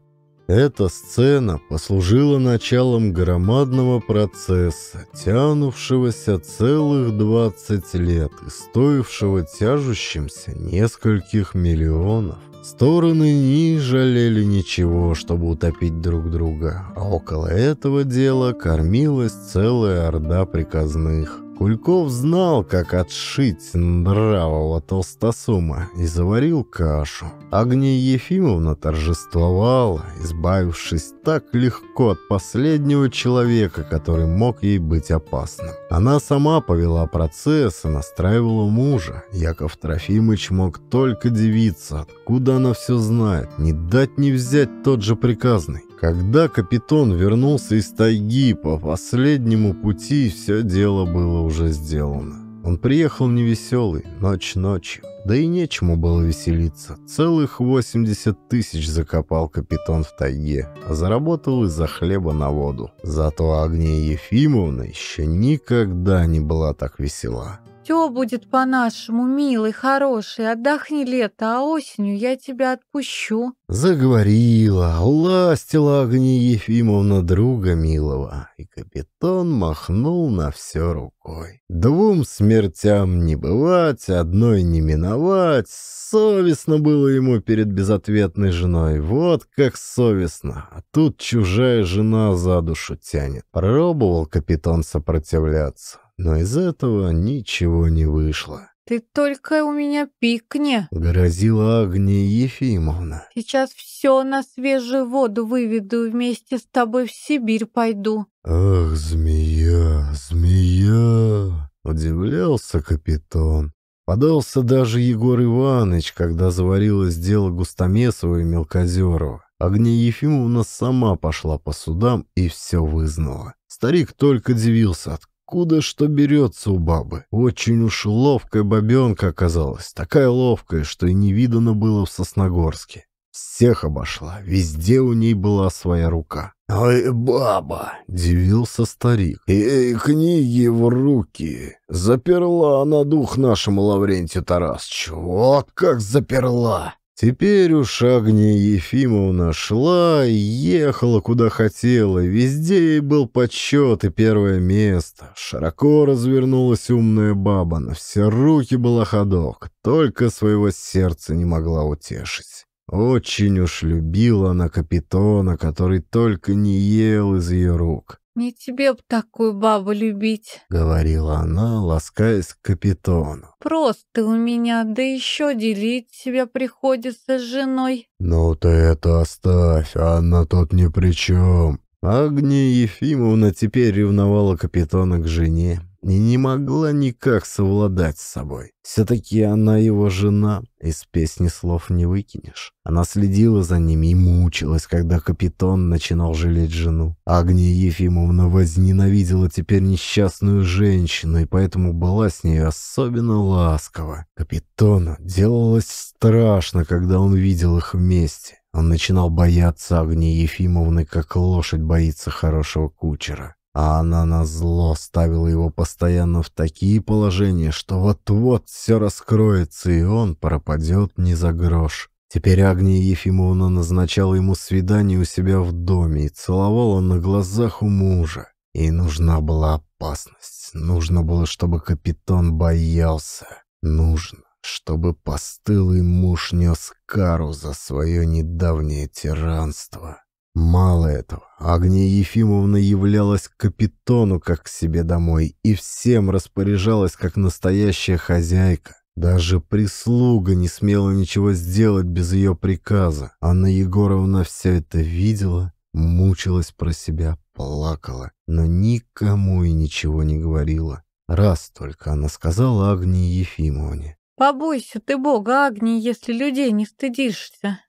Эта сцена послужила началом громадного процесса, тянувшегося целых 20 лет и стоившего тяжущимся нескольких миллионов. Стороны не жалели ничего, чтобы утопить друг друга, а около этого дела кормилась целая орда приказных. Кульков знал, как отшить нравого толстосума и заварил кашу. Агния Ефимовна торжествовала, избавившись так легко от последнего человека, который мог ей быть опасным. Она сама повела процесс и настраивала мужа. Яков Трофимович мог только дивиться, откуда она все знает, не дать не взять тот же приказный. Когда капитан вернулся из тайги по последнему пути, все дело было уже сделано. Он приехал невеселый, ночь ночью. Да и нечему было веселиться. Целых 80 тысяч закопал капитан в тайге, а заработал из-за хлеба на воду. Зато Агния Ефимовна еще никогда не была так весела. Все будет по-нашему, милый, хороший. Отдохни лето, а осенью я тебя отпущу». Заговорила, ластила огни Ефимовна друга милого, и капитан махнул на все рукой. Двум смертям не бывать, одной не миновать. Совестно было ему перед безответной женой. Вот как совестно. А тут чужая жена за душу тянет. Пробовал капитан сопротивляться но из этого ничего не вышло. «Ты только у меня пикни!» — грозила Агния Ефимовна. «Сейчас все на свежую воду выведу и вместе с тобой в Сибирь пойду». «Ах, змея, змея!» — удивлялся капитан. Подался даже Егор Иванович, когда заварилось дело Густомесова и Мелкозерова. Агния Ефимовна сама пошла по судам и все вызнала. Старик только дивился, откуда откуда что берется у бабы. Очень уж ловкая бабенка оказалась, такая ловкая, что и не видано было в Сосногорске. Всех обошла, везде у ней была своя рука. «Ой, баба!» — дивился старик. «И книги в руки! Заперла она дух нашему Лаврентию Тарасовичу! Вот как заперла!» Теперь уж Агния Ефимовна шла и ехала куда хотела, везде ей был почет и первое место. Широко развернулась умная баба, на все руки была ходок, только своего сердца не могла утешить. Очень уж любила она капитона, который только не ел из ее рук. «Не тебе б такую бабу любить», — говорила она, ласкаясь к капитону. «Просто у меня, да еще делить себя приходится с женой». «Ну ты это оставь, Анна тут ни при чем». Агния Ефимовна теперь ревновала капитана к жене и не могла никак совладать с собой. Все-таки она его жена, из песни слов не выкинешь. Она следила за ним и мучилась, когда капитан начинал жалеть жену. Агния Ефимовна возненавидела теперь несчастную женщину и поэтому была с ней особенно ласкова. Капитону делалось страшно, когда он видел их вместе. Он начинал бояться Агнии Ефимовны, как лошадь боится хорошего кучера. А она на зло ставила его постоянно в такие положения, что вот-вот все раскроется, и он пропадет не за грош. Теперь Агния Ефимовна назначала ему свидание у себя в доме и целовала на глазах у мужа. И нужна была опасность, нужно было, чтобы капитан боялся, нужно, чтобы постылый муж нес кару за свое недавнее тиранство. Мало этого, Агния Ефимовна являлась капитону как к себе домой и всем распоряжалась как настоящая хозяйка. Даже прислуга не смела ничего сделать без ее приказа. Анна Егоровна все это видела, мучилась про себя, плакала, но никому и ничего не говорила. Раз только она сказала Агнии Ефимовне. «Побойся ты Бога, Агния, если людей не стыдишься.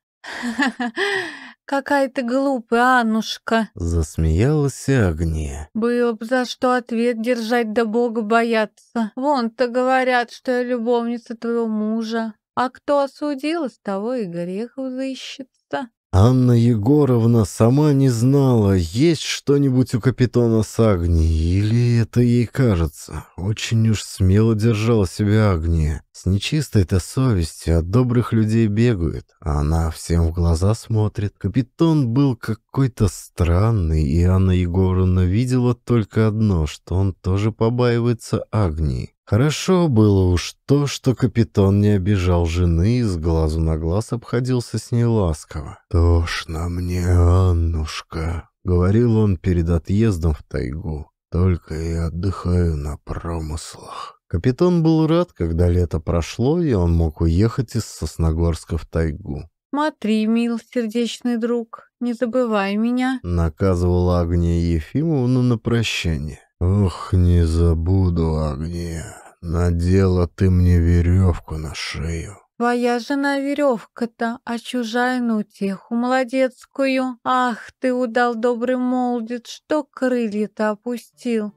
«Какая ты глупая, Аннушка!» Засмеялась Агния. «Было бы за что ответ держать, да Бога бояться. Вон-то говорят, что я любовница твоего мужа. А кто осудил, с того и грех взыщется». Анна Егоровна сама не знала, есть что-нибудь у капитана с Сагни, или это ей кажется. Очень уж смело держала себя Агния. С нечистой-то совестью от добрых людей бегает, а она всем в глаза смотрит. Капитан был какой-то странный, и Анна Егоровна видела только одно, что он тоже побаивается Агнии. Хорошо было уж то, что капитан не обижал жены и с глазу на глаз обходился с ней ласково. «Тошно мне, Аннушка», — говорил он перед отъездом в тайгу. «Только и отдыхаю на промыслах». Капитан был рад, когда лето прошло, и он мог уехать из Сосногорска в тайгу. «Смотри, мил сердечный друг, не забывай меня», — наказывала Агния Ефимовна на прощание. «Ох, не забуду, огня. Надела ты мне веревку на шею». «Твоя жена веревка-то, а чужая ну теху молодецкую. Ах, ты удал добрый молодец, что крылья-то опустил».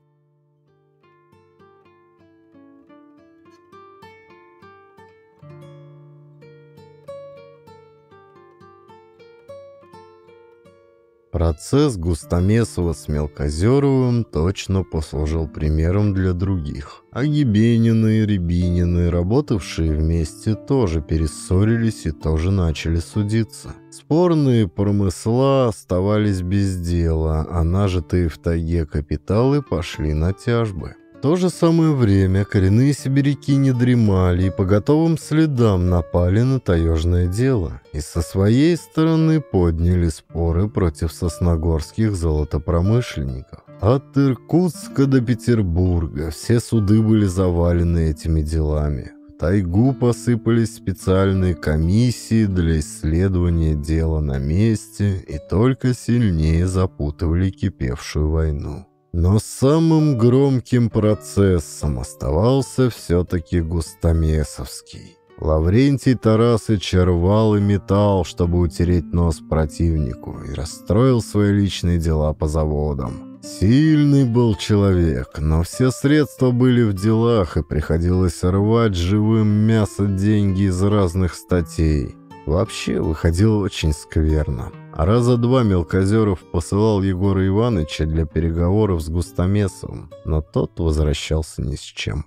Процесс Густомесова с Мелкозеровым точно послужил примером для других. А Ебенины и Рябинины, работавшие вместе, тоже перессорились и тоже начали судиться. Спорные промысла оставались без дела, а нажитые в тайге капиталы пошли на тяжбы то же самое время коренные сибиряки не дремали и по готовым следам напали на таежное дело и со своей стороны подняли споры против сосногорских золотопромышленников. От Иркутска до Петербурга все суды были завалены этими делами. В тайгу посыпались специальные комиссии для исследования дела на месте и только сильнее запутывали кипевшую войну. Но самым громким процессом оставался все-таки Густомесовский. Лаврентий Тарасыч рвал и металл, чтобы утереть нос противнику, и расстроил свои личные дела по заводам. Сильный был человек, но все средства были в делах, и приходилось рвать живым мясо деньги из разных статей. Вообще выходило очень скверно. Раза два Мелкозеров посылал Егора Ивановича для переговоров с Густомесовым, но тот возвращался ни с чем.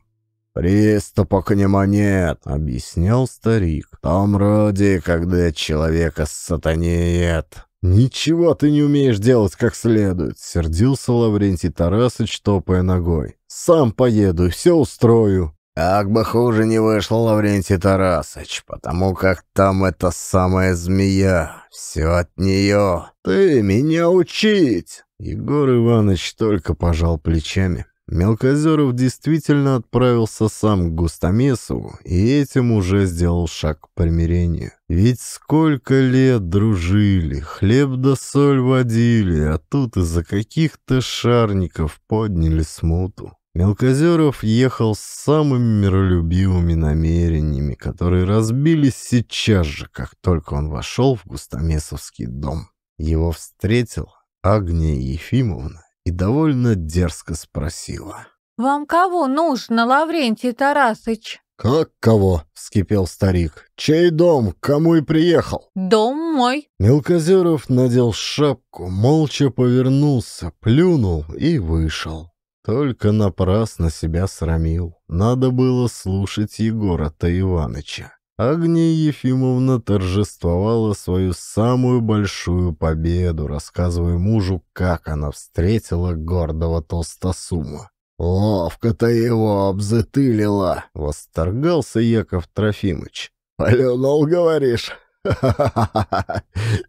«Приступа к нему нет», — объяснял старик. «В том роде, когда человека сатанеет». «Ничего ты не умеешь делать как следует», — сердился Лаврентий Тарасыч, топая ногой. «Сам поеду все устрою». Ах, бы хуже не вышло, Лаврентий Тарасыч, потому как там эта самая змея. Все от нее. Ты меня учить!» Егор Иванович только пожал плечами. Мелкозеров действительно отправился сам к Густамесову и этим уже сделал шаг к примирению. Ведь сколько лет дружили, хлеб да соль водили, а тут из-за каких-то шарников подняли смуту. Мелкозеров ехал с самыми миролюбивыми намерениями, которые разбились сейчас же, как только он вошел в Густомесовский дом. Его встретила Агния Ефимовна и довольно дерзко спросила. «Вам кого нужно, Лаврентий Тарасыч?» «Как кого?» — вскипел старик. «Чей дом? Кому и приехал?» «Дом мой». Мелкозеров надел шапку, молча повернулся, плюнул и вышел. Только напрасно себя срамил. Надо было слушать Егора-то Иваныча. Агния Ефимовна торжествовала свою самую большую победу, рассказывая мужу, как она встретила гордого толстосума. «Ловко то его обзытылила!» — восторгался Яков Трофимович. «Полюнул, говоришь? Ха-ха-ха!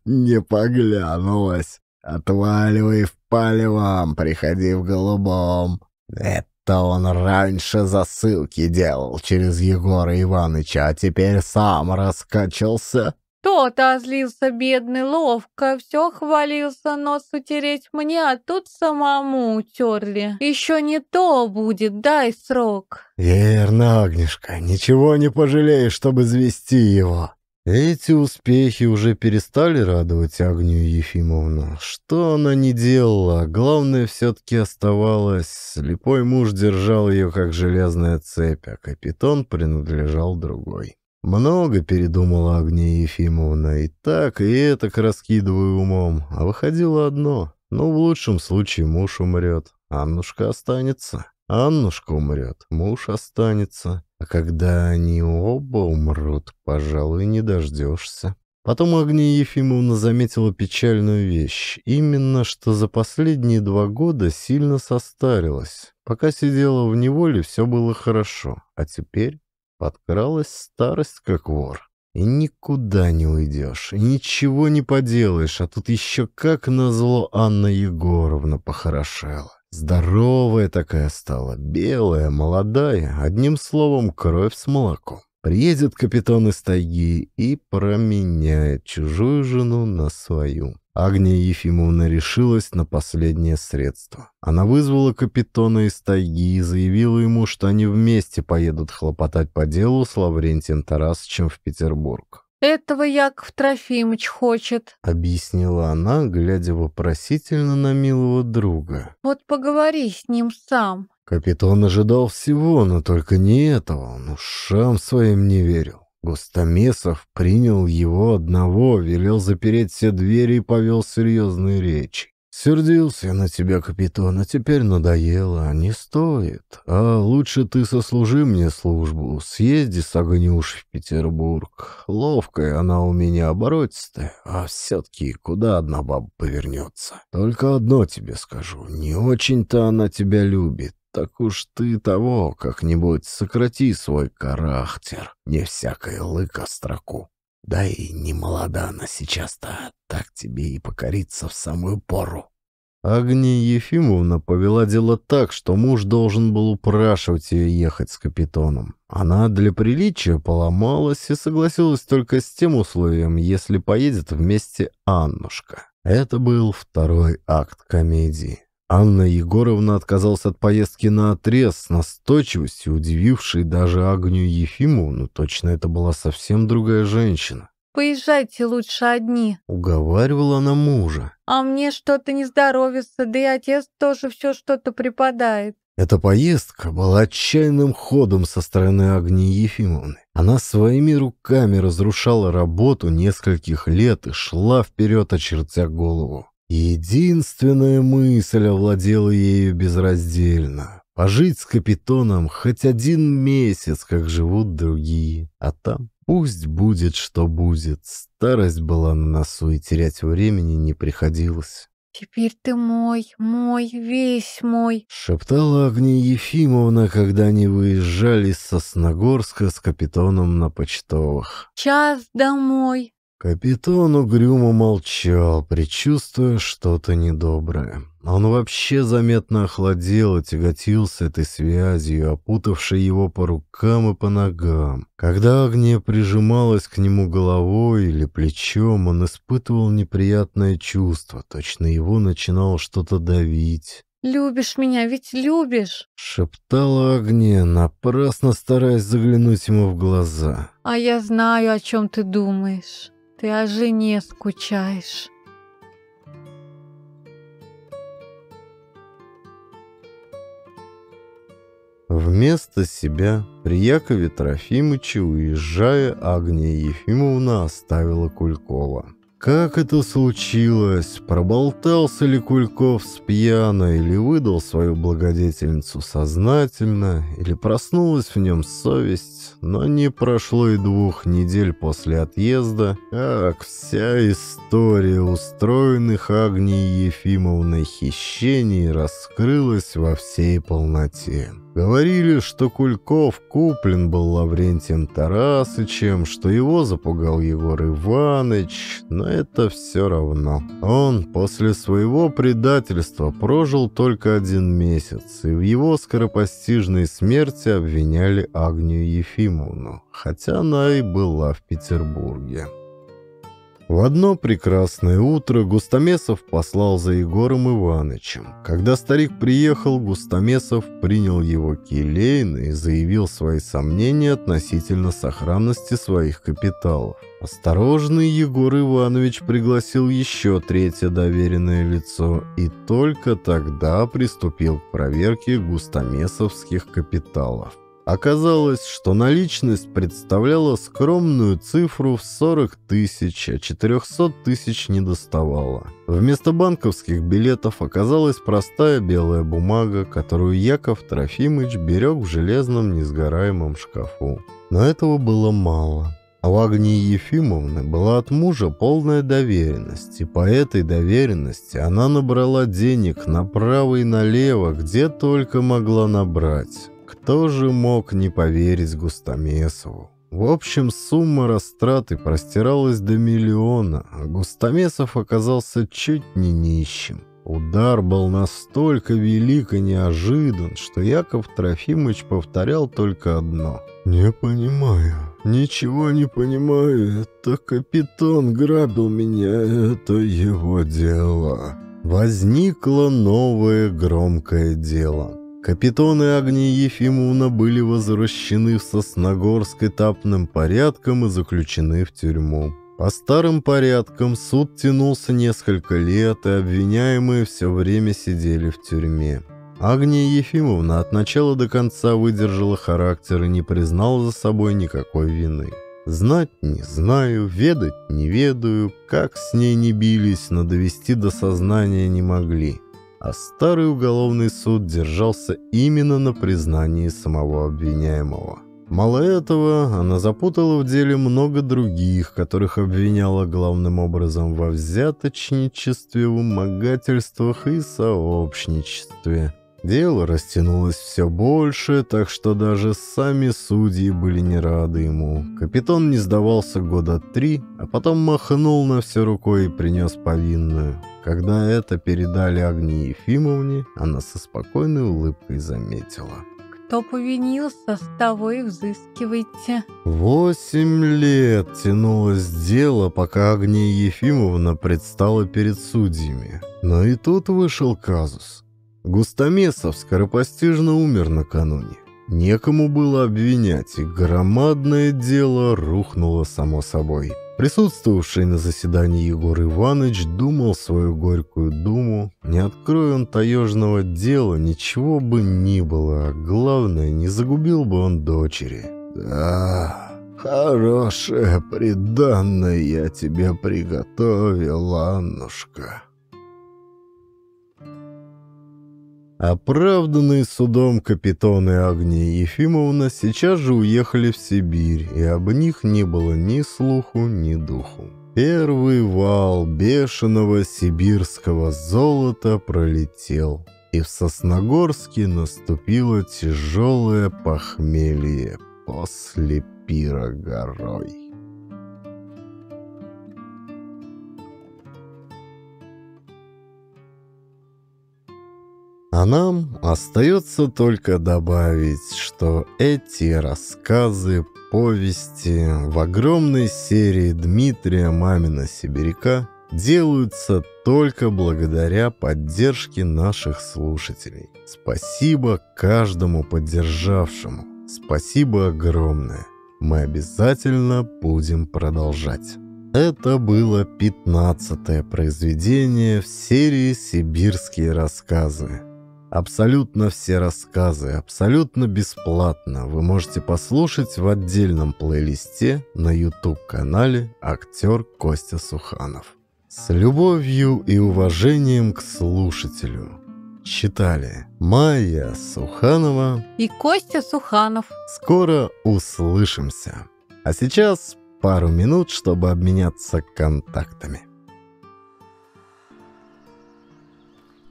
Не поглянулась!» Отваливай в палевом, приходи в голубом. Это он раньше засылки делал через Егора Иваныча, а теперь сам раскачался. Тот озлился, бедный, ловко, все хвалился, нос утереть мне, а тут самому утерли. Еще не то будет, дай срок. Верно, Агнешка, ничего не пожалеешь, чтобы звести его. Эти успехи уже перестали радовать Агнию Ефимовну. Что она не делала, главное все-таки оставалось. Слепой муж держал ее, как железная цепь, а капитон принадлежал другой. Много передумала Агния Ефимовна, и так, и этак раскидывая умом. А выходило одно. Ну, в лучшем случае муж умрет, Аннушка останется. Аннушка умрет, муж останется. А когда они оба умрут, пожалуй, не дождешься. Потом Агния Ефимовна заметила печальную вещь. Именно, что за последние два года сильно состарилась. Пока сидела в неволе, все было хорошо. А теперь подкралась старость как вор. И никуда не уйдешь, и ничего не поделаешь. А тут еще как назло Анна Егоровна похорошела. Здоровая такая стала, белая, молодая, одним словом, кровь с молоком. Приедет капитан из тайги и променяет чужую жену на свою. Агния Ефимовна решилась на последнее средство. Она вызвала капитана из тайги и заявила ему, что они вместе поедут хлопотать по делу с Лаврентием Тарасовичем в Петербург. «Этого Яков Трофимович хочет», — объяснила она, глядя вопросительно на милого друга. «Вот поговори с ним сам». Капитан ожидал всего, но только не этого. Он ушам своим не верил. Густомесов принял его одного, велел запереть все двери и повел серьезные речи. Сердился на тебя, капитан, а теперь надоело. Не стоит. А лучше ты сослужи мне службу. Съезди с Огнюш в Петербург. Ловкая она у меня, оборотистая. А все-таки куда одна баба повернется? Только одно тебе скажу. Не очень-то она тебя любит. Так уж ты того как-нибудь сократи свой характер. Не всякая лыка строку. Да и не молода она сейчас-то, а так тебе и покориться в самую пору. Агния Ефимовна повела дело так, что муж должен был упрашивать ее ехать с капитоном. Она для приличия поломалась и согласилась только с тем условием, если поедет вместе Аннушка. Это был второй акт комедии. Анна Егоровна отказалась от поездки на отрез с настойчивостью, удивившей даже Агню Ефимовну. Точно это была совсем другая женщина. «Поезжайте лучше одни», — уговаривала она мужа. «А мне что-то не здоровится, да и отец тоже все что-то припадает». Эта поездка была отчаянным ходом со стороны Агнии Ефимовны. Она своими руками разрушала работу нескольких лет и шла вперед, очертя голову единственная мысль овладела ею безраздельно. Пожить с Капитаном хоть один месяц, как живут другие, а там Пусть будет, что будет. Старость была на носу, и терять времени не приходилось. «Теперь ты мой, мой, весь мой», — шептала Агния Ефимовна, когда они выезжали с Сосногорска с капитоном на почтовых. «Час домой, Капитан угрюмо молчал, предчувствуя что-то недоброе. Он вообще заметно охладел и тяготился этой связью, опутавшей его по рукам и по ногам. Когда огня прижималась к нему головой или плечом, он испытывал неприятное чувство, точно его начинало что-то давить. «Любишь меня, ведь любишь!» — шептала Агния, напрасно стараясь заглянуть ему в глаза. «А я знаю, о чем ты думаешь». Ты о жене скучаешь. Вместо себя при Якове Трофимовиче уезжая, Агния Ефимовна оставила Кулькова. Как это случилось? Проболтался ли Кульков с пьяна или выдал свою благодетельницу сознательно, или проснулась в нем совесть, но не прошло и двух недель после отъезда, как вся история устроенных Агнией Ефимовной хищений раскрылась во всей полноте. Говорили, что Кульков куплен был Лаврентием Тарасычем, что его запугал Егор Иваныч, но это все равно. Он после своего предательства прожил только один месяц, и в его скоропостижной смерти обвиняли Агнию Ефимовну, хотя она и была в Петербурге. В одно прекрасное утро Густомесов послал за Егором Иванычем. Когда старик приехал, Густомесов принял его келейно и заявил свои сомнения относительно сохранности своих капиталов. Осторожный Егор Иванович пригласил еще третье доверенное лицо и только тогда приступил к проверке густомесовских капиталов. Оказалось, что наличность представляла скромную цифру в 40 тысяч, а 400 тысяч не доставало. Вместо банковских билетов оказалась простая белая бумага, которую Яков Трофимыч берег в железном несгораемом шкафу. Но этого было мало. А у Агнии Ефимовны была от мужа полная доверенность, и по этой доверенности она набрала денег направо и налево, где только могла набрать тоже мог не поверить Густамесову. В общем, сумма растраты простиралась до миллиона, а Густамесов оказался чуть не нищим. Удар был настолько велик и неожидан, что Яков Трофимович повторял только одно. «Не понимаю. Ничего не понимаю. Это капитан грабил меня. Это его дело». Возникло новое громкое дело. Капитоны Агнии Ефимовна были возвращены в Сосногорск этапным порядком и заключены в тюрьму. По старым порядкам суд тянулся несколько лет, и обвиняемые все время сидели в тюрьме. Агния Ефимовна от начала до конца выдержала характер и не признала за собой никакой вины. Знать не знаю, ведать не ведаю, как с ней не бились, но довести до сознания не могли а старый уголовный суд держался именно на признании самого обвиняемого. Мало этого, она запутала в деле много других, которых обвиняла главным образом во взяточничестве, вымогательствах и сообщничестве. Дело растянулось все больше, так что даже сами судьи были не рады ему. Капитан не сдавался года три, а потом махнул на все рукой и принес повинную. Когда это передали Агне Ефимовне, она со спокойной улыбкой заметила. «Кто повинился, с того и взыскивайте». Восемь лет тянулось дело, пока Агния Ефимовна предстала перед судьями. Но и тут вышел казус. Густомесов скоропостижно умер накануне. Некому было обвинять, и громадное дело рухнуло само собой. Присутствовавший на заседании Егор Иванович думал свою горькую думу. Не открой он таежного дела, ничего бы ни было, а главное, не загубил бы он дочери. «Да, хорошее приданное я тебе приготовил, Аннушка», Оправданные судом капитоны Агния Ефимовна сейчас же уехали в Сибирь, и об них не было ни слуху, ни духу. Первый вал бешеного сибирского золота пролетел, и в Сосногорске наступило тяжелое похмелье после пира горой. А нам остается только добавить, что эти рассказы, повести в огромной серии Дмитрия Мамина «Сибиряка» делаются только благодаря поддержке наших слушателей. Спасибо каждому поддержавшему. Спасибо огромное. Мы обязательно будем продолжать. Это было пятнадцатое произведение в серии «Сибирские рассказы», Абсолютно все рассказы, абсолютно бесплатно вы можете послушать в отдельном плейлисте на YouTube-канале «Актер Костя Суханов». С любовью и уважением к слушателю. Читали Майя Суханова и Костя Суханов. Скоро услышимся. А сейчас пару минут, чтобы обменяться контактами.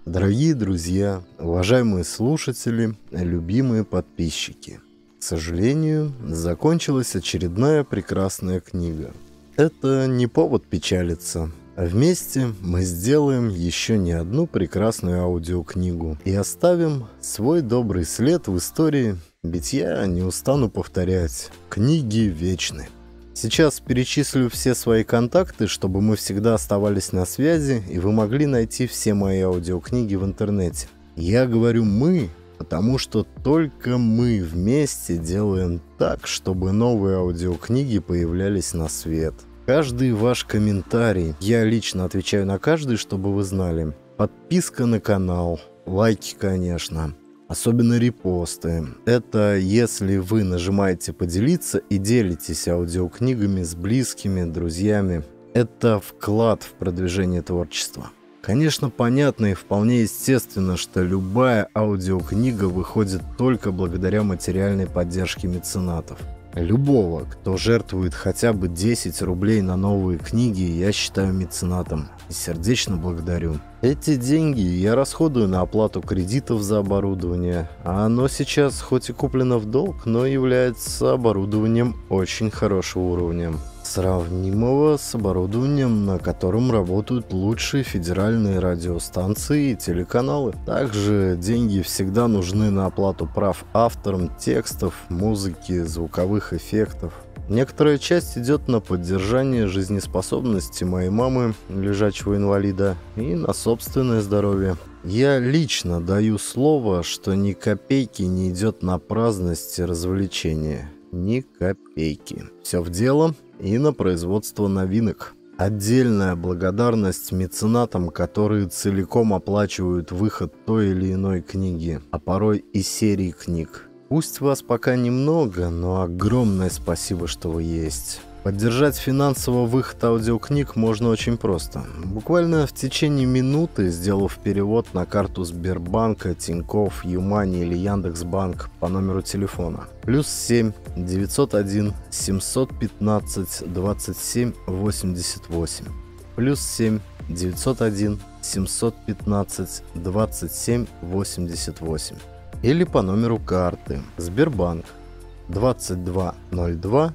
Дорогие друзья, уважаемые слушатели, любимые подписчики. К сожалению, закончилась очередная прекрасная книга. Это не повод печалиться. Вместе мы сделаем еще не одну прекрасную аудиокнигу и оставим свой добрый след в истории, ведь я не устану повторять, книги вечны. Сейчас перечислю все свои контакты, чтобы мы всегда оставались на связи и вы могли найти все мои аудиокниги в интернете. Я говорю «мы», потому что только мы вместе делаем так, чтобы новые аудиокниги появлялись на свет. Каждый ваш комментарий, я лично отвечаю на каждый, чтобы вы знали. Подписка на канал, лайки, конечно особенно репосты. Это если вы нажимаете «Поделиться» и делитесь аудиокнигами с близкими, друзьями. Это вклад в продвижение творчества. Конечно, понятно и вполне естественно, что любая аудиокнига выходит только благодаря материальной поддержке меценатов – Любого, кто жертвует хотя бы 10 рублей на новые книги, я считаю меценатом и сердечно благодарю. Эти деньги я расходую на оплату кредитов за оборудование, а оно сейчас хоть и куплено в долг, но является оборудованием очень хорошего уровня сравнимого с оборудованием, на котором работают лучшие федеральные радиостанции и телеканалы. Также деньги всегда нужны на оплату прав авторам текстов, музыки, звуковых эффектов. Некоторая часть идет на поддержание жизнеспособности моей мамы, лежачего инвалида, и на собственное здоровье. Я лично даю слово, что ни копейки не идет на праздности, развлечения. Ни копейки. Все в дело и на производство новинок. Отдельная благодарность меценатам, которые целиком оплачивают выход той или иной книги, а порой и серии книг. Пусть вас пока немного, но огромное спасибо, что вы есть. Поддержать финансово выход аудиокниг можно очень просто. Буквально в течение минуты, сделав перевод на карту Сбербанка, Тинькофф, Юмани или Яндекс.Банк по номеру телефона. Плюс 7 901 715 27 88. Плюс 7 901 715 27 88. Или по номеру карты Сбербанк 2202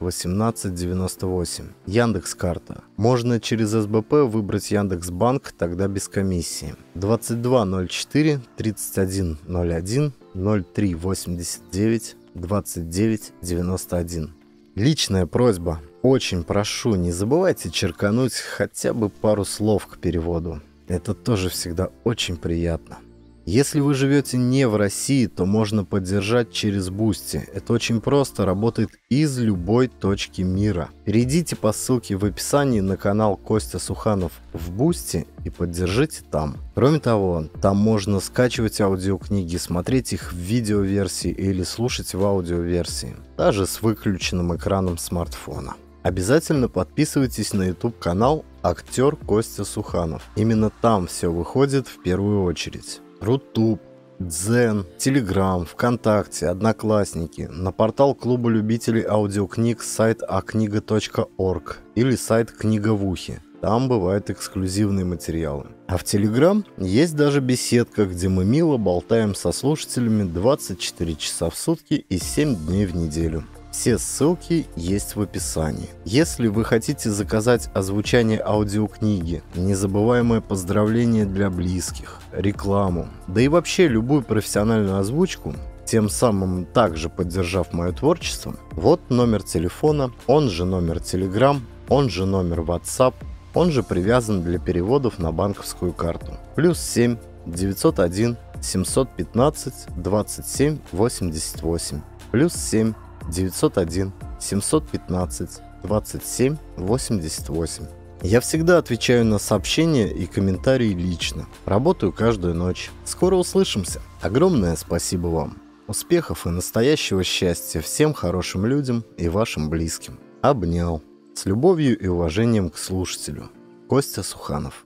1898. Яндекс карта. Можно через СБП выбрать Яндекс Банк, тогда без комиссии. 2204 3101 0389 2991. Личная просьба. Очень прошу, не забывайте черкануть хотя бы пару слов к переводу. Это тоже всегда очень приятно. Если вы живете не в России, то можно поддержать через Бусти. Это очень просто, работает из любой точки мира. Перейдите по ссылке в описании на канал Костя Суханов в Бусти и поддержите там. Кроме того, там можно скачивать аудиокниги, смотреть их в видеоверсии или слушать в аудиоверсии, даже с выключенным экраном смартфона. Обязательно подписывайтесь на YouTube канал актер Костя Суханов. Именно там все выходит в первую очередь. Рутуб, Дзен, Телеграм, ВКонтакте, Одноклассники, на портал клуба любителей аудиокниг сайт акнига.орг или сайт Книга в ухе. Там бывают эксклюзивные материалы. А в Телеграм есть даже беседка, где мы мило болтаем со слушателями 24 часа в сутки и 7 дней в неделю. Все ссылки есть в описании. Если вы хотите заказать озвучание аудиокниги, незабываемое поздравление для близких, рекламу, да и вообще любую профессиональную озвучку, тем самым также поддержав мое творчество, вот номер телефона, он же номер Telegram, он же номер WhatsApp, он же привязан для переводов на банковскую карту. Плюс 7 901 715 27 88. Плюс 7 901 715 27 88. Я всегда отвечаю на сообщения и комментарии лично. Работаю каждую ночь. Скоро услышимся. Огромное спасибо вам. Успехов и настоящего счастья всем хорошим людям и вашим близким. Обнял. С любовью и уважением к слушателю. Костя Суханов.